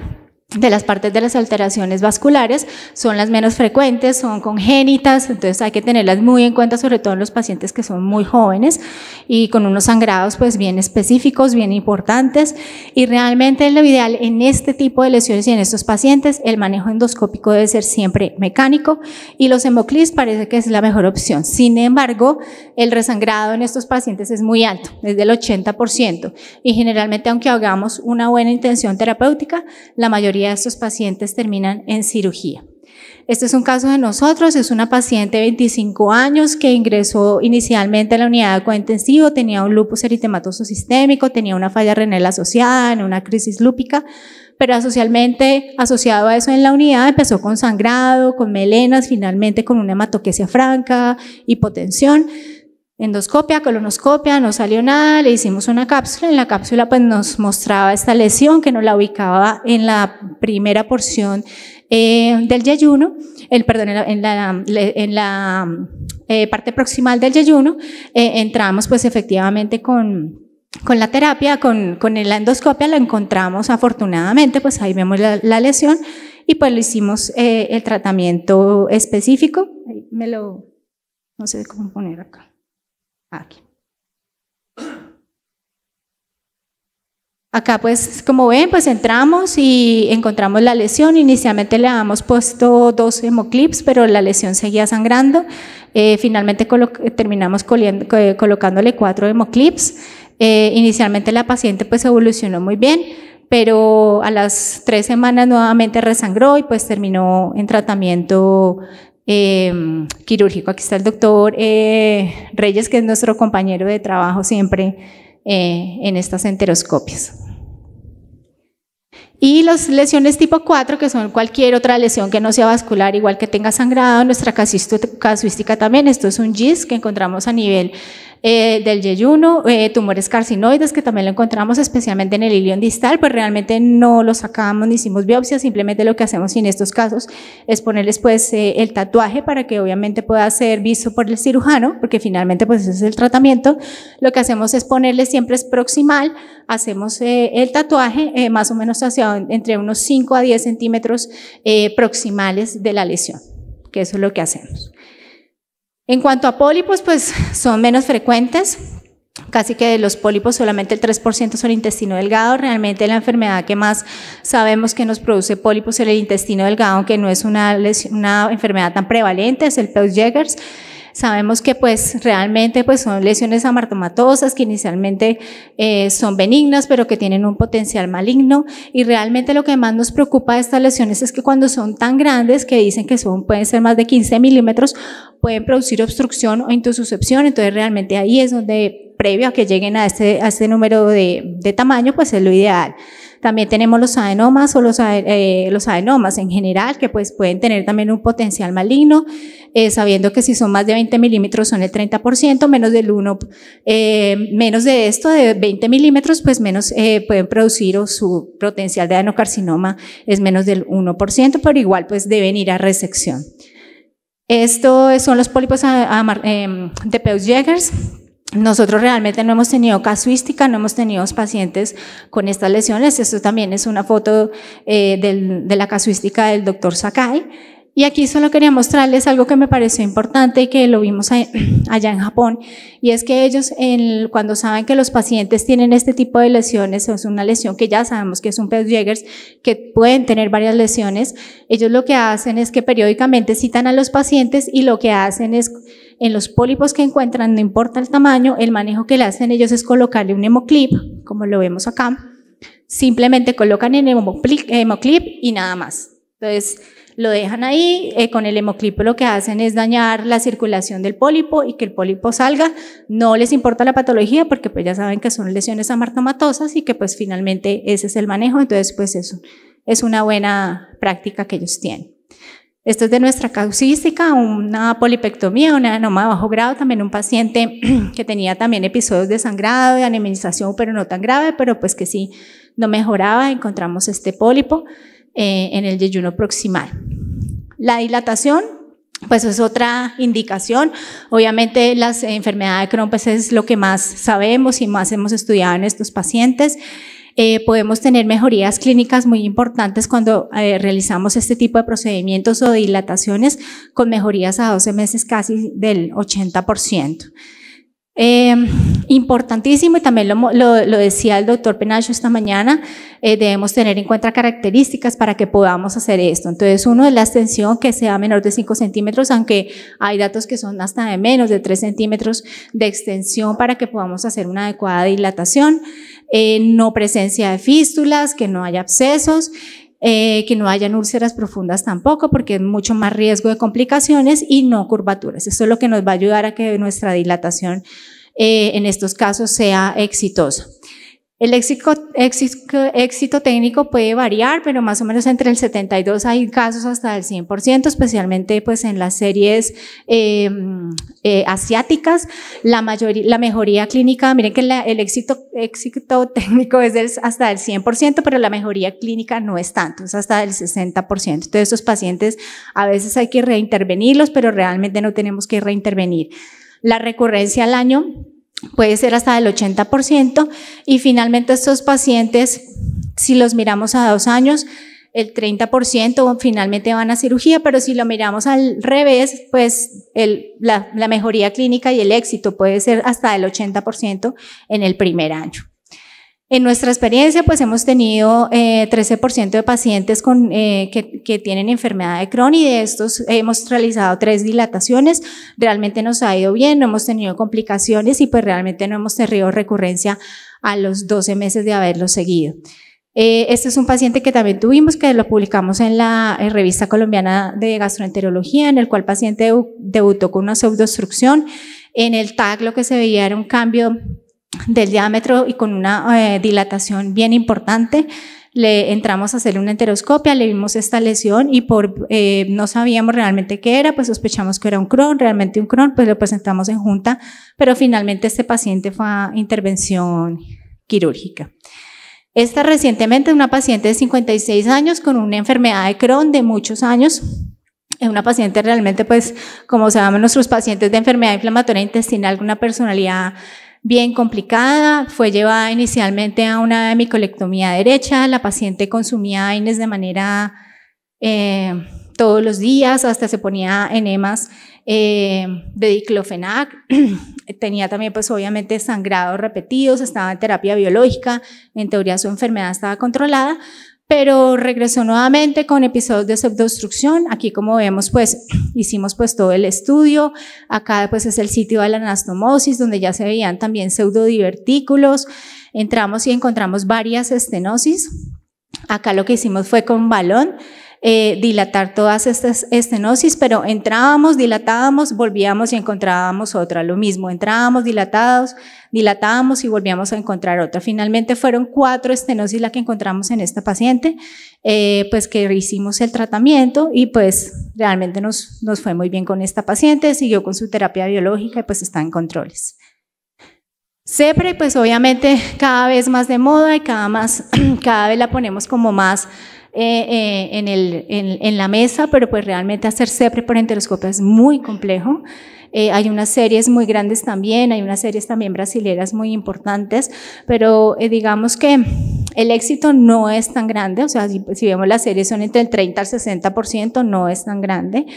de las partes de las alteraciones vasculares son las menos frecuentes, son congénitas, entonces hay que tenerlas muy en cuenta, sobre todo en los pacientes que son muy jóvenes y con unos sangrados pues bien específicos, bien importantes. Y realmente lo ideal en este tipo de lesiones y en estos pacientes, el manejo endoscópico debe ser siempre mecánico y los hemoclis parece que es la mejor opción. Sin embargo, el resangrado en estos pacientes es muy alto, es del 80% y generalmente aunque hagamos una buena intención terapéutica, la mayoría de estos pacientes terminan en cirugía. Este es un caso de nosotros, es una paciente de 25 años que ingresó inicialmente a la unidad de intensivo, tenía un lupus eritematoso sistémico, tenía una falla renal asociada en una crisis lúpica, pero socialmente asociado a eso en la unidad empezó con sangrado, con melenas, finalmente con una hematoquesia franca, hipotensión endoscopia, colonoscopia, no salió nada, le hicimos una cápsula, en la cápsula pues nos mostraba esta lesión que nos la ubicaba en la primera porción eh, del yeyuno, el, perdón, en la, eh, parte proximal del yeyuno, eh, entramos pues efectivamente con con la terapia, con, con, la endoscopia, la encontramos afortunadamente, pues ahí vemos la, lesión y pues le hicimos el tratamiento específico. me lo, no sé cómo poner acá. Aquí. Acá pues como ven pues entramos y encontramos la lesión, inicialmente le habíamos puesto dos hemoclips pero la lesión seguía sangrando, eh, finalmente terminamos colocándole cuatro hemoclips, eh, inicialmente la paciente pues evolucionó muy bien pero a las tres semanas nuevamente resangró y pues terminó en tratamiento eh, quirúrgico. Aquí está el doctor eh, Reyes, que es nuestro compañero de trabajo siempre eh, en estas enteroscopias. Y las lesiones tipo 4, que son cualquier otra lesión que no sea vascular, igual que tenga sangrado, nuestra casuística también, esto es un GIS que encontramos a nivel eh, del yeyuno, eh, tumores carcinoides, que también lo encontramos especialmente en el ilion distal, pues realmente no lo sacamos ni hicimos biopsia, simplemente lo que hacemos en estos casos es ponerles pues eh, el tatuaje para que obviamente pueda ser visto por el cirujano, porque finalmente pues ese es el tratamiento. Lo que hacemos es ponerles siempre es proximal, hacemos el tatuaje más o menos hacia entre unos 5 a 10 centímetros proximales de la lesión, que eso es lo que hacemos. En cuanto a pólipos, pues son menos frecuentes. Casi que de los pólipos solamente el 3% son intestino delgado. Realmente la enfermedad que más sabemos que nos produce pólipos es el intestino delgado, aunque no es una, enfermedad tan prevalente, es el peutz jeggers Sabemos que pues realmente pues son lesiones amartomatosas que inicialmente eh, son benignas pero que tienen un potencial maligno y realmente lo que más nos preocupa de estas lesiones es que cuando son tan grandes que dicen que son, pueden ser más de 15 milímetros, pueden producir obstrucción o intususcepción, entonces realmente ahí es donde previo a que lleguen a este, a este número de, de tamaño pues es lo ideal. También tenemos los adenomas o eh, los, adenomas en general, que pues pueden tener también un potencial maligno, eh, sabiendo que si son más de 20 milímetros son el 30%, menos del 1, eh, menos de esto de 20 milímetros, pues menos pueden producir o su potencial de adenocarcinoma es menos del 1%, pero igual pues deben ir a resección. Estos son los pólipos em, de Peus-Jägers nosotros realmente no hemos tenido casuística, no hemos tenido pacientes con estas lesiones. Esto también es una foto eh, de la casuística del doctor Sakai. Y aquí solo quería mostrarles algo que me pareció importante y que lo vimos [clears throat] allá en Japón, y es que ellos en, cuando saben que los pacientes tienen este tipo de lesiones, es una lesión que ya sabemos que es un peutz jaggers que pueden tener varias lesiones, ellos lo que hacen es que periódicamente citan a los pacientes y lo que hacen es en los pólipos que encuentran, no importa el tamaño, el manejo que le hacen ellos es colocarle un hemoclip, como lo vemos acá. Simplemente colocan el hemoclip y nada más. Entonces, lo dejan ahí, eh, con el hemoclip lo que hacen es dañar la circulación del pólipo y que el pólipo salga. No les importa la patología porque pues ya saben que son lesiones amartomatosas y que pues finalmente ese es el manejo, entonces pues eso es una buena práctica que ellos tienen. Esto es de nuestra causística, una polipectomía, una anoma de bajo grado, también un paciente [clears throat] que tenía también episodios de sangrado, de anemización, pero no tan grave, pero pues que sí no mejoraba, encontramos este pólipo eh, en el yeyuno proximal. La dilatación, pues es otra indicación. Obviamente las enfermedades de Crohn pues, es lo que más sabemos y más hemos estudiado en estos pacientes. Eh, podemos tener mejorías clínicas muy importantes cuando eh, realizamos este tipo de procedimientos o dilataciones con mejorías a 12 meses casi del 80%. Eh, importantísimo, y también lo, decía el doctor Penacho esta mañana, eh, debemos tener en cuenta características para que podamos hacer esto. Entonces, uno es la extensión que sea menor de 5 centímetros, aunque hay datos que son hasta de menos de 3 centímetros de extensión para que podamos hacer una adecuada dilatación. Eh, no presencia de fístulas, que no haya abscesos, eh, que no hayan úlceras profundas tampoco, porque es mucho más riesgo de complicaciones y no curvaturas. Eso es lo que nos va a ayudar a que nuestra dilatación eh, en estos casos sea exitosa. El éxito, técnico puede variar, pero más o menos entre el 72 hay casos hasta el 100%, especialmente pues en las series em, eh, asiáticas. La, mayoría, la mejoría clínica, miren que el éxito, técnico es hasta el 100%, pero la mejoría clínica no es tanto, es hasta el 60%. Entonces estos pacientes a veces hay que reintervenirlos, pero realmente no tenemos que reintervenir. La recurrencia al año puede ser hasta del 80%, y finalmente estos pacientes, si los miramos a dos años, el 30% finalmente van a cirugía, pero si lo miramos al revés, pues la, la mejoría clínica y el éxito puede ser hasta el 80% en el primer año. En nuestra experiencia, pues hemos tenido 13% eh, de pacientes con, eh, que, tienen enfermedad de Crohn y de estos hemos realizado tres dilataciones. Realmente nos ha ido bien, no hemos tenido complicaciones y pues realmente no hemos tenido recurrencia a los 12 meses de haberlo seguido. Eh, este es un paciente que también tuvimos, que lo publicamos en la revista colombiana de gastroenterología, en el cual el paciente debutó con una pseudoobstrucción. En el TAC lo que se veía era un cambio del diámetro y con una eh, dilatación bien importante. Le entramos a hacer una enteroscopia, le vimos esta lesión y por eh, no sabíamos realmente qué era, pues sospechamos que era un Crohn, realmente un Crohn, pues lo presentamos en junta, pero finalmente este paciente fue a intervención quirúrgica. Esta recientemente una paciente de 56 años con una enfermedad de Crohn de muchos años, es una paciente realmente, pues, como sabemos nuestros pacientes de enfermedad inflamatoria intestinal, una personalidad bien complicada. Fue llevada inicialmente a una hemicolectomía derecha. La paciente consumía AINES de manera eh, todos los días, hasta se ponía enemas eh, de diclofenac. [clears throat] Tenía también, pues obviamente, sangrados repetidos, estaba en terapia biológica. En teoría, su enfermedad estaba controlada, pero regresó nuevamente con episodios de pseudoobstrucción. Aquí como vemos, pues hicimos pues todo el estudio. Acá pues es el sitio de la anastomosis, donde ya se veían también pseudodivertículos. Entramos y encontramos varias estenosis. Acá lo que hicimos fue con balón eh, dilatar todas estas estenosis, pero entrábamos, dilatábamos, volvíamos y encontrábamos otra, lo mismo, entrábamos, dilatados, dilatábamos y volvíamos a encontrar otra. Finalmente fueron cuatro estenosis las que encontramos en esta paciente, eh, pues que hicimos el tratamiento y pues realmente nos, nos fue muy bien con esta paciente, siguió con su terapia biológica y pues está en controles. SEPRE pues obviamente cada vez más de moda y cada, más, [clears throat] cada vez la ponemos como más eh, eh, en, el, en, la mesa, pero pues realmente hacer CEPRE por enteroscopia es muy complejo. Eh, hay unas series muy grandes también, hay unas series también brasileras muy importantes, pero digamos que el éxito no es tan grande, o sea, si, si vemos las series son entre el 30 al 60%, no es tan grande.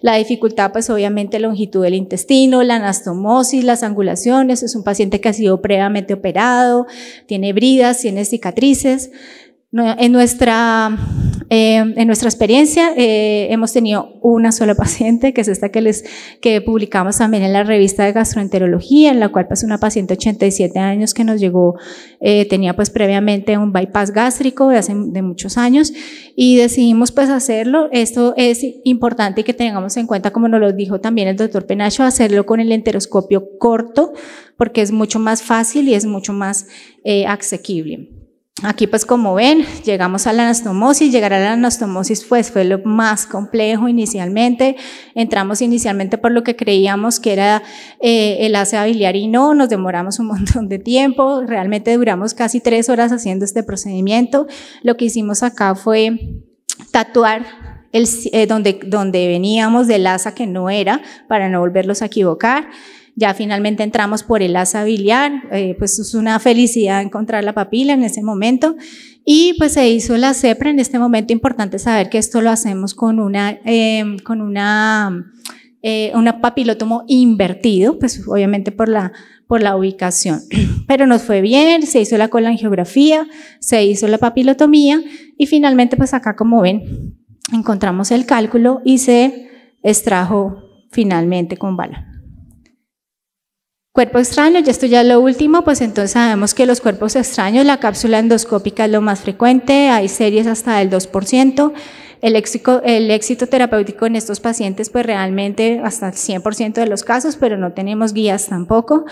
La dificultad, pues obviamente, longitud del intestino, la anastomosis, las angulaciones, es un paciente que ha sido previamente operado, tiene bridas, tiene cicatrices. Em, en, nuestra, experiencia eh, hemos tenido una sola paciente, que es esta que, les, publicamos también en la revista de gastroenterología, en la cual pasó pues, una paciente de 87 años que nos llegó, eh, tenía pues previamente un bypass gástrico de hace de muchos años y decidimos pues hacerlo. Esto es importante que tengamos en cuenta, como nos lo dijo también el doctor Penacho, hacerlo con el enteroscopio corto porque es mucho más fácil y es mucho más eh, asequible. Aquí pues como ven, llegamos a la anastomosis, llegar a la anastomosis pues fue lo más complejo inicialmente, entramos inicialmente por lo que creíamos que era eh, el asa biliar y no, nos demoramos un [laughs] montón de tiempo, realmente duramos casi tres horas haciendo este procedimiento, lo que hicimos acá fue tatuar el, eh, donde, donde veníamos del asa que no era para no volverlos a equivocar, ya finalmente entramos por el asa biliar, eh, pues es una felicidad encontrar la papila en ese momento. Y pues se hizo la CEPRA, en este momento importante saber que esto lo hacemos con una, em, con una, eh, una papilotomo invertido, pues obviamente por la, por la ubicación. [clears throat] Pero nos fue bien, se hizo la colangiografía, se hizo la papilotomía y finalmente pues acá como ven encontramos el cálculo y se extrajo finalmente con bala. Cuerpo extraño, ya esto ya lo último, pues entonces sabemos que los cuerpos extraños, la cápsula endoscópica es lo más frecuente, hay series hasta del 2%, el éxito, el éxito terapéutico en estos pacientes pues realmente hasta el 100% de los casos, pero no tenemos guías tampoco.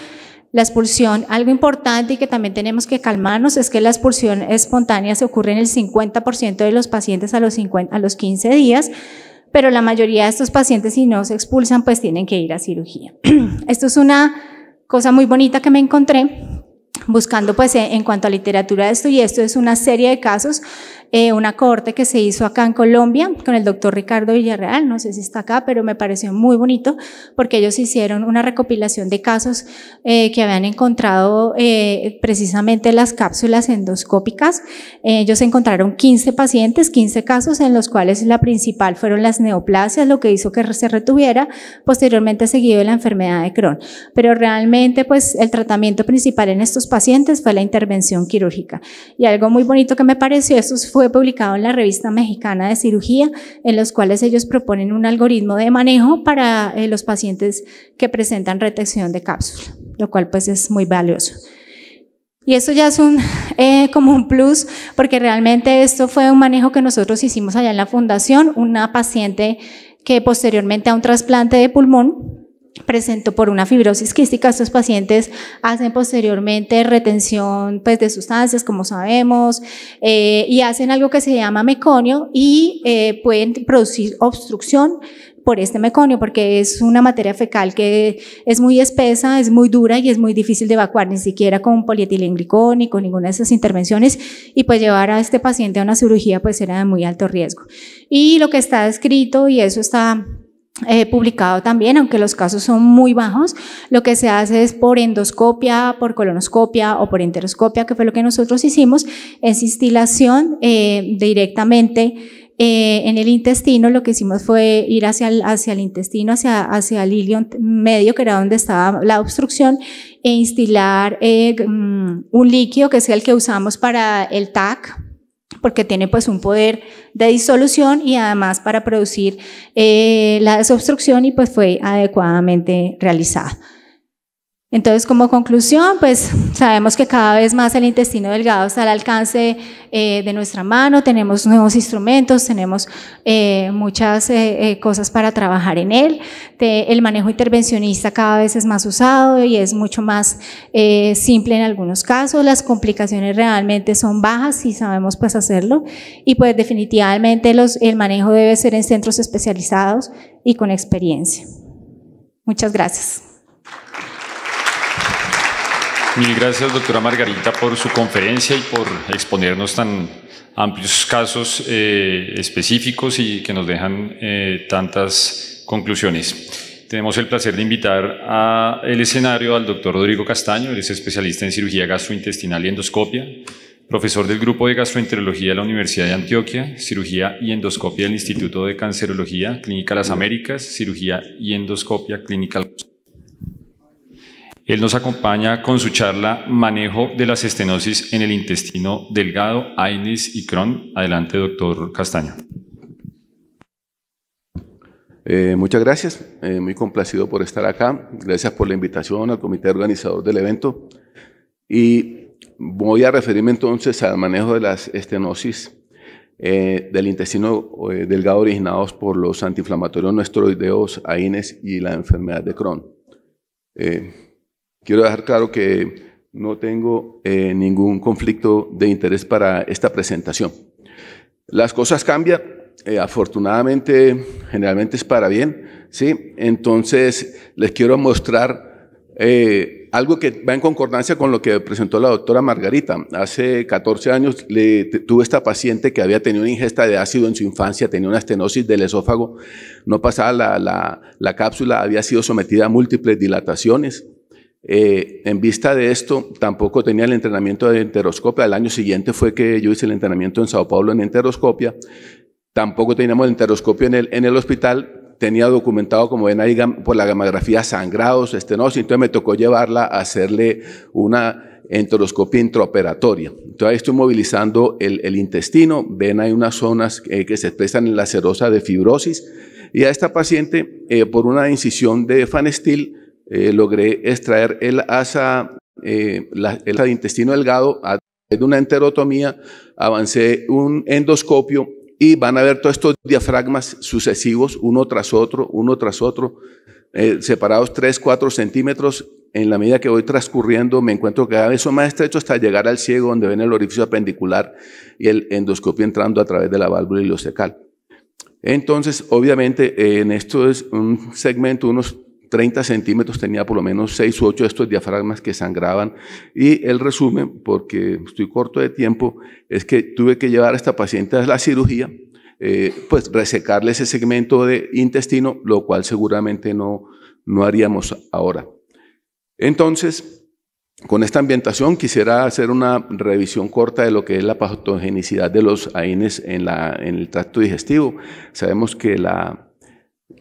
La expulsión, algo importante y que también tenemos que calmarnos es que la expulsión espontánea se ocurre en el 50% de los pacientes a los, a los 15 días, pero la mayoría de estos pacientes si no se expulsan pues tienen que ir a cirugía. [clears throat] esto es una cosa muy bonita que me encontré buscando pues eh, en cuanto a literatura de esto y esto es una serie de casos eh, una corte que se hizo acá en Colombia con el doctor Ricardo Villarreal, no sé si está acá, pero me pareció muy bonito porque ellos hicieron una recopilación de casos eh, que habían encontrado eh, precisamente las cápsulas endoscópicas. ellos encontraron 15 pacientes, 15 casos en los cuales la principal fueron las neoplasias, lo que hizo que se retuviera, posteriormente seguido de la enfermedad de Crohn. Pero realmente pues el tratamiento principal en estos pacientes fue la intervención quirúrgica. Y algo muy bonito que me pareció, estos fue publicado en la revista mexicana de cirugía, en los cuales ellos proponen un algoritmo de manejo para eh, los pacientes que presentan retección de cápsula, lo cual pues es muy valioso. Y eso ya es un, eh, como un plus, porque realmente esto fue un manejo que nosotros hicimos allá en la fundación, una paciente que posteriormente a un trasplante de pulmón presento por una fibrosis quística, estos pacientes hacen posteriormente retención pues, de sustancias, como sabemos, eh, y hacen algo que se llama meconio y eh, pueden producir obstrucción por este meconio, porque es una materia fecal que es muy espesa, es muy dura y es muy difícil de evacuar, ni siquiera con polietilenglicón ni con ninguna de esas intervenciones, y pues llevar a este paciente a una cirugía pues era de muy alto riesgo. Y lo que está escrito, y eso está eh, publicado también, aunque los casos son muy bajos, lo que se hace es por endoscopia, por colonoscopia o por enteroscopia, que fue lo que nosotros hicimos, es instilación eh, directamente eh, en el intestino. Lo que hicimos fue ir hacia el, hacia el intestino, hacia, hacia el ilion medio, que era donde estaba la obstrucción, e instilar mm, un líquido que es el que usamos para el TAC, porque tiene pues un poder de disolución y además para producir eh, la desobstrucción y pues fue adecuadamente realizada. Entonces, como conclusión, pues sabemos que cada vez más el intestino delgado está al alcance eh, de nuestra mano, tenemos nuevos instrumentos, tenemos eh, muchas eh, cosas para trabajar en él. el manejo intervencionista cada vez es más usado y es mucho más simple en algunos casos. Las complicaciones realmente son bajas y sabemos pues hacerlo. Y pues definitivamente los, el manejo debe ser en centros especializados y con experiencia. Muchas gracias. Mil gracias, doctora Margarita, por su conferencia y por exponernos tan amplios casos eh, específicos y que nos dejan eh, tantas conclusiones. Tenemos el placer de invitar al escenario al doctor Rodrigo Castaño, él es especialista en cirugía gastrointestinal y endoscopia, profesor del Grupo de Gastroenterología de la Universidad de Antioquia, cirugía y endoscopia del Instituto de Cancerología, Clínica Las Américas, cirugía y endoscopia, Clínica él nos acompaña con su charla Manejo de las estenosis en el intestino delgado, AINIS y Crohn. Adelante, doctor Castaño. Eh, muchas gracias, eh, muy complacido por estar acá. Gracias por la invitación al comité organizador del evento. Y voy a referirme entonces al manejo de las estenosis eh, del intestino delgado originados por los antiinflamatorios no AINES y la enfermedad de Crohn. Quiero dejar claro que no tengo eh, ningún conflicto de interés para esta presentación. Las cosas cambian, eh, afortunadamente, generalmente es para bien, ¿sí? Entonces, les quiero mostrar eh, algo que va en concordancia con lo que presentó la doctora Margarita. Hace 14 años le, tuve esta paciente que había tenido una ingesta de ácido en su infancia, tenía una estenosis del esófago, no pasaba la, la cápsula, había sido sometida a múltiples dilataciones, eh, en vista de esto, tampoco tenía el entrenamiento de enteroscopia. El año siguiente fue que yo hice el entrenamiento en Sao Paulo en enteroscopia. Tampoco teníamos el enteroscopio en el, en el hospital. Tenía documentado, como ven ahí, por la gamografía sangrados, estenosis. Entonces me tocó llevarla a hacerle una enteroscopia intraoperatoria. Entonces ahí estoy movilizando el, intestino. Ven, hay unas zonas eh, que se expresan en la serosa de fibrosis. Y a esta paciente, eh, por una incisión de fanestil, eh, logré extraer el asa, eh, el de intestino delgado a través de una enterotomía, avancé un endoscopio y van a ver todos estos diafragmas sucesivos, uno tras otro, uno tras otro, eh, separados 3, 4 centímetros. En la medida que voy transcurriendo, me encuentro cada vez más estrecho hasta llegar al ciego, donde ven el orificio apendicular y el endoscopio entrando a través de la válvula ileocecal. Entonces, obviamente, en esto es un segmento, unos 30 centímetros, tenía por lo menos 6 u 8 de estos diafragmas que sangraban. Y el resumen, porque estoy corto de tiempo, es que tuve que llevar a esta paciente a la cirugía, eh, pues resecarle ese segmento de intestino, lo cual seguramente no, no haríamos ahora. Entonces, con esta ambientación quisiera hacer una revisión corta de lo que es la patogenicidad de los AINES en, la, en el tracto digestivo. Sabemos que la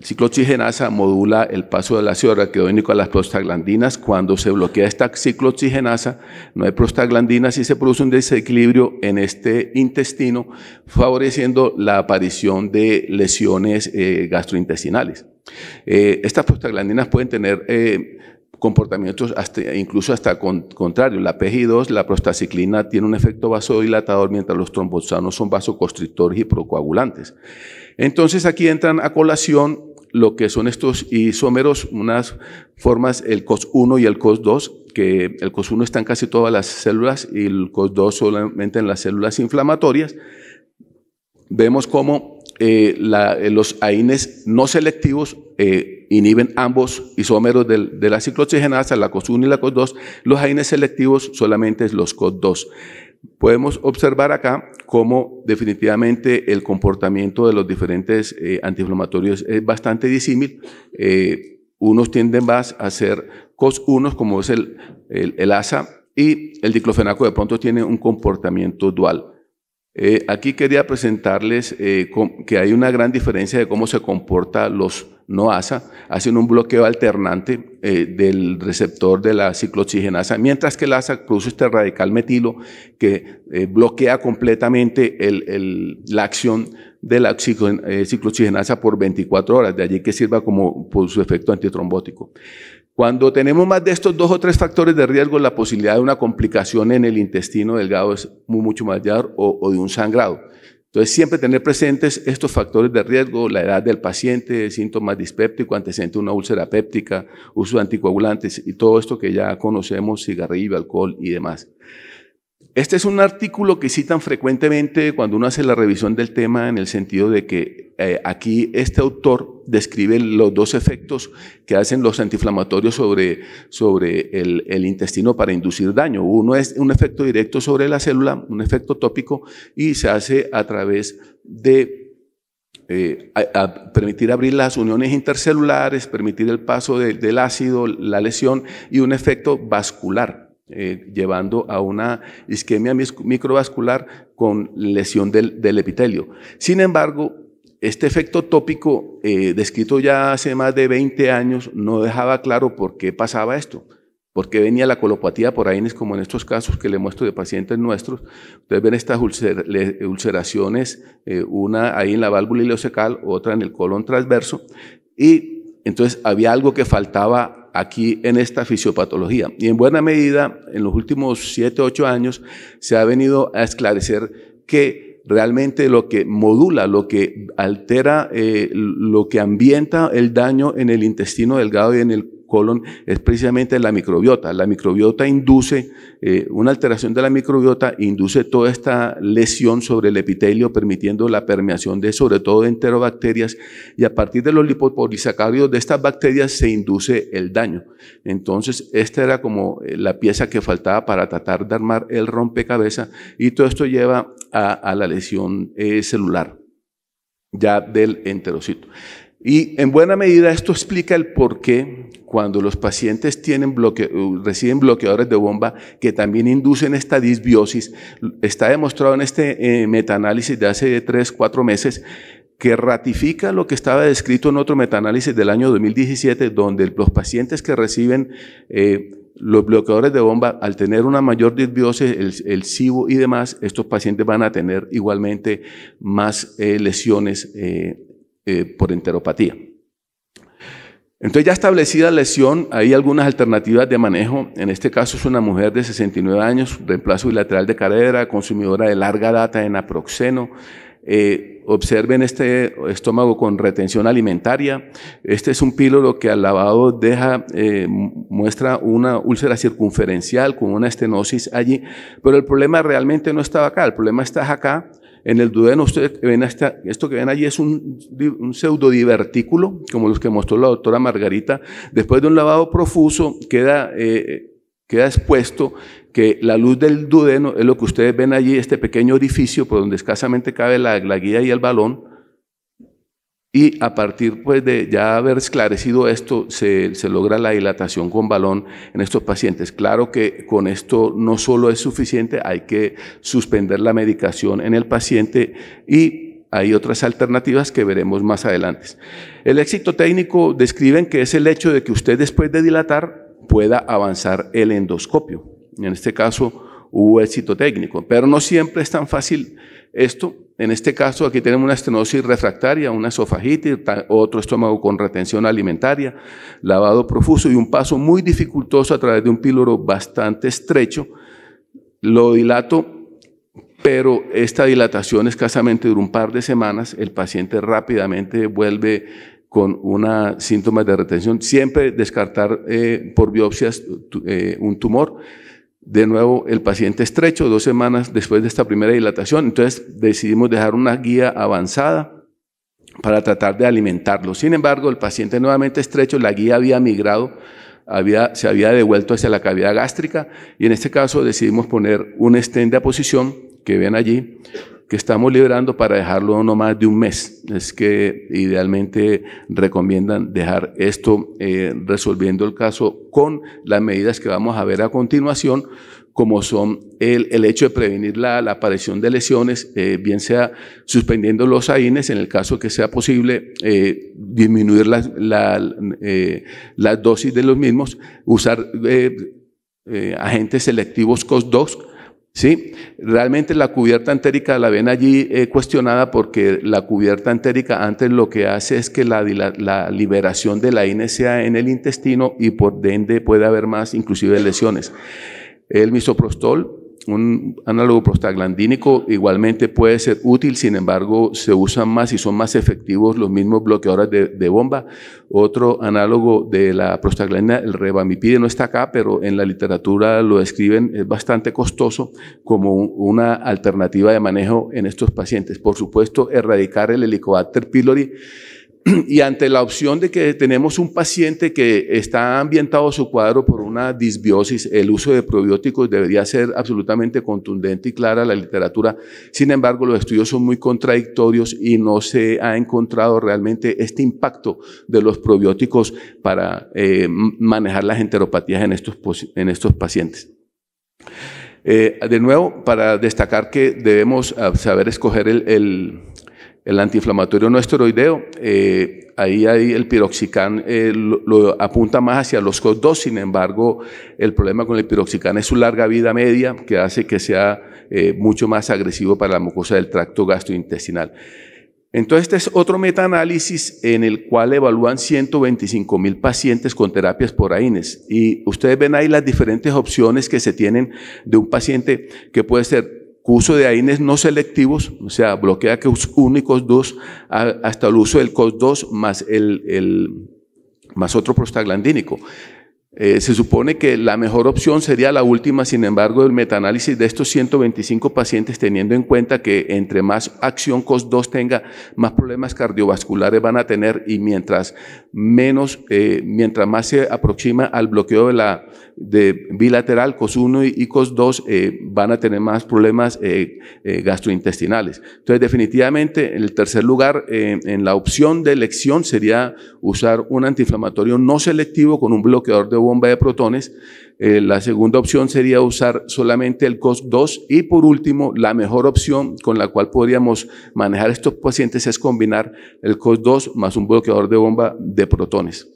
ciclooxigenasa modula el paso de ácido araquidónico a las prostaglandinas. Cuando se bloquea esta ciclooxigenasa, no hay prostaglandinas y se produce un desequilibrio en este intestino, favoreciendo la aparición de lesiones eh, gastrointestinales. Eh, estas prostaglandinas pueden tener eh, comportamientos hasta, incluso hasta contrarios. contrario. La PGI2, la prostaciclina, tiene un efecto vasodilatador, mientras los trombosanos son vasoconstrictores y procoagulantes. Entonces aquí entran a colación lo que son estos isómeros, unas formas, el COS1 y el COS2, que el COS1 está en casi todas las células y el COS2 solamente en las células inflamatorias. Vemos cómo eh, eh, los AINES no selectivos eh, inhiben ambos isómeros de, la ciclooxigenasa, la COS1 y la COS2. Los AINES selectivos solamente es los COS2 podemos observar acá cómo definitivamente el comportamiento de los diferentes eh, antiinflamatorios es bastante disímil. Eh, unos tienden más a ser COS-1, como es el, el, ASA, y el diclofenaco de pronto tiene un comportamiento dual. Eh, aquí quería presentarles que hay una gran diferencia de cómo se comporta los no ASA, hacen un bloqueo alternante eh, del receptor de la ciclooxigenasa, mientras que el ASA produce este radical metilo que eh, bloquea completamente la acción de la eh, ciclooxigenasa por 24 horas, de allí que sirva como su efecto antitrombótico. Cuando tenemos más de estos dos o tres factores de riesgo, la posibilidad de una complicación en el intestino delgado es mucho mayor o, o de un sangrado. Entonces, siempre tener presentes estos factores de riesgo, la edad del paciente, síntomas dispépticos, antecedente una úlcera péptica, uso de anticoagulantes y todo esto que ya conocemos, cigarrillo, alcohol y demás. Este es un artículo que citan frecuentemente cuando uno hace la revisión del tema en el sentido de que eh, aquí este autor describe los dos efectos que hacen los antiinflamatorios sobre, sobre el, intestino para inducir daño. Uno es un efecto directo sobre la célula, un efecto tópico, y se hace a través de eh, permitir abrir las uniones intercelulares, permitir el paso del ácido, la lesión y un efecto vascular. Eh, llevando a una isquemia microvascular con lesión del epitelio. Sin embargo, este efecto tópico, eh, descrito ya hace más de 20 años, no dejaba claro por qué pasaba esto, por qué venía la colopatía por ahí, como en estos casos que le muestro de pacientes nuestros. Ustedes ven estas ulceraciones, eh, una ahí en la válvula ileocecal, otra en el colon transverso, y entonces había algo que faltaba aquí en esta fisiopatología. Y en buena medida, en los últimos 7, 8 años, se ha venido a esclarecer que realmente lo que modula, lo que altera, eh, lo que ambienta el daño en el intestino delgado y en el colon es precisamente la microbiota. La microbiota induce, eh, una alteración de la microbiota induce toda esta lesión sobre el epitelio, permitiendo la permeación de sobre todo enterobacterias y a partir de los lipopolisacáridos de estas bacterias se induce el daño. Entonces, esta era como eh, la pieza que faltaba para tratar de armar el rompecabezas y todo esto lleva a, la lesión eh, celular ya del enterocito. Y en buena medida esto explica el por qué cuando los pacientes tienen bloque, eh, reciben bloqueadores de bomba que también inducen esta disbiosis, está demostrado en este meta eh, metaanálisis de hace tres cuatro meses que ratifica lo que estaba descrito en otro metaanálisis del año 2017, donde los pacientes que reciben eh, los bloqueadores de bomba, al tener una mayor disbiosis, el, cibo y demás, estos pacientes van a tener igualmente más lesiones eh, por enteropatía. Entonces ya establecida lesión, hay algunas alternativas de manejo. En este caso es una mujer de 69 años, reemplazo bilateral de cadera, consumidora de larga data en naproxeno. Eh, observen este estómago con retención alimentaria. Este es un píloro que al lavado deja, eh, muestra una úlcera circunferencial con una estenosis allí. Pero el problema realmente no estaba acá, el problema está acá en el duodeno ustedes ven esto que ven allí es un, un pseudo como los que mostró la doctora Margarita. Después de un lavado profuso, queda, eh, queda expuesto que la luz del Dudeno es lo que ustedes ven allí, este pequeño orificio por donde escasamente cabe la, la guía y el balón. Y a partir pues, de ya haber esclarecido esto, se, se, logra la dilatación con balón en estos pacientes. Claro que con esto no solo es suficiente, hay que suspender la medicación en el paciente y hay otras alternativas que veremos más adelante. El éxito técnico describen que es el hecho de que usted después de dilatar pueda avanzar el endoscopio. En este caso hubo éxito técnico, pero no siempre es tan fácil esto en este caso, aquí tenemos una estenosis refractaria, una esofagitis, otro estómago con retención alimentaria, lavado profuso y un paso muy dificultoso a través de un píloro bastante estrecho. Lo dilato, pero esta dilatación escasamente dura un par de semanas. El paciente rápidamente vuelve con una síntomas de retención. Siempre descartar eh, por biopsias eh, un tumor de nuevo el paciente estrecho, dos semanas después de esta primera dilatación. Entonces decidimos dejar una guía avanzada para tratar de alimentarlo. Sin embargo, el paciente nuevamente estrecho, la guía había migrado, había, se había devuelto hacia la cavidad gástrica y en este caso decidimos poner un estén de aposición que ven allí, que estamos liberando para dejarlo no más de un mes. Es que idealmente recomiendan dejar esto eh, resolviendo el caso con las medidas que vamos a ver a continuación, como son el, hecho de prevenir la, aparición de lesiones, eh, bien sea suspendiendo los AINES en el caso que sea posible, eh, disminuir las, la, dosis de los mismos, usar agentes selectivos COS-2 ¿Sí? Realmente la cubierta entérica la ven allí eh, cuestionada porque la cubierta entérica antes lo que hace es que la, liberación de la INE sea en el intestino y por ende puede haber más, inclusive lesiones. El misoprostol un análogo prostaglandínico igualmente puede ser útil, sin embargo, se usan más y son más efectivos los mismos bloqueadores de, bomba. Otro análogo de la prostaglandina, el revamipide, no está acá, pero en la literatura lo describen, es bastante costoso como una alternativa de manejo en estos pacientes. Por supuesto, erradicar el Helicobacter pylori [clears throat] y ante la opción de que tenemos un paciente que está ambientado su cuadro por una disbiosis, el uso de probióticos debería ser absolutamente contundente y clara la literatura. Sin embargo, los estudios son muy contradictorios y no se ha encontrado realmente este impacto de los probióticos para eh, manejar las enteropatías en estos, en estos pacientes. Eh, de nuevo, para destacar que debemos ah, saber escoger el, el antiinflamatorio no esteroideo, eh, ahí, hay el piroxicán eh, lo, apunta más hacia los co 2 sin embargo, el problema con el piroxicán es su larga vida media, que hace que sea eh, mucho más agresivo para la mucosa del tracto gastrointestinal. Entonces, este es otro metaanálisis en el cual evalúan 125 mil pacientes con terapias por AINES. Y ustedes ven ahí las diferentes opciones que se tienen de un paciente que puede ser uso de AINES no selectivos, o sea, bloquea que 1 y cos hasta el uso del COS2 más, el, más otro prostaglandínico. Eh, se supone que la mejor opción sería la última, sin embargo, el metaanálisis de estos 125 pacientes, teniendo en cuenta que entre más acción COS2 tenga, más problemas cardiovasculares van a tener y mientras menos, eh, mientras más se aproxima al bloqueo de la de bilateral, COS1 y COS2 eh, van a tener más problemas eh, eh, gastrointestinales. Entonces, definitivamente, en el tercer lugar, en la opción de elección sería usar un antiinflamatorio no selectivo con un bloqueador de bomba de protones. la segunda opción sería usar solamente el COS2 y por último, la mejor opción con la cual podríamos manejar estos pacientes es combinar el COS2 más un bloqueador de bomba de protones.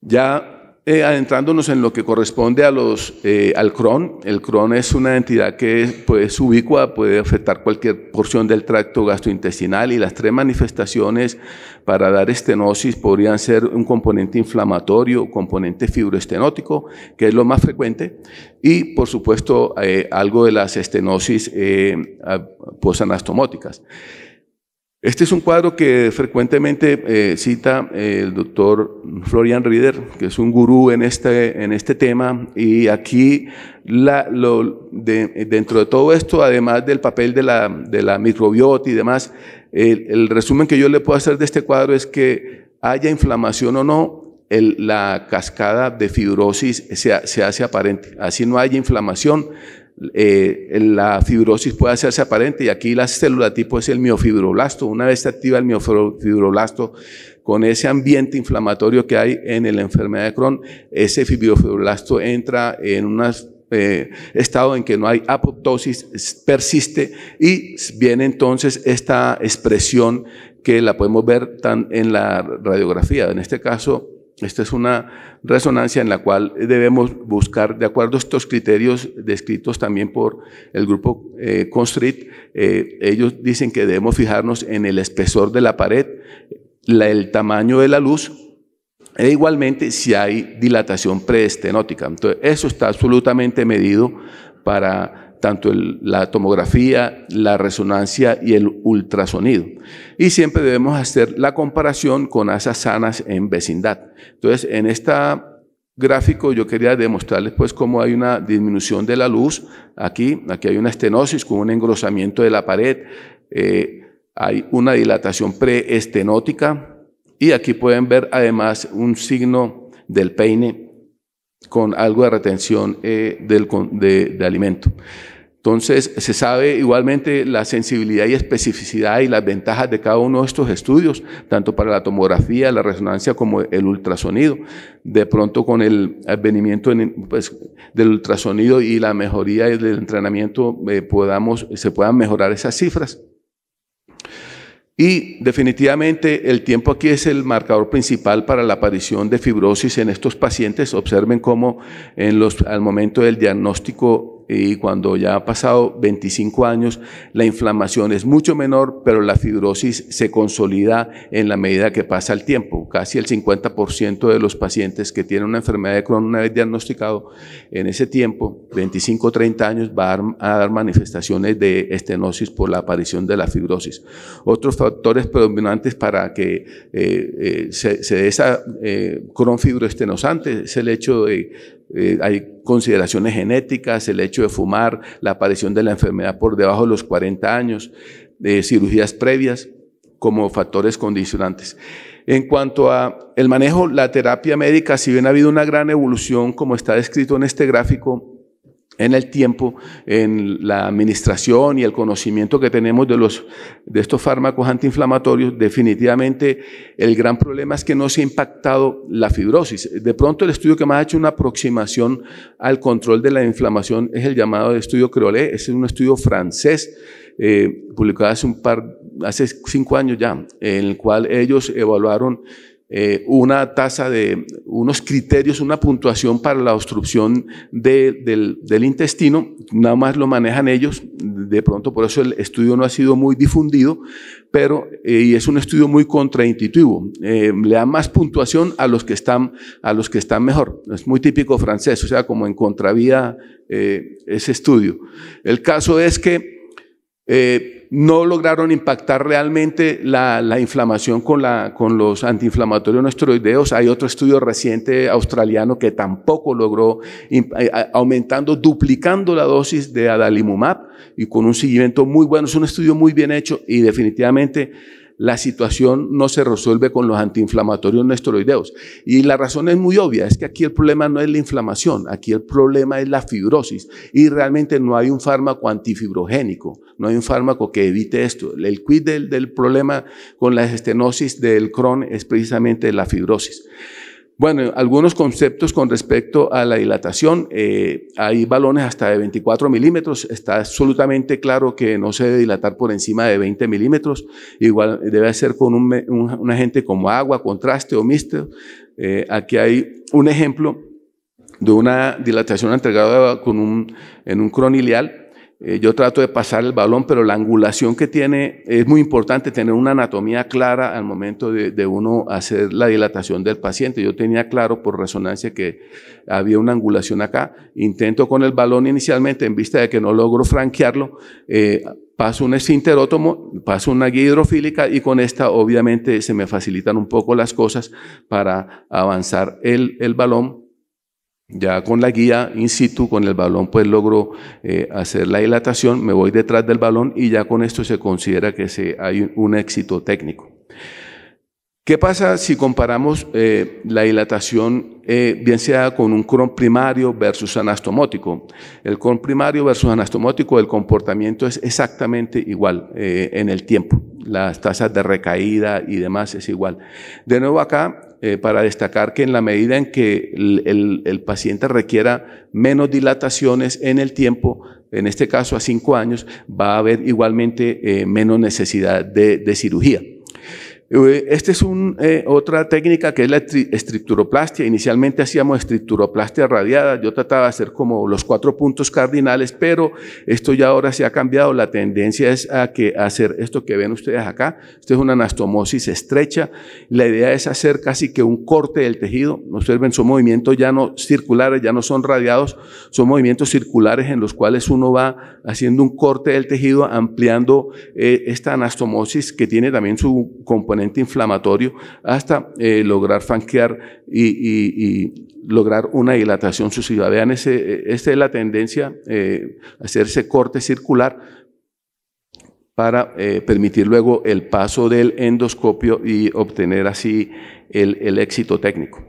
Ya eh, adentrándonos en lo que corresponde a los, eh, al CRON, el CRON es una entidad que pues, ubicua, puede afectar cualquier porción del tracto gastrointestinal y las tres manifestaciones para dar estenosis podrían ser un componente inflamatorio, componente fibroestenótico, que es lo más frecuente, y por supuesto eh, algo de las estenosis posanastomóticas. Este es un cuadro que frecuentemente eh, cita eh, el doctor Florian Rieder, que es un gurú en este, en este tema, y aquí dentro de todo esto, además del papel de la, microbiota y demás, el, resumen que yo le puedo hacer de este cuadro es que haya inflamación o no, la cascada de fibrosis se, se hace aparente. Así no haya inflamación, eh, la fibrosis puede hacerse aparente y aquí la célula tipo es el miofibroblasto. Una vez se activa el miofibroblasto con ese ambiente inflamatorio que hay en la enfermedad de Crohn, ese miofibroblasto entra en un eh, estado en que no hay apoptosis, persiste y viene entonces esta expresión que la podemos ver tan en la radiografía. En este caso, esta es una resonancia en la cual debemos buscar, de acuerdo a estos criterios descritos también por el grupo eh, eh ellos dicen que debemos fijarnos en el espesor de la pared, el tamaño de la luz e igualmente si hay dilatación preestenótica. Entonces, eso está absolutamente medido para tanto la tomografía, la resonancia y el ultrasonido. Y siempre debemos hacer la comparación con asas sanas en vecindad. Entonces, en este gráfico yo quería demostrarles pues cómo hay una disminución de la luz aquí, aquí hay una estenosis con un engrosamiento de la pared, eh, hay una dilatación preestenótica y aquí pueden ver además un signo del peine con algo de retención eh, del, de alimento. Entonces, se sabe igualmente la sensibilidad y especificidad y las ventajas de cada uno de estos estudios, tanto para la tomografía, la resonancia como el ultrasonido. De pronto, con el advenimiento pues, del ultrasonido y la mejoría del entrenamiento, eh, se puedan mejorar esas cifras. Y definitivamente el tiempo aquí es el marcador principal para la aparición de fibrosis en estos pacientes. Observen cómo en los, al momento del diagnóstico y cuando ya ha pasado 25 años, la inflamación es mucho menor, pero la fibrosis se consolida en la medida que pasa el tiempo. Casi el 50% de los pacientes que tienen una enfermedad de Crohn una vez diagnosticado, en ese tiempo, 25 o 30 años, va a dar manifestaciones de estenosis por la aparición de la fibrosis. Otros factores predominantes para que eh, eh, se, dé esa eh, Crohn fibroestenosante es el hecho de eh, hay consideraciones genéticas, el hecho de fumar, la aparición de la enfermedad por debajo de los 40 años, de cirugías previas como factores condicionantes. En cuanto a el manejo, la terapia médica, si bien ha habido una gran evolución, como está descrito en este gráfico, en el tiempo, en la administración y el conocimiento que tenemos de, los, de estos fármacos antiinflamatorios, definitivamente el gran problema es que no se ha impactado la fibrosis. De pronto el estudio que más ha hecho una aproximación al control de la inflamación es el llamado estudio CREOLE. es un estudio francés eh, publicado hace un par, hace cinco años ya, en el cual ellos evaluaron eh, una tasa de unos criterios, una puntuación para la obstrucción del, intestino, nada más lo manejan ellos, de pronto por eso el estudio no ha sido muy difundido, pero eh, y es un estudio muy contraintuitivo, eh, le da más puntuación a los que están a los que están mejor, es muy típico francés, o sea, como en contravía ese estudio. El caso es que no lograron impactar realmente la, inflamación con, con, los antiinflamatorios no esteroideos. Hay otro estudio reciente australiano que tampoco logró, eh, aumentando, duplicando la dosis de adalimumab y con un seguimiento muy bueno. Es un estudio muy bien hecho y definitivamente la situación no se resuelve con los antiinflamatorios no esteroideos. Y la razón es muy obvia, es que aquí el problema no es la inflamación, aquí el problema es la fibrosis. Y realmente no hay un fármaco antifibrogénico, no hay un fármaco que evite esto. El quid del, problema con la estenosis del Crohn es precisamente la fibrosis. Bueno, algunos conceptos con respecto a la dilatación. Eh, hay balones hasta de 24 milímetros. Está absolutamente claro que no se debe dilatar por encima de 20 milímetros. Igual debe ser con un, agente como agua, contraste o mixto. Eh, aquí hay un ejemplo de una dilatación entregada con un, en un cronileal, eh, yo trato de pasar el balón, pero la angulación que tiene es muy importante, tener una anatomía clara al momento de, uno hacer la dilatación del paciente. Yo tenía claro por resonancia que había una angulación acá. Intento con el balón inicialmente, en vista de que no logro franquearlo, eh, paso un esfinterótomo, paso una guía hidrofílica y con esta obviamente se me facilitan un poco las cosas para avanzar el, el balón ya con la guía in situ, con el balón, pues logro eh, hacer la dilatación, me voy detrás del balón y ya con esto se considera que hay un éxito técnico. ¿Qué pasa si comparamos eh, la dilatación, eh, bien sea con un cron primario versus anastomótico? El cron primario versus anastomótico, el comportamiento es exactamente igual en el tiempo. Las tasas de recaída y demás es igual. De nuevo acá, eh, para destacar que en la medida en que el, paciente requiera menos dilataciones en el tiempo, en este caso a cinco años, va a haber igualmente eh, menos necesidad de cirugía. Esta es eh, otra técnica que es la estricturoplastia, Inicialmente hacíamos estricturoplastia radiada. Yo trataba de hacer como los cuatro puntos cardinales, pero esto ya ahora se ha cambiado. La tendencia es a que hacer esto que ven ustedes acá. Esto es una anastomosis estrecha. La idea es hacer casi que un corte del tejido. ven son movimientos ya no circulares, ya no son radiados, son movimientos circulares en los cuales uno va haciendo un corte del tejido, ampliando eh, esta anastomosis que tiene también su componente inflamatorio hasta eh, lograr franquear y, lograr una dilatación sucesiva. Vean, ese, esta es la tendencia, eh, hacerse corte circular para eh, permitir luego el paso del endoscopio y obtener así el, éxito técnico.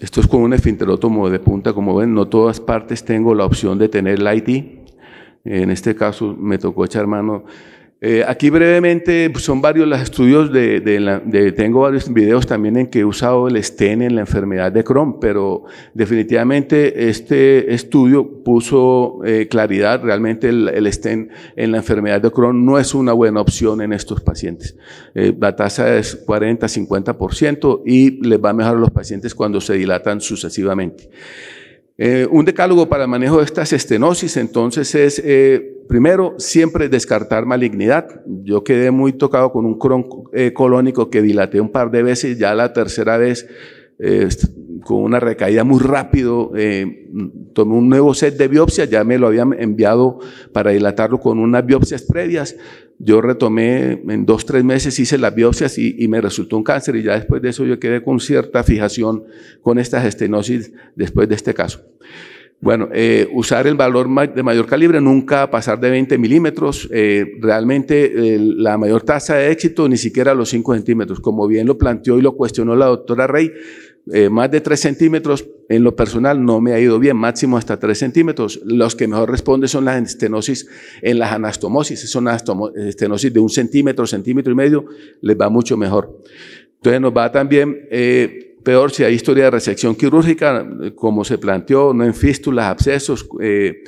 Esto es con un esfinterótomo de punta, como ven, no todas partes tengo la opción de tener la IT. En este caso me tocó echar mano eh, aquí brevemente pues, son varios los estudios de, tengo varios videos también en que he usado el estén en la enfermedad de Crohn, pero definitivamente este estudio puso eh, claridad realmente el, estén en la enfermedad de Crohn no es una buena opción en estos pacientes. Eh, la tasa es 40-50% y les va a mejorar a los pacientes cuando se dilatan sucesivamente. Eh, un decálogo para el manejo de estas estenosis, entonces, es eh, primero siempre descartar malignidad. Yo quedé muy tocado con un cron eh, colónico que dilaté un par de veces, ya la tercera vez con una recaída muy rápido, eh, tomé un nuevo set de biopsias, ya me lo habían enviado para dilatarlo con unas biopsias previas. Yo retomé en dos, tres meses, hice las biopsias y, me resultó un cáncer y ya después de eso yo quedé con cierta fijación con estas estenosis después de este caso. Bueno, eh, usar el valor de mayor calibre, nunca pasar de 20 milímetros. Eh, realmente la mayor tasa de éxito ni siquiera los 5 centímetros, como bien lo planteó y lo cuestionó la doctora Rey. Eh, más de 3 centímetros, en lo personal no me ha ido bien, máximo hasta 3 centímetros. Los que mejor responden son las estenosis en las anastomosis, son estenosis de un centímetro, centímetro y medio, les va mucho mejor. Entonces nos va también eh, peor si hay historia de resección quirúrgica, como se planteó, no en fístulas, abscesos, eh,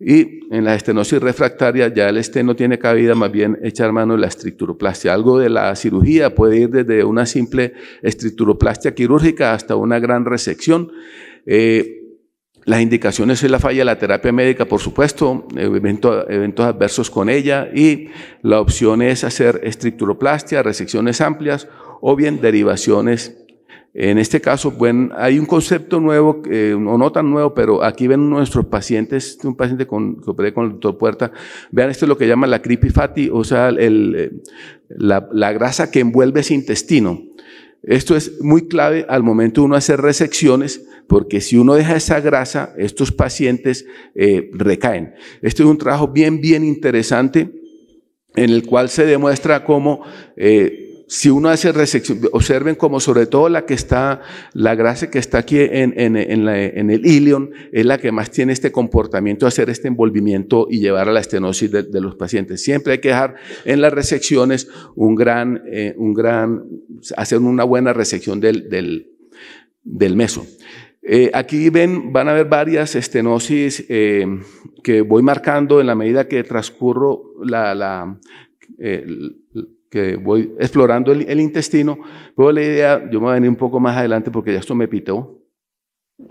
y en la estenosis refractaria ya el esteno tiene cabida, más bien echar mano de la estricturoplastia. Algo de la cirugía puede ir desde una simple estricturoplastia quirúrgica hasta una gran resección. Eh, las indicaciones es la falla de la terapia médica, por supuesto, eventos adversos con ella y la opción es hacer estricturoplastia, resecciones amplias o bien derivaciones en este caso, bueno, pues, hay un concepto nuevo, eh, o no tan nuevo, pero aquí ven nuestros pacientes, un paciente que operé con el doctor Puerta, vean esto es lo que llaman la creepy fatty, o sea, eh, la, grasa que envuelve ese intestino. Esto es muy clave al momento de uno hacer resecciones, porque si uno deja esa grasa, estos pacientes eh, recaen. Este es un trabajo bien, bien interesante, en el cual se demuestra cómo si uno hace resección, observen como sobre todo la que está, la grasa que está aquí en, el ilion, es la que más tiene este comportamiento de hacer este envolvimiento y llevar a la estenosis de, los pacientes. Siempre hay que dejar en las resecciones un gran, eh, un gran, hacer una buena resección del, meso. Eh, aquí ven, van a ver varias estenosis eh, que voy marcando en la medida que transcurro la, la, que voy explorando el, intestino, pero la idea, yo me voy a venir un poco más adelante porque ya esto me pitó.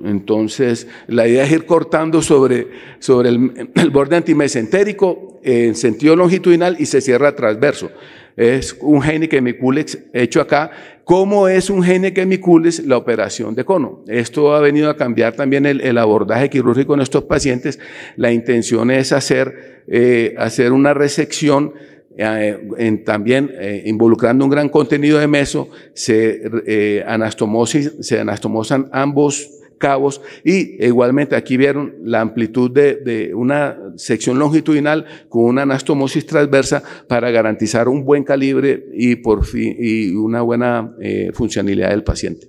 Entonces, la idea es ir cortando sobre, sobre el, borde antimesentérico en sentido longitudinal y se cierra transverso. Es un gene que miculex hecho acá. ¿Cómo es un gene que miculex la operación de cono? Esto ha venido a cambiar también el, abordaje quirúrgico en estos pacientes. La intención es hacer, eh, hacer una resección eh, en, también eh, involucrando un gran contenido de meso, se, eh, anastomosis, se anastomosan ambos cabos y igualmente aquí vieron la amplitud de, de, una sección longitudinal con una anastomosis transversa para garantizar un buen calibre y, por fin, y una buena eh, funcionalidad del paciente.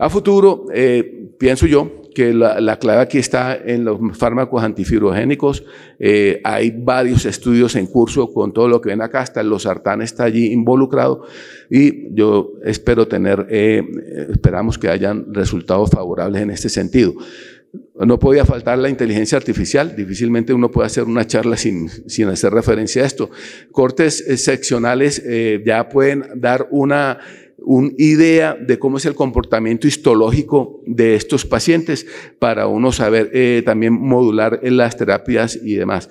A futuro, eh, pienso yo que la, clave aquí está en los fármacos antifibrogénicos. Eh, hay varios estudios en curso con todo lo que ven acá, hasta el sartán está allí involucrado y yo espero tener, eh, esperamos que hayan resultados favorables en este sentido. No podía faltar la inteligencia artificial, difícilmente uno puede hacer una charla sin hacer referencia a esto. Cortes seccionales ya pueden dar una una idea de cómo es el comportamiento histológico de estos pacientes para uno saber eh, también modular en las terapias y demás.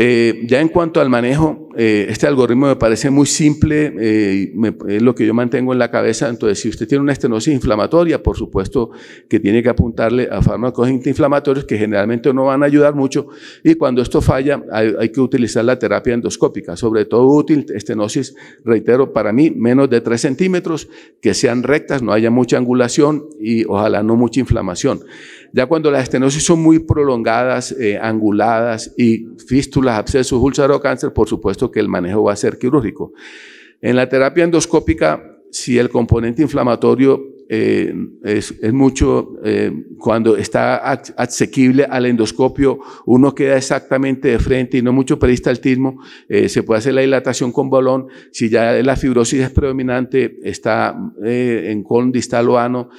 Eh, ya en cuanto al manejo, eh, este algoritmo me parece muy simple, eh, es lo que yo mantengo en la cabeza. Entonces, si usted tiene una estenosis inflamatoria, por supuesto que tiene que apuntarle a fármacos antiinflamatorios que generalmente no van a ayudar mucho. Y cuando esto falla, hay, hay, que utilizar la terapia endoscópica, sobre todo útil estenosis, reitero, para mí, menos de 3 centímetros, que sean rectas, no haya mucha angulación y ojalá no mucha inflamación. Ya cuando las estenosis son muy prolongadas, eh, anguladas y fístulas, abscesos, úlceros o cáncer, por supuesto que el manejo va a ser quirúrgico. En la terapia endoscópica, si el componente inflamatorio eh, es, mucho, eh, cuando está asequible al endoscopio, uno queda exactamente de frente y no mucho peristaltismo, se puede hacer la dilatación con balón, si ya la fibrosis es predominante, está en colon distal o ano,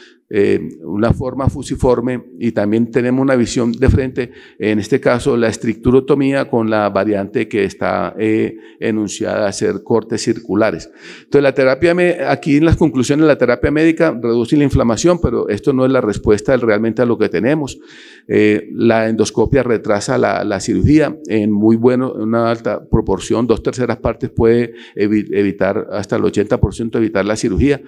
una eh, forma fusiforme y también tenemos una visión de frente, en este caso la estricturotomía con la variante que está eh, enunciada a ser cortes circulares. Entonces la terapia, aquí en las conclusiones, la terapia médica reduce la inflamación, pero esto no es la respuesta realmente a lo que tenemos. Eh, la endoscopia retrasa la, cirugía en muy bueno, en una alta proporción, dos terceras partes puede evitar, hasta el 80% evitar la cirugía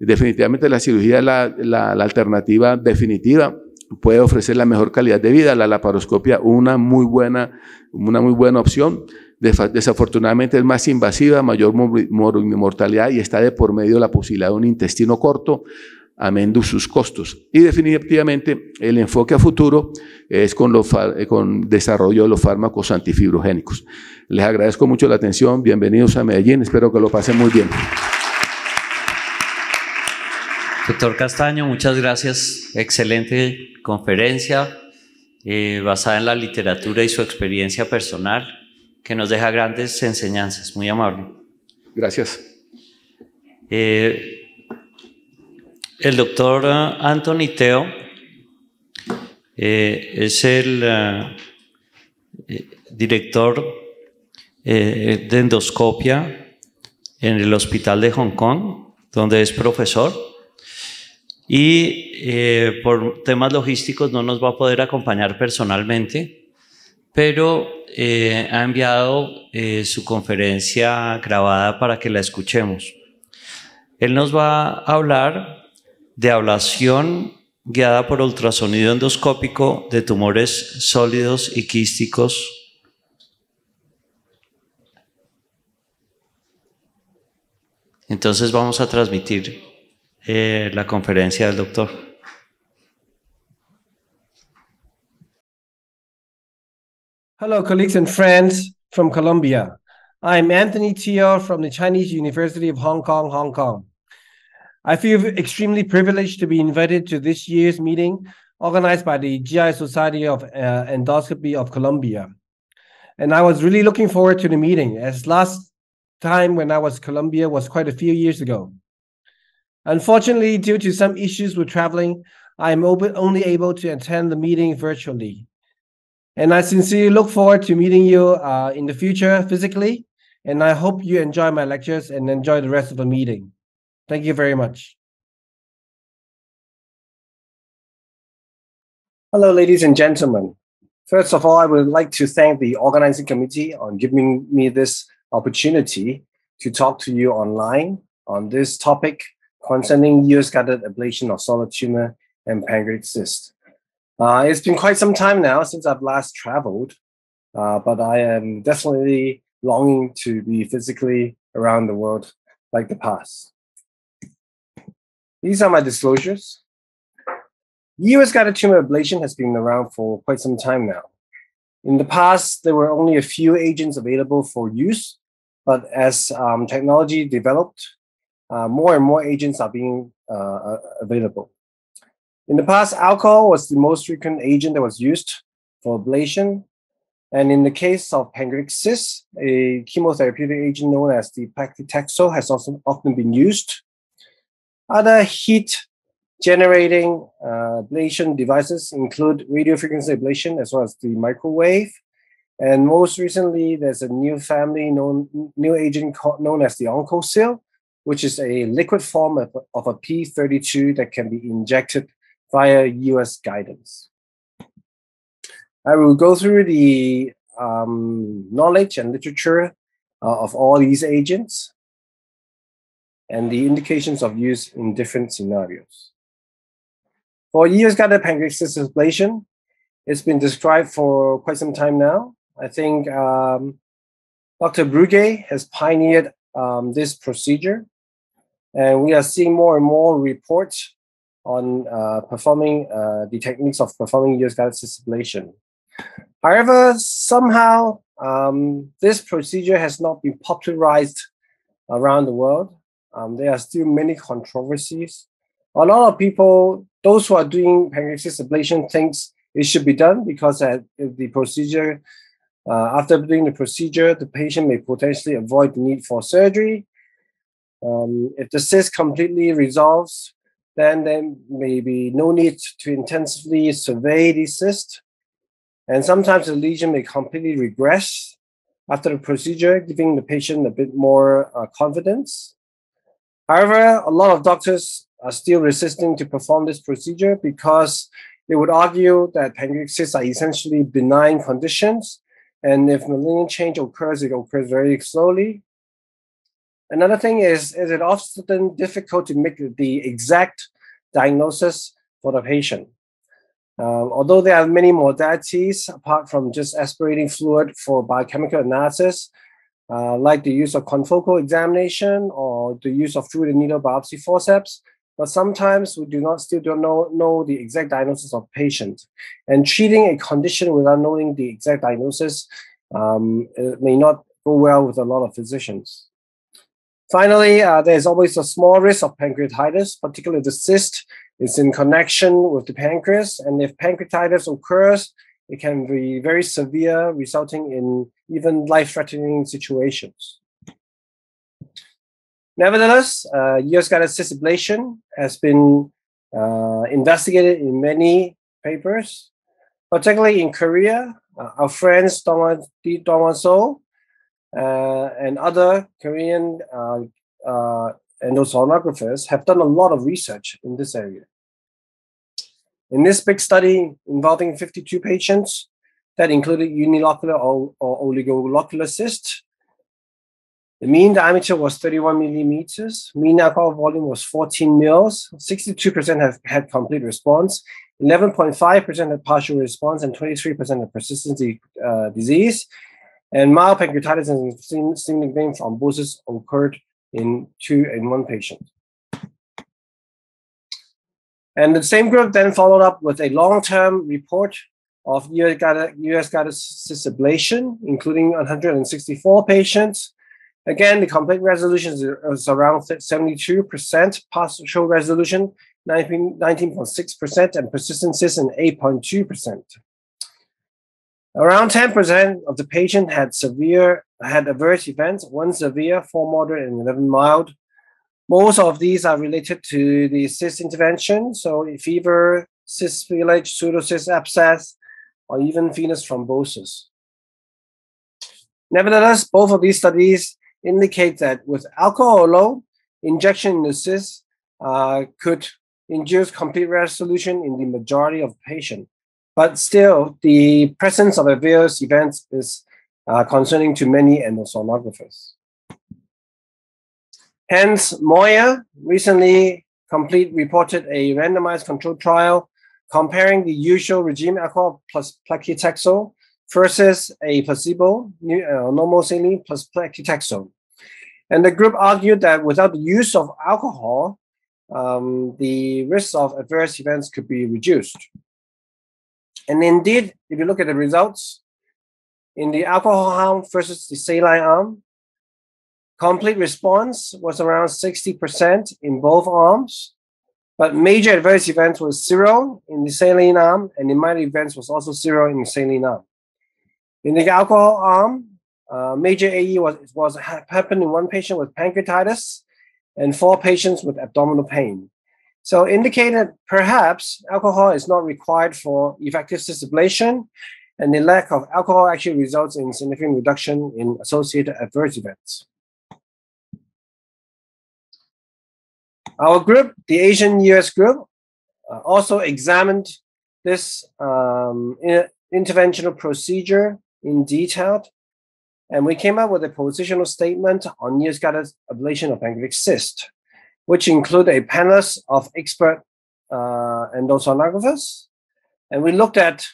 definitivamente la cirugía es la, alternativa definitiva puede ofrecer la mejor calidad de vida. La laparoscopia, una muy buena, una muy buena opción. Desafortunadamente es más invasiva, mayor mortalidad y está de por medio la posibilidad de un intestino corto, amén de sus costos. Y definitivamente el enfoque a futuro es con, eh, con desarrollo de los fármacos antifibrogénicos. Les agradezco mucho la atención, bienvenidos a Medellín, espero que lo pasen muy bien. Doctor Castaño, muchas gracias. Excelente conferencia eh, basada en la literatura y su experiencia personal, que nos deja grandes enseñanzas. Muy amable. Gracias. Eh, el doctor eh, Anthony Teo es el director de endoscopia en el Hospital de Hong Kong, donde es profesor y eh, por temas logísticos no nos va a poder acompañar personalmente, pero eh, ha enviado eh, su conferencia grabada para que la escuchemos. Él nos va a hablar de ablación guiada por ultrasonido endoscópico de tumores sólidos y quísticos Entonces vamos a transmitir eh, la conferencia del doctor. Hello, colleagues and friends from Colombia. I'm Anthony Tio from the Chinese University of Hong Kong, Hong Kong. I feel extremely privileged to be invited to this year's meeting organized by the GI Society of uh, Endoscopy of Colombia. And I was really looking forward to the meeting as last time when I was Colombia was quite a few years ago. Unfortunately, due to some issues with traveling, I am only able to attend the meeting virtually. And I sincerely look forward to meeting you uh, in the future physically. And I hope you enjoy my lectures and enjoy the rest of the meeting. Thank you very much. Hello, ladies and gentlemen. First of all, I would like to thank the organizing committee on giving me this opportunity to talk to you online on this topic concerning US guided ablation of solid tumor and pancreatic cyst. Uh, it's been quite some time now since I've last traveled, uh, but I am definitely longing to be physically around the world like the past. These are my disclosures. US guided tumor ablation has been around for quite some time now. In the past, there were only a few agents available for use, but as um, technology developed, uh, more and more agents are being uh, uh, available. In the past, alcohol was the most frequent agent that was used for ablation. And in the case of pancreatic cysts, a chemotherapeutic agent known as the paclitaxel has also often been used. Other heat generating uh, ablation devices include radiofrequency ablation as well as the microwave. And most recently, there's a new family known new agent known as the OncoSeal, which is a liquid form of, of a P32 that can be injected via US guidance. I will go through the um, knowledge and literature uh, of all these agents and the indications of use in different scenarios. For US guided pancreatic ablation, it's been described for quite some time now. I think um, Dr. Brugge has pioneered um, this procedure and uh, we are seeing more and more reports on uh, performing uh, the techniques of performing US guided ablation. However, somehow um, this procedure has not been popularized around the world. Um, there are still many controversies. A lot of people, those who are doing pancreatic ablation, thinks it should be done because uh, the procedure, uh, after doing the procedure, the patient may potentially avoid the need for surgery um, if the cyst completely resolves, then there may be no need to intensively survey the cyst. And sometimes the lesion may completely regress after the procedure, giving the patient a bit more uh, confidence. However, a lot of doctors are still resistant to perform this procedure because they would argue that pancreatic cysts are essentially benign conditions. And if malignant change occurs, it occurs very slowly. Another thing is, is it often difficult to make the exact diagnosis for the patient. Um, although there are many modalities apart from just aspirating fluid for biochemical analysis, uh, like the use of confocal examination or the use of fluid and needle biopsy forceps, but sometimes we do not still don't know, know the exact diagnosis of patient. And treating a condition without knowing the exact diagnosis um, may not go well with a lot of physicians. Finally, uh, there is always a small risk of pancreatitis, particularly the cyst is in connection with the pancreas. And if pancreatitis occurs, it can be very severe, resulting in even life threatening situations. Nevertheless, uh, US guided cyst ablation has been uh, investigated in many papers, particularly in Korea. Uh, our friends Dong Won So uh, and other Korean uh, uh, endosonographers have done a lot of research in this area. In this big study involving 52 patients that included unilocular or, or oligolocular cysts, the mean diameter was 31 millimeters, mean alcohol volume was 14 mils, 62% have had complete response, 11.5% had partial response, and 23% had persistent uh, disease. And mild pancreatitis and been vein thrombosis occurred in two in one patient. And the same group then followed up with a long-term report of US guided cyst ablation, including 164 patients. Again, the complete resolution is around 72%, partial resolution 19.6%, and persistent cysts in 8.2%. Around 10% of the patient had severe had adverse events, one severe, four moderate, and 11 mild. Most of these are related to the cyst intervention, so fever, cyst village, pseudocyst abscess, or even venous thrombosis. Nevertheless, both of these studies indicate that with alcohol alone, injection in the cyst uh, could induce complete resolution in the majority of patients. But still, the presence of adverse events is uh, concerning to many endosonographers. Hence, Moya recently complete reported a randomized controlled trial comparing the usual regime alcohol plus placlitaxel versus a placebo, new, uh, normal saline plus placlitaxel. And the group argued that without the use of alcohol, um, the risk of adverse events could be reduced. And indeed, if you look at the results, in the alcohol arm versus the saline arm, complete response was around 60% in both arms, but major adverse events was zero in the saline arm, and the minor events was also zero in the saline arm. In the alcohol arm, uh, major AE was, was happened in one patient with pancreatitis and four patients with abdominal pain. So indicated, perhaps alcohol is not required for effective cyst ablation, and the lack of alcohol actually results in significant reduction in associated adverse events. Our group, the Asian US group, uh, also examined this um, in interventional procedure in detail, and we came up with a positional statement on EOS guided ablation of pancreatic cyst which include a panel of expert uh, endosonographers. And we looked at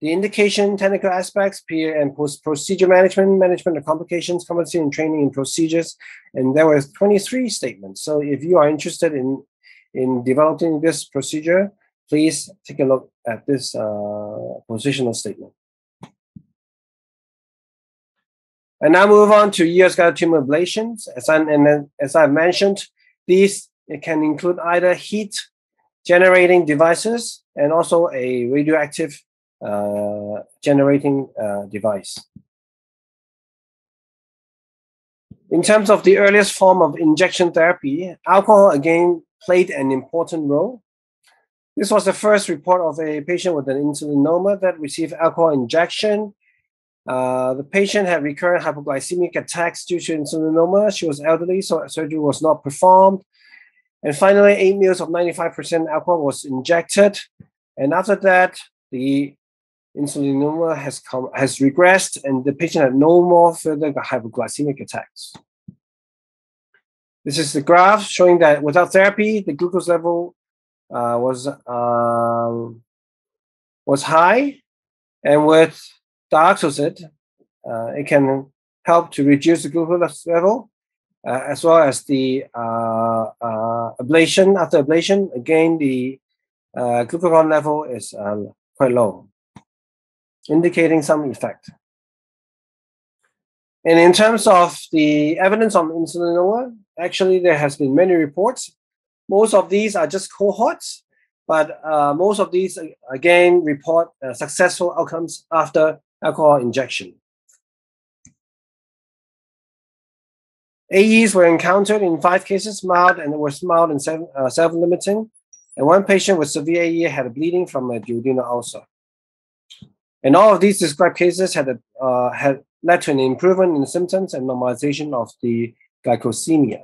the indication, technical aspects, peer and post procedure management, management of complications, competency and training in procedures. And there were 23 statements. So if you are interested in, in developing this procedure, please take a look at this uh, positional statement. And now move on to us guided tumor ablations. As, I, and as i mentioned, these can include either heat generating devices and also a radioactive uh, generating uh, device. In terms of the earliest form of injection therapy, alcohol again played an important role. This was the first report of a patient with an insulinoma that received alcohol injection uh, the patient had recurrent hypoglycemic attacks due to insulinoma. She was elderly, so surgery was not performed. And finally, eight meals of 95% alcohol was injected. And after that, the insulinoma has come has regressed, and the patient had no more further hypoglycemic attacks. This is the graph showing that without therapy, the glucose level uh, was um, was high, and with dioxazid, uh, it can help to reduce the glucose level, uh, as well as the uh, uh, ablation. After ablation, again, the uh, glucagon level is quite low, indicating some effect. And in terms of the evidence on insulinoma, actually there has been many reports. Most of these are just cohorts, but uh, most of these again report uh, successful outcomes after alcohol injection. AEs were encountered in five cases, mild and were mild and self, uh, limiting and one patient with severe AE had bleeding from a duodenal ulcer. And all of these described cases had, a, uh, had led to an improvement in symptoms and normalization of the glycosemia.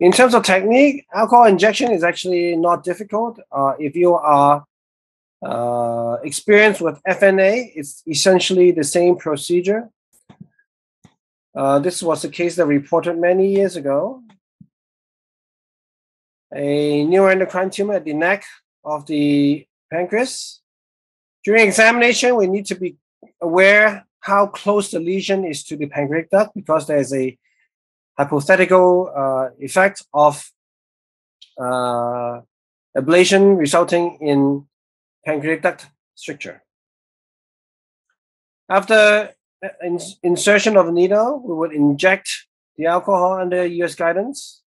In terms of technique, alcohol injection is actually not difficult. Uh, if you are uh, experience with FNA is essentially the same procedure. Uh, this was a case that reported many years ago. A neuroendocrine tumor at the neck of the pancreas. During examination, we need to be aware how close the lesion is to the pancreatic duct because there is a hypothetical uh, effect of uh, ablation resulting in pancreatic duct stricture. After uh, insertion of a needle, we would inject the alcohol under US guidance.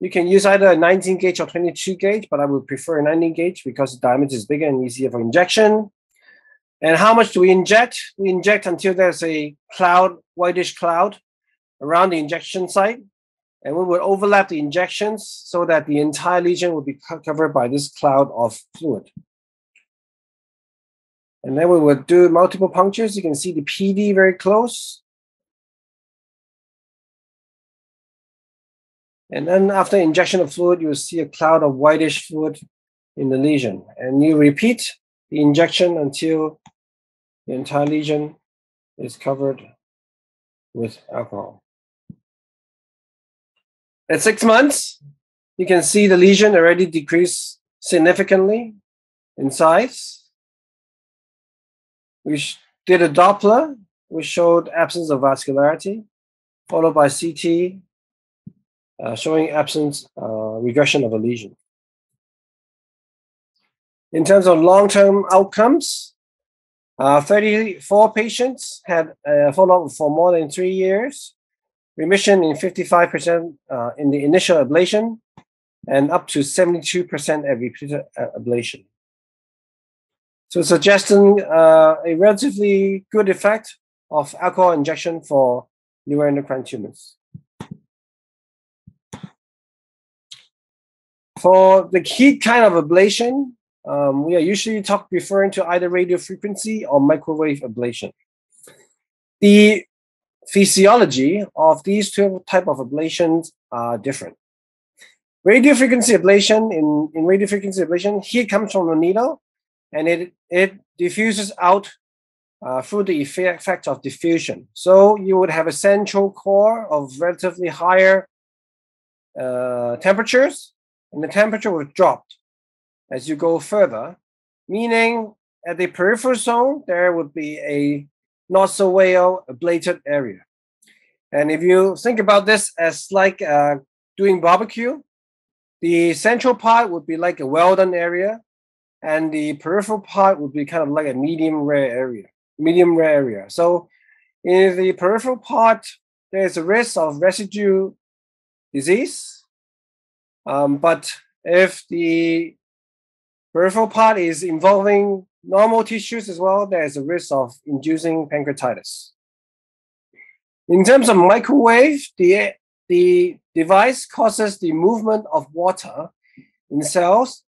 You can use either a 19 gauge or 22 gauge, but I would prefer a 19 gauge because the diameter is bigger and easier for injection. And how much do we inject? We inject until there's a cloud, whitish cloud around the injection site. And we would overlap the injections so that the entire lesion would be covered by this cloud of fluid. And then we will do multiple punctures. You can see the PD very close. And then after injection of fluid, you will see a cloud of whitish fluid in the lesion. And you repeat the injection until the entire lesion is covered with alcohol. At six months, you can see the lesion already decreased significantly in size. We did a Doppler, which showed absence of vascularity, followed by CT, uh, showing absence uh, regression of a lesion. In terms of long-term outcomes, uh, 34 patients had a follow-up for more than three years, remission in 55% uh, in the initial ablation, and up to 72% every uh, ablation so suggesting uh, a relatively good effect of alcohol injection for neuroendocrine tumors. For the key kind of ablation, um, we are usually talk, referring to either radiofrequency or microwave ablation. The physiology of these two type of ablations are different. Radiofrequency ablation, in, in radiofrequency ablation, heat comes from a needle and it, it diffuses out uh, through the effect of diffusion. So you would have a central core of relatively higher uh, temperatures, and the temperature would drop as you go further, meaning at the peripheral zone, there would be a not so well ablated area. And if you think about this as like uh, doing barbecue, the central part would be like a well done area, and the peripheral part would be kind of like a medium rare area, medium rare area. So in the peripheral part, there's a risk of residue disease. Um, but if the peripheral part is involving normal tissues as well, there's a risk of inducing pancreatitis. In terms of microwave, the, the device causes the movement of water in cells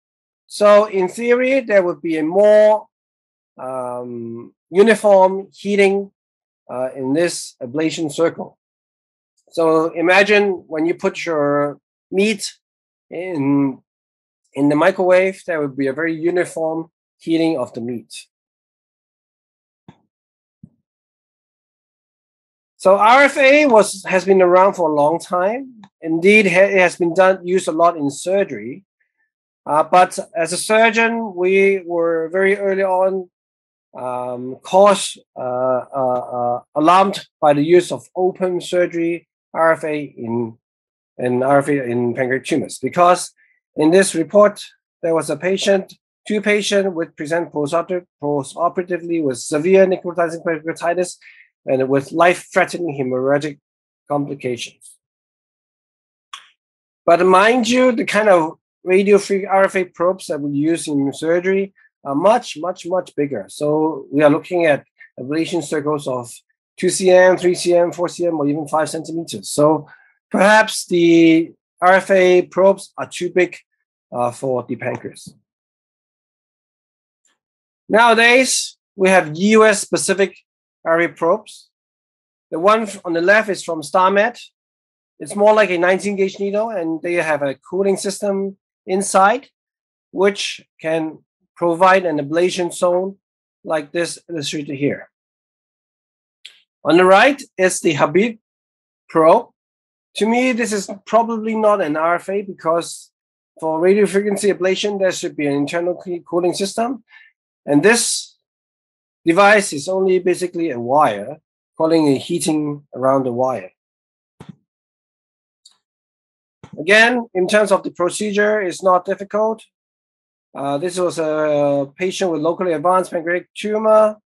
so in theory, there would be a more um, uniform heating uh, in this ablation circle. So imagine when you put your meat in in the microwave, there would be a very uniform heating of the meat. So RFA was has been around for a long time. Indeed, it has been done used a lot in surgery. Uh, but as a surgeon, we were very early on um, caused uh, uh, alarmed by the use of open surgery RFA in in RFA in pancreatic tumors because in this report there was a patient two patients would present postoperatively with severe necrotizing pancreatitis and with life-threatening hemorrhagic complications. But mind you, the kind of radio free RFA probes that we use in surgery are much, much, much bigger. So we are looking at ablation circles of 2 cm, 3 cm, 4 cm, or even 5 centimeters. So perhaps the RFA probes are too big uh, for the pancreas. Nowadays, we have US specific RFA probes. The one on the left is from StarMed. It's more like a 19 gauge needle, and they have a cooling system inside, which can provide an ablation zone like this illustrated here. On the right is the Habib Pro. To me, this is probably not an RFA because for radiofrequency ablation, there should be an internal cooling system. And this device is only basically a wire calling a heating around the wire. Again, in terms of the procedure, it's not difficult. Uh, this was a patient with locally advanced pancreatic tumor.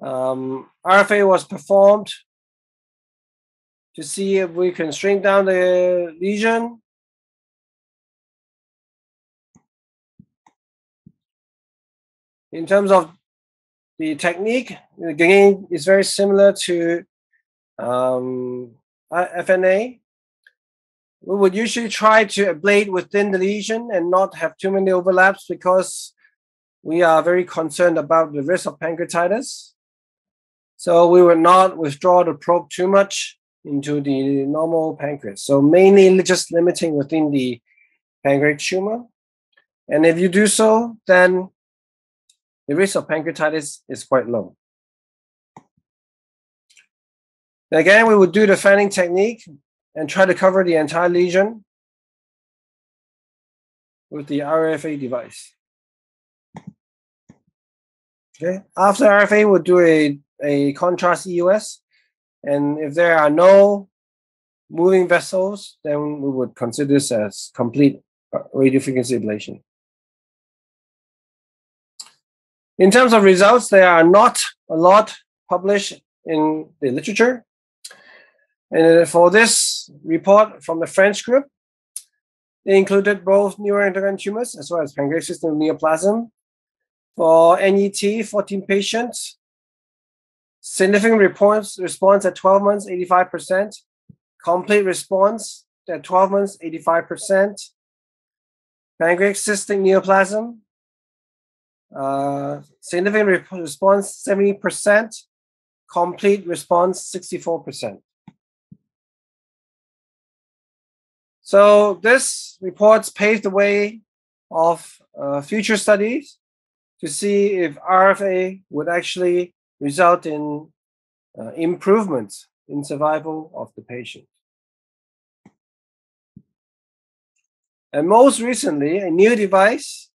Um, RFA was performed to see if we can shrink down the lesion. In terms of the technique, again, it's very similar to um, FNA we would usually try to ablate within the lesion and not have too many overlaps because we are very concerned about the risk of pancreatitis. So we would not withdraw the probe too much into the normal pancreas. So mainly just limiting within the pancreatic tumor. And if you do so, then the risk of pancreatitis is quite low. Again, we would do the fanning technique and try to cover the entire lesion with the RFA device. Okay. After RFA, we'll do a, a contrast EUS. And if there are no moving vessels, then we would consider this as complete radiofrequency ablation. In terms of results, there are not a lot published in the literature. And for this report from the French group, they included both neuroendocrine tumors as well as pancreatic system neoplasm. For NET, 14 patients, significant response at 12 months, 85%, complete response at 12 months, 85%, pancreatic cystic neoplasm, uh, significant re- response, 70%, complete response, 64%. So this report paved the way of uh, future studies to see if RFA would actually result in uh, improvements in survival of the patient. And most recently, a new device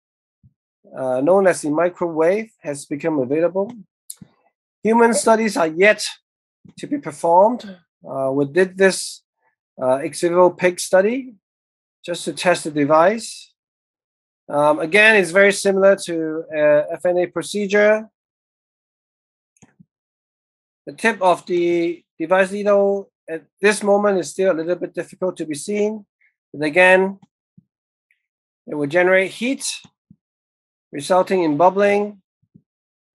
uh, known as the microwave has become available. Human studies are yet to be performed. Uh, with this uh, ex vivo pig study just to test the device. Um, again, it's very similar to uh, FNA procedure. The tip of the device needle at this moment is still a little bit difficult to be seen. But again, it will generate heat, resulting in bubbling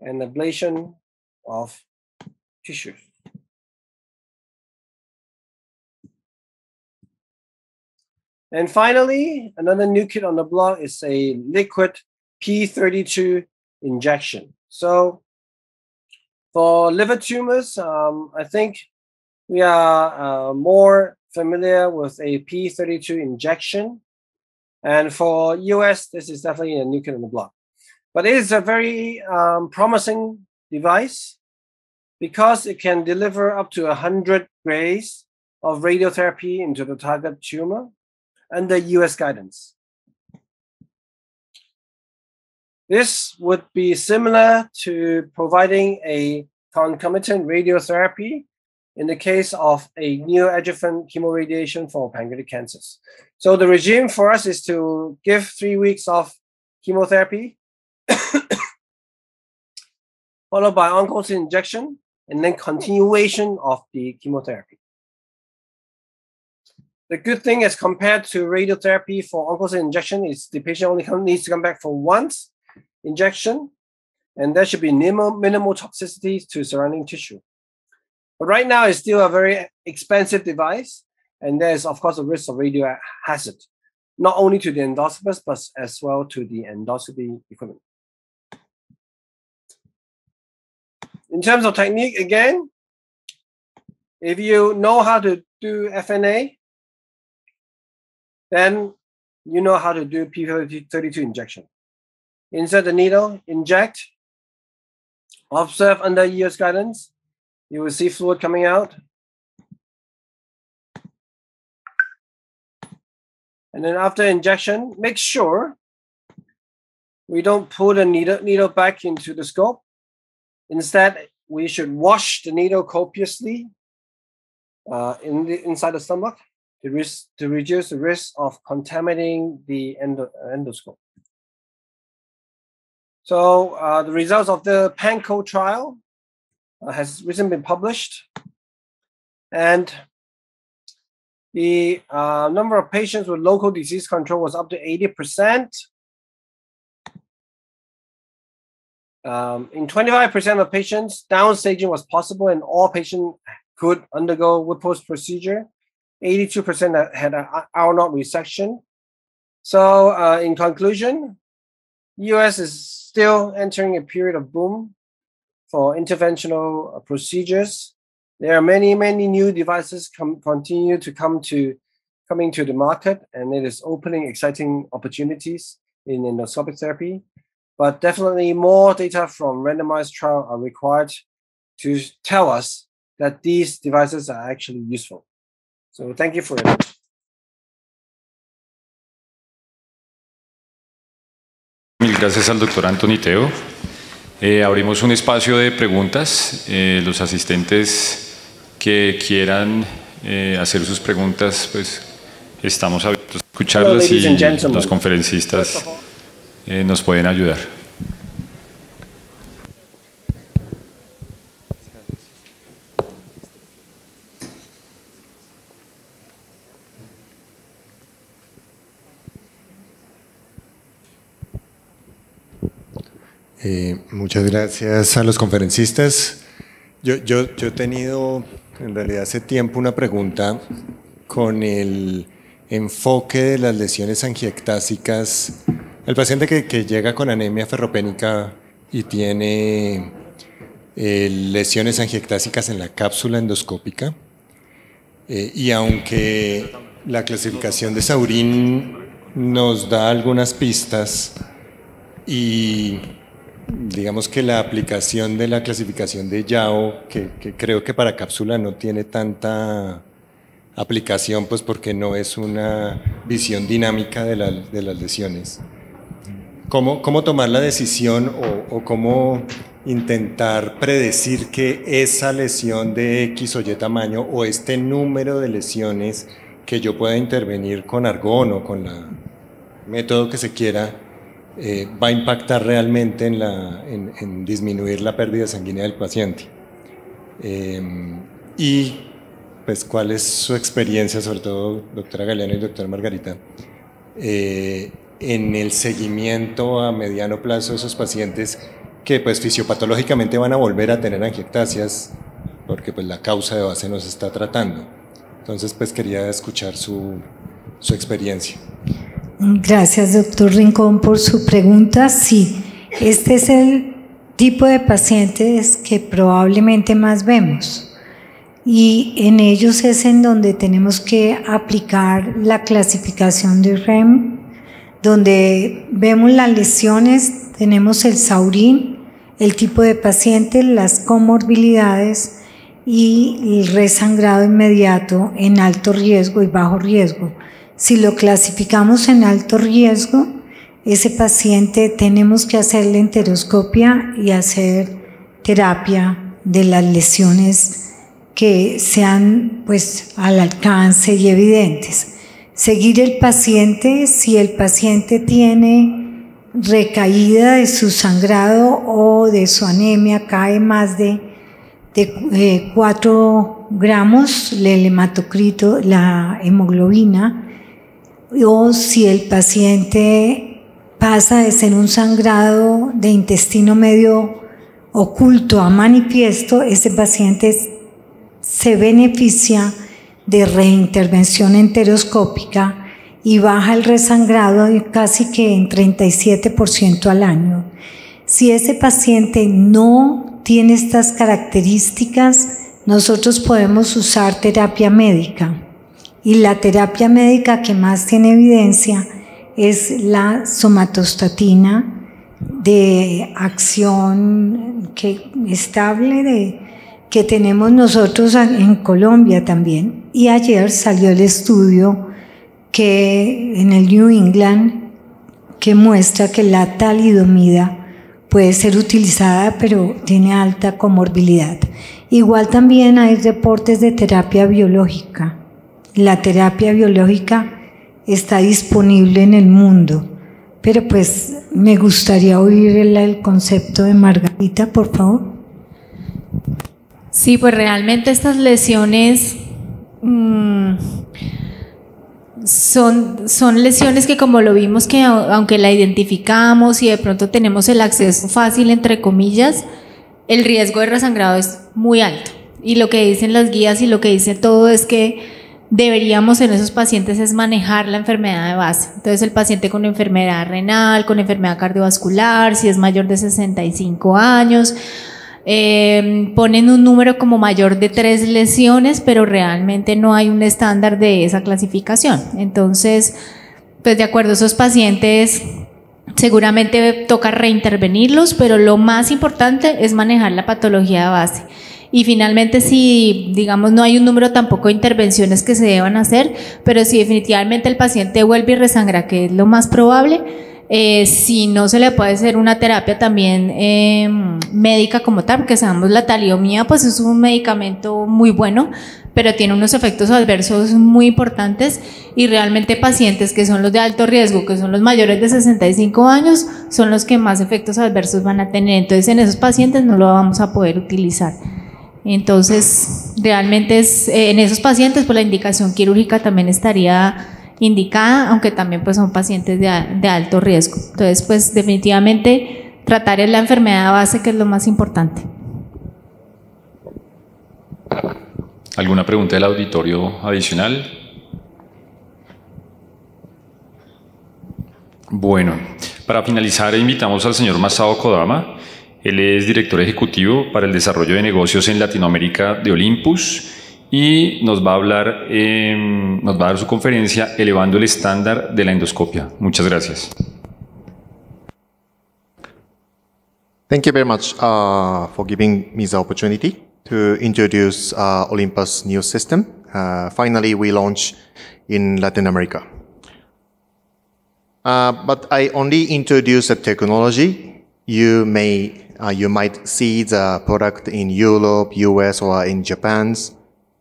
and ablation of tissues. And finally, another new kid on the block is a liquid P32 injection. So for liver tumors, um, I think we are uh, more familiar with a P32 injection. And for US, this is definitely a new kid on the block. But it is a very um, promising device because it can deliver up to 100 grays of radiotherapy into the target tumor under US guidance. This would be similar to providing a concomitant radiotherapy in the case of a neoadjuvant chemoradiation for pancreatic cancers. So the regime for us is to give three weeks of chemotherapy, [coughs] followed by oncology injection, and then continuation of the chemotherapy. The good thing is, compared to radiotherapy for oncology injection is the patient only come, needs to come back for once injection, and there should be minimal, minimal toxicity to surrounding tissue. But right now, it's still a very expensive device, and there's, of course, a risk of radio hazard, not only to the endoscopist, but as well to the endoscopy equipment. In terms of technique, again, if you know how to do FNA, then you know how to do P32 injection. Insert the needle, inject, observe under your guidance. You will see fluid coming out. And then after injection, make sure we don't pull the needle, needle back into the scope. Instead, we should wash the needle copiously uh, in the, inside the stomach to, risk, to reduce the risk of contaminating the endo, endoscope. So uh, the results of the PANCO trial uh, has recently been published. And the uh, number of patients with local disease control was up to 80%. Um, in 25% of patients, downstaging was possible and all patients could undergo Whipple's procedure. 82% that had an aortic resection. So, uh, in conclusion, US is still entering a period of boom for interventional procedures. There are many, many new devices com- continue to come to coming to the market, and it is opening exciting opportunities in endoscopic therapy. But definitely, more data from randomized trial are required to tell us that these devices are actually useful. So Mil gracias al doctor Anthony Teo. Eh, abrimos un espacio de preguntas. Eh, los asistentes que quieran eh, hacer sus preguntas, pues estamos abiertos a escucharlas y los conferencistas nos pueden ayudar. Eh, muchas gracias a los conferencistas. Yo, he tenido en realidad hace tiempo una pregunta con el enfoque de las lesiones angiectásicas. El paciente que, llega con anemia ferropénica y tiene eh, lesiones angiectásicas en la cápsula endoscópica, eh, y aunque la clasificación de Saurín nos da algunas pistas y digamos que la aplicación de la clasificación de Yao, que, creo que para cápsula no tiene tanta aplicación, pues porque no es una visión dinámica de, de las lesiones. ¿Cómo, ¿Cómo, tomar la decisión o, cómo intentar predecir que esa lesión de X o Y tamaño o este número de lesiones que yo pueda intervenir con argón o con el método que se quiera, eh, va a impactar realmente en, disminuir la pérdida sanguínea del paciente. Em, y pues cuál es su experiencia, sobre todo doctora Galeano y doctora Margarita, eh, en el seguimiento a mediano plazo de esos pacientes que pues fisiopatológicamente van a volver a tener angiectasias porque pues la causa de base se está tratando. Entonces pues quería escuchar su, su experiencia. Gracias, doctor Rincón, por su pregunta. Sí, este es el tipo de pacientes que probablemente más vemos y en ellos es en donde tenemos que aplicar la clasificación de REM, donde vemos las lesiones, tenemos el saurín, el tipo de paciente, las comorbilidades y el resangrado inmediato en alto riesgo y bajo riesgo. Si lo clasificamos en alto riesgo, ese paciente tenemos que hacerle enteroscopia y hacer terapia de las lesiones que sean pues al alcance y evidentes. Seguir el paciente si el paciente tiene recaída de su sangrado o de su anemia, cae más de, 4 eh, gramos el hematocrito, la hemoglobina, o si el paciente pasa de ser un sangrado de intestino medio oculto a manifiesto, ese paciente se beneficia de reintervención enteroscópica y baja el resangrado casi que en 37% al año. Si ese paciente no tiene estas características, nosotros podemos usar terapia médica. Y la terapia médica que más tiene evidencia es la somatostatina de acción que, estable de, que tenemos nosotros en Colombia también. Y ayer salió el estudio que en el New England que muestra que la talidomida puede ser utilizada, pero tiene alta comorbilidad. Igual también hay reportes de terapia biológica la terapia biológica está disponible en el mundo, pero pues me gustaría oír el, concepto de Margarita, por favor. Sí, pues realmente estas lesiones mm, son, son lesiones que como lo vimos que aunque la identificamos y de pronto tenemos el acceso fácil, entre comillas, el riesgo de resangrado es muy alto. Y lo que dicen las guías y lo que dice todo es que deberíamos en esos pacientes es manejar la enfermedad de base. Entonces el paciente con enfermedad renal, con enfermedad cardiovascular, si es mayor de 65 años, eh, ponen un número como mayor de tres lesiones, pero realmente no hay un estándar de esa clasificación. Entonces, pues de acuerdo a esos pacientes, seguramente toca reintervenirlos, pero lo más importante es manejar la patología de base. Y finalmente, si digamos no hay un número tampoco de intervenciones que se deban hacer, pero si definitivamente el paciente vuelve y resangra, que es lo más probable, eh, si no se le puede hacer una terapia también eh, médica como tal, porque sabemos la taliomía, pues es un medicamento muy bueno, pero tiene unos efectos adversos muy importantes y realmente pacientes que son los de alto riesgo, que son los mayores de 65 años, son los que más efectos adversos van a tener. Entonces en esos pacientes no lo vamos a poder utilizar. Entonces, realmente es, eh, en esos pacientes, pues la indicación quirúrgica también estaría indicada, aunque también pues son pacientes de, alto riesgo. Entonces, pues definitivamente tratar es la enfermedad base, que es lo más importante. ¿Alguna pregunta del auditorio adicional? Bueno, para finalizar invitamos al señor Masao Kodama él es director ejecutivo para el desarrollo de negocios en Latinoamérica de Olympus y nos va a hablar, em, nos va a dar su conferencia elevando el estándar de la endoscopia. Muchas gracias. Thank you very much uh, for giving me the opportunity to introduce uh, Olympus' new system. Uh, finally, we launch in Latin America. Uh, but I only introduce the technology. You may Uh, you might see the product in Europe, US, or in Japan.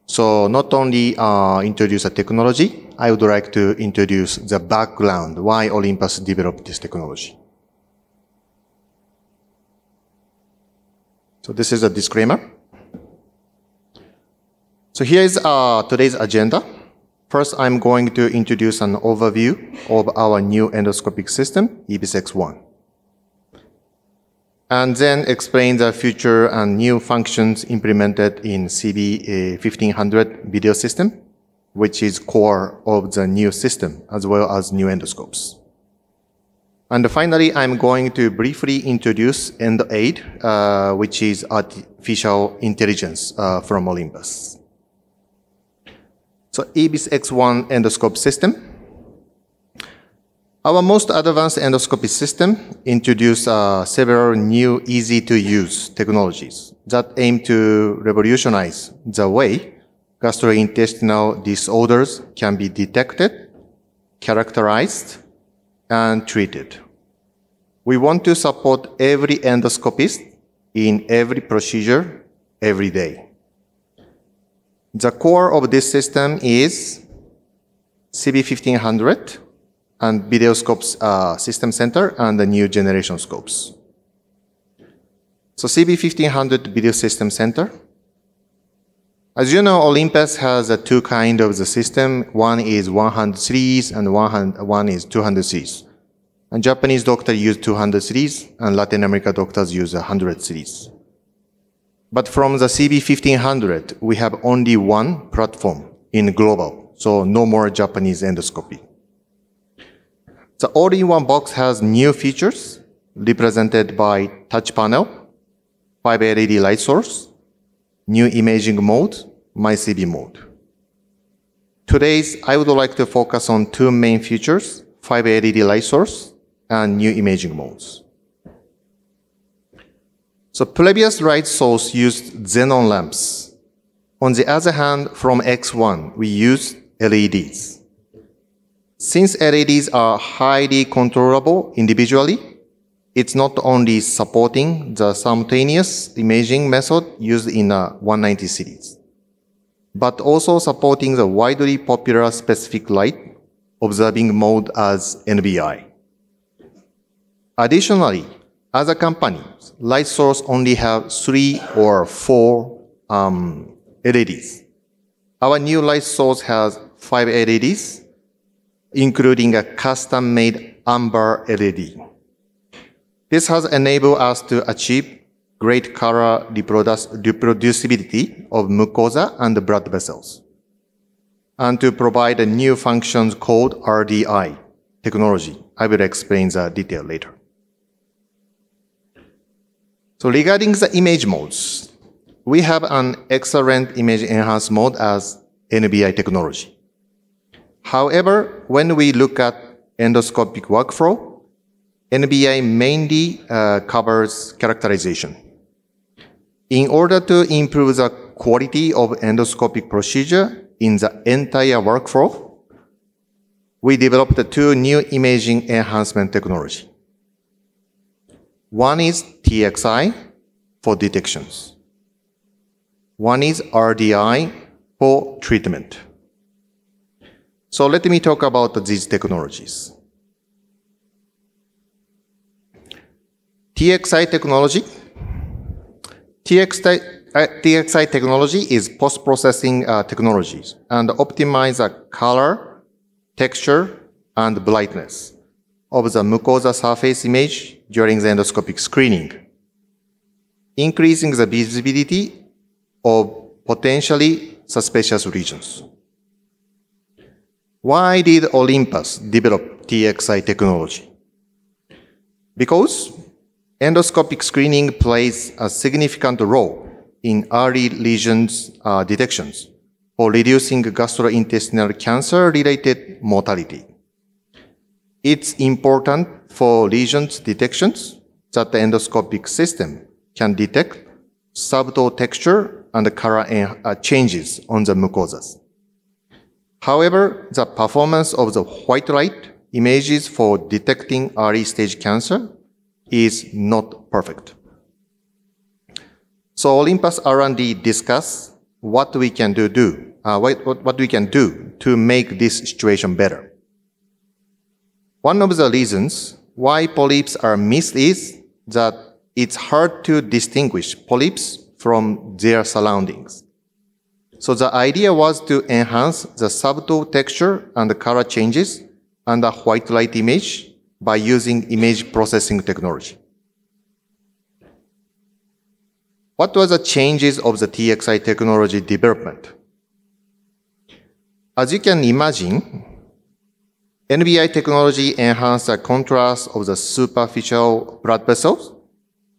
So not only uh, introduce the technology, I would like to introduce the background, why Olympus developed this technology. So this is a disclaimer. So here is uh, today's agenda. First, I'm going to introduce an overview of our new endoscopic system, EBSX1 and then explain the future and new functions implemented in CB1500 uh, video system, which is core of the new system, as well as new endoscopes. And finally, I'm going to briefly introduce EndAid, uh, which is artificial intelligence uh, from Olympus. So EBIS X1 endoscope system our most advanced endoscopy system introduced uh, several new easy-to-use technologies that aim to revolutionize the way gastrointestinal disorders can be detected, characterized, and treated. We want to support every endoscopist in every procedure every day. The core of this system is CB1500, and video scopes uh, system center and the new generation scopes. So CB1500 video system center. As you know, Olympus has uh, two kind of the system. One is 100 series and one, one is 200 series. And Japanese doctors use 200 series and Latin America doctors use 100 series. But from the CB1500, we have only one platform in global. So no more Japanese endoscopy. The all-in-one box has new features represented by touch panel, 5 LED light source, new imaging mode, MyCB mode. Today's, I would like to focus on two main features, 5 LED light source and new imaging modes. So previous light source used xenon lamps. On the other hand, from X1, we used LEDs. Since LEDs are highly controllable individually, it's not only supporting the simultaneous imaging method used in the 190 series, but also supporting the widely popular specific light observing mode as NBI. Additionally, other companies, light source only have three or four um, LEDs. Our new light source has five LEDs including a custom-made amber LED. This has enabled us to achieve great color reproducibility of mucosa and blood vessels, and to provide a new function called RDI technology. I will explain the detail later. So regarding the image modes, we have an excellent image enhance mode as NBI technology. However, when we look at endoscopic workflow, NBI mainly uh, covers characterization. In order to improve the quality of endoscopic procedure in the entire workflow, we developed two new imaging enhancement technology. One is TXI for detections. One is RDI for treatment. So let me talk about these technologies. TXI technology. TXI, uh, TXI technology is post-processing uh, technologies and optimize the color, texture, and brightness of the mucosa surface image during the endoscopic screening, increasing the visibility of potentially suspicious regions. Why did Olympus develop TXI technology? Because endoscopic screening plays a significant role in early lesions uh, detections for reducing gastrointestinal cancer related mortality. It's important for lesions detections that the endoscopic system can detect subtle texture and color uh, changes on the mucosas. However, the performance of the white light images for detecting early stage cancer is not perfect. So Olympus R&D discuss what we can do, do uh, what, what we can do to make this situation better. One of the reasons why polyps are missed is that it's hard to distinguish polyps from their surroundings. So the idea was to enhance the subtle texture and the color changes under white light image by using image processing technology. What were the changes of the TXI technology development? As you can imagine, NBI technology enhanced the contrast of the superficial blood vessels,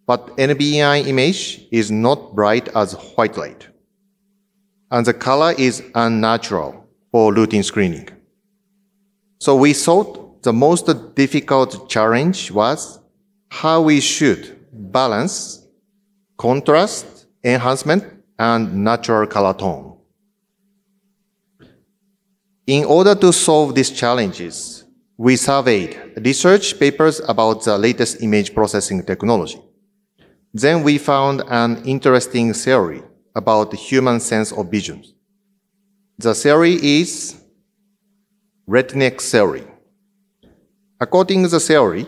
but NBI image is not bright as white light and the color is unnatural for routine screening. So we thought the most difficult challenge was how we should balance contrast, enhancement, and natural color tone. In order to solve these challenges, we surveyed research papers about the latest image processing technology. Then we found an interesting theory about the human sense of vision. The theory is retinic theory. According to the theory,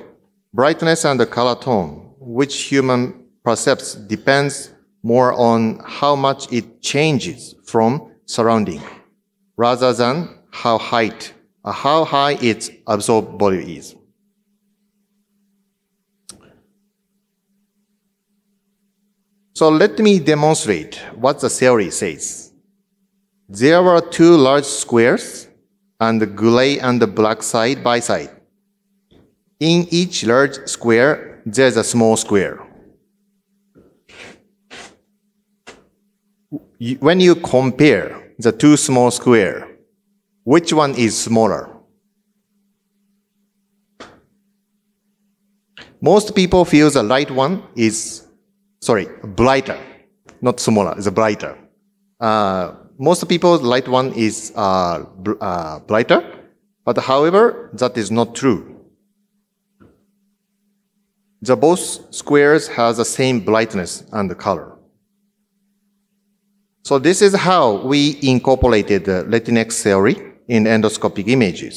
brightness and the color tone, which human perceives depends more on how much it changes from surrounding rather than how height, how high its absorbed value is. So let me demonstrate what the theory says. There were two large squares and the gray and the black side by side. In each large square, there's a small square. When you compare the two small square, which one is smaller? Most people feel the light one is sorry, brighter, not smaller, it's a brighter. Uh, most people, light one is uh, br uh, brighter, but however, that is not true. The both squares has the same brightness and the color. So this is how we incorporated the Retinex theory in endoscopic images.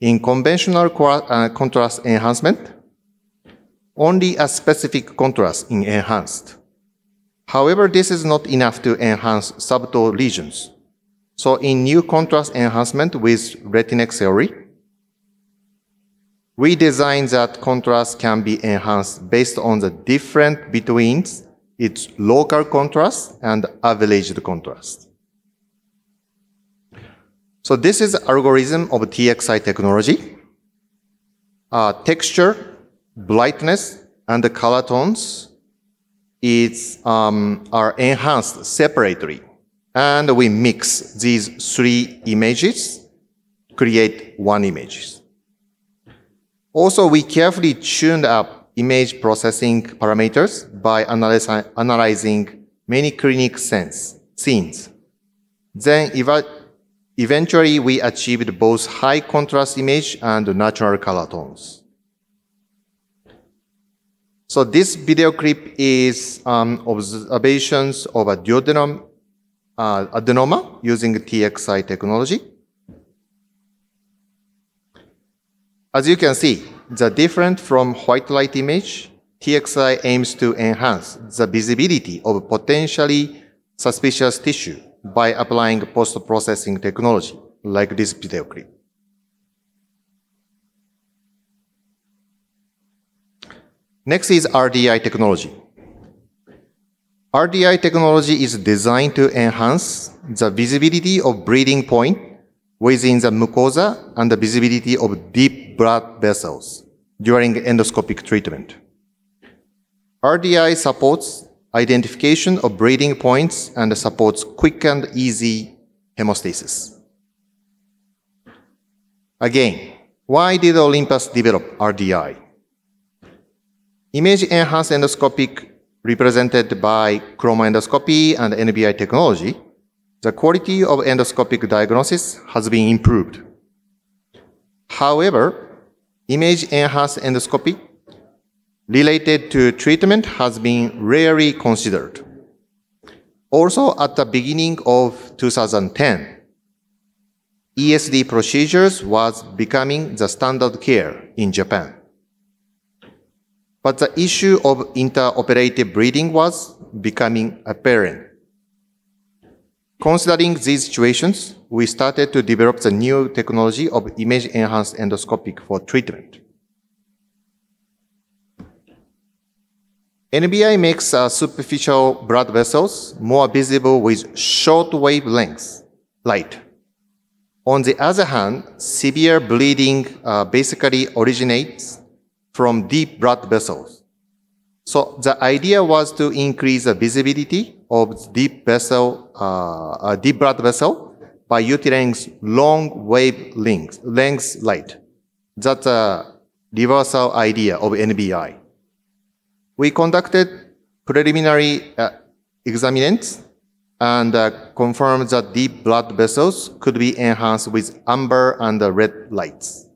In conventional uh, contrast enhancement, only a specific contrast in enhanced. However, this is not enough to enhance subtle regions. So in new contrast enhancement with Retinex theory, we design that contrast can be enhanced based on the difference between its local contrast and averaged contrast. So this is algorithm of TXI technology. Uh, texture brightness and the color tones it's um, are enhanced separately. And we mix these three images, create one image. Also, we carefully tuned up image processing parameters by analyzing, analyzing many clinic scenes. Then eva eventually we achieved both high contrast image and natural color tones. So this video clip is um, observations of a duodenum uh, adenoma using TXI technology. As you can see, the different from white light image, TXI aims to enhance the visibility of potentially suspicious tissue by applying post-processing technology like this video clip. Next is RDI technology. RDI technology is designed to enhance the visibility of breathing point within the mucosa and the visibility of deep blood vessels during endoscopic treatment. RDI supports identification of breathing points and supports quick and easy hemostasis. Again, why did Olympus develop RDI? Image enhanced endoscopic represented by chroma endoscopy and NBI technology, the quality of endoscopic diagnosis has been improved. However, image enhanced endoscopy related to treatment has been rarely considered. Also, at the beginning of 2010, ESD procedures was becoming the standard care in Japan. But the issue of interoperative breeding was becoming apparent. Considering these situations, we started to develop the new technology of image-enhanced endoscopic for treatment. NBI makes uh, superficial blood vessels more visible with short wavelengths light. On the other hand, severe bleeding uh, basically originates from deep blood vessels. So the idea was to increase the visibility of deep vessel, uh, uh deep blood vessel by utilizing long wavelength length light. That's a reversal idea of NBI. We conducted preliminary uh, examinations and uh, confirmed that deep blood vessels could be enhanced with amber and red lights.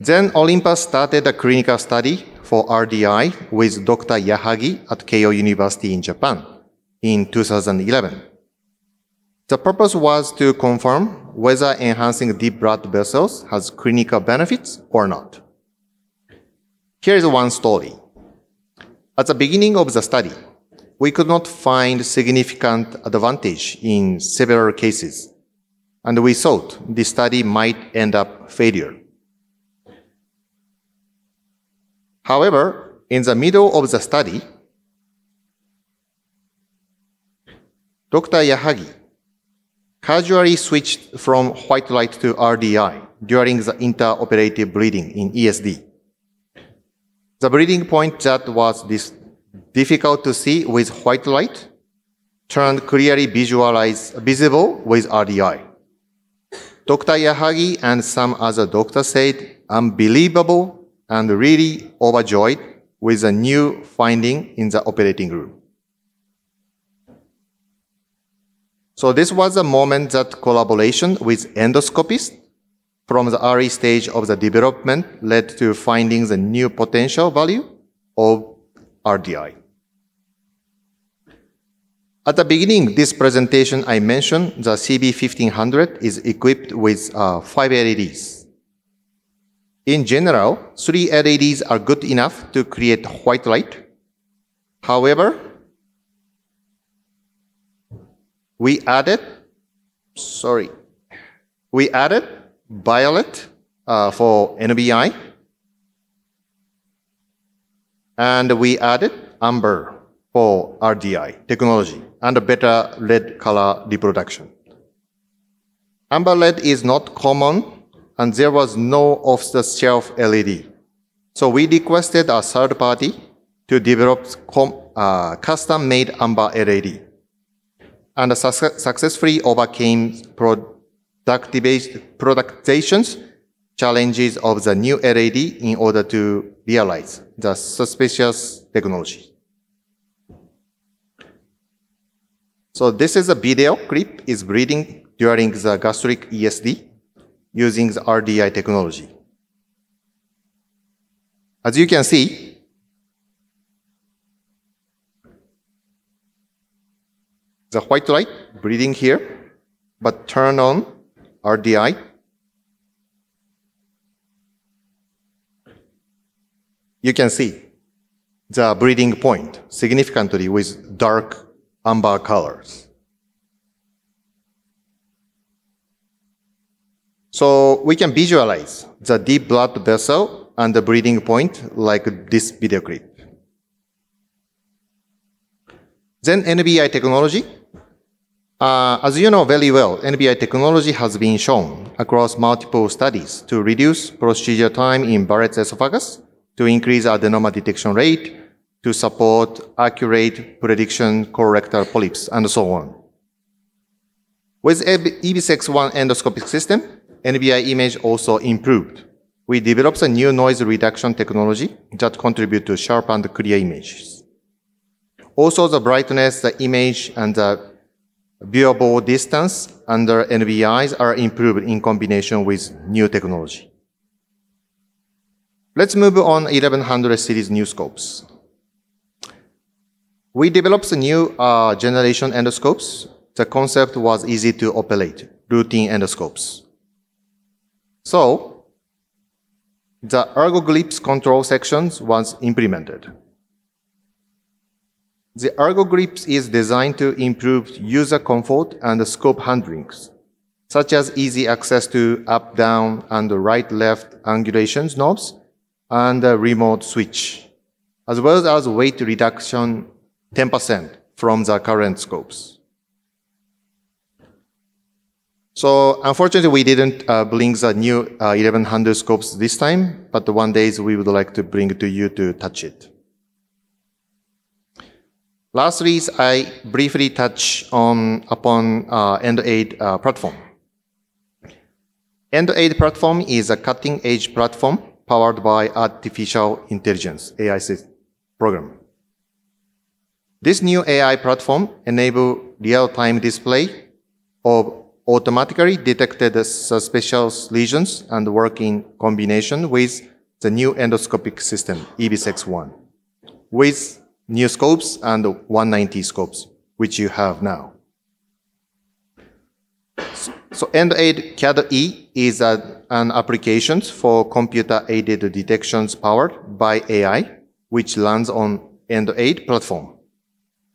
Then Olympus started a clinical study for RDI with Dr. Yahagi at Keio University in Japan in 2011. The purpose was to confirm whether enhancing deep blood vessels has clinical benefits or not. Here is one story. At the beginning of the study, we could not find significant advantage in several cases, and we thought the study might end up failure. However, in the middle of the study, Dr. Yahagi casually switched from white light to RDI during the interoperative bleeding in ESD. The bleeding point that was difficult to see with white light turned clearly visible with RDI. Dr. Yahagi and some other doctors said, unbelievable and really overjoyed with a new finding in the operating room. So this was a moment that collaboration with endoscopists from the early stage of the development led to finding the new potential value of RDI. At the beginning, this presentation I mentioned, the CB1500 is equipped with uh, five LEDs. In general, three LEDs are good enough to create white light. However, we added, sorry, we added violet uh, for NBI, and we added amber for RDI technology and a better red color reproduction. Amber LED is not common and there was no off-the-shelf LED. So we requested a third party to develop uh, custom-made amber LED. And su successfully overcame productizations challenges of the new LED in order to realize the suspicious technology. So this is a video clip is reading during the gastric ESD using the RDI technology. As you can see, the white light breathing here, but turn on RDI. You can see the breathing point significantly with dark amber colors. So we can visualize the deep blood vessel and the breathing point like this video clip. Then NBI technology. Uh, as you know very well, NBI technology has been shown across multiple studies to reduce procedure time in Barrett's esophagus, to increase adenoma detection rate, to support accurate prediction colorectal polyps, and so on. With 6 one endoscopic system, NVI image also improved. We developed a new noise reduction technology that contribute to sharp and clear images. Also the brightness, the image, and the viewable distance under NVIs are improved in combination with new technology. Let's move on 1100 series new scopes. We developed new uh, generation endoscopes. The concept was easy to operate, routine endoscopes. So the ErgoGlips control sections was implemented. The ErgoGlips is designed to improve user comfort and scope handlings, such as easy access to up, down, and right-left angulations knobs and a remote switch, as well as weight reduction 10% from the current scopes. So unfortunately, we didn't uh, bring the new uh, 1100 scopes this time, but the one day's we would like to bring to you to touch it. Lastly, I briefly touch on upon uh, EndAid uh, platform. EndAid platform is a cutting-edge platform powered by artificial intelligence AI program. This new AI platform enable real-time display of automatically detected suspicious lesions and work in combination with the new endoscopic system, EBSEX1, with new scopes and 190 scopes, which you have now. So, so aid CAD-E is a, an application for computer-aided detections powered by AI, which runs on end-aid platform.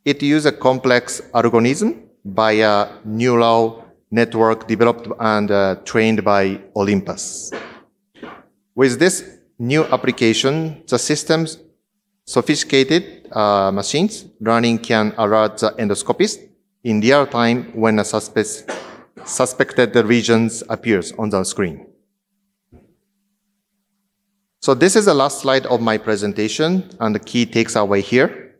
It uses a complex algorithm by a neural network developed and uh, trained by Olympus. With this new application, the system's sophisticated uh, machines learning can alert the endoscopist in real time when a suspect, suspected regions appears on the screen. So this is the last slide of my presentation and the key takes away here.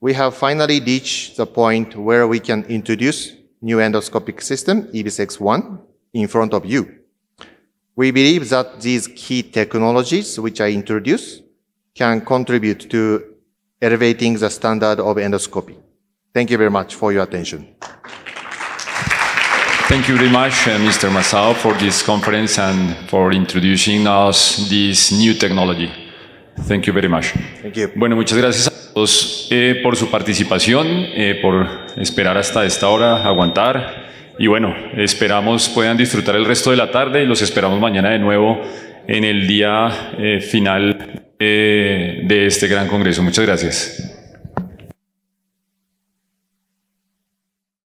We have finally reached the point where we can introduce new endoscopic system, EBSX1, in front of you. We believe that these key technologies which I introduced can contribute to elevating the standard of endoscopy. Thank you very much for your attention. Thank you very much, uh, Mr. Masao, for this conference and for introducing us this new technology. Thank you very much. Bueno, muchas gracias a todos eh, por su participación, eh, por esperar hasta esta hora, aguantar. Y bueno, esperamos puedan disfrutar el resto de la tarde y los esperamos mañana de nuevo en el día eh, final de este gran congreso. Muchas gracias.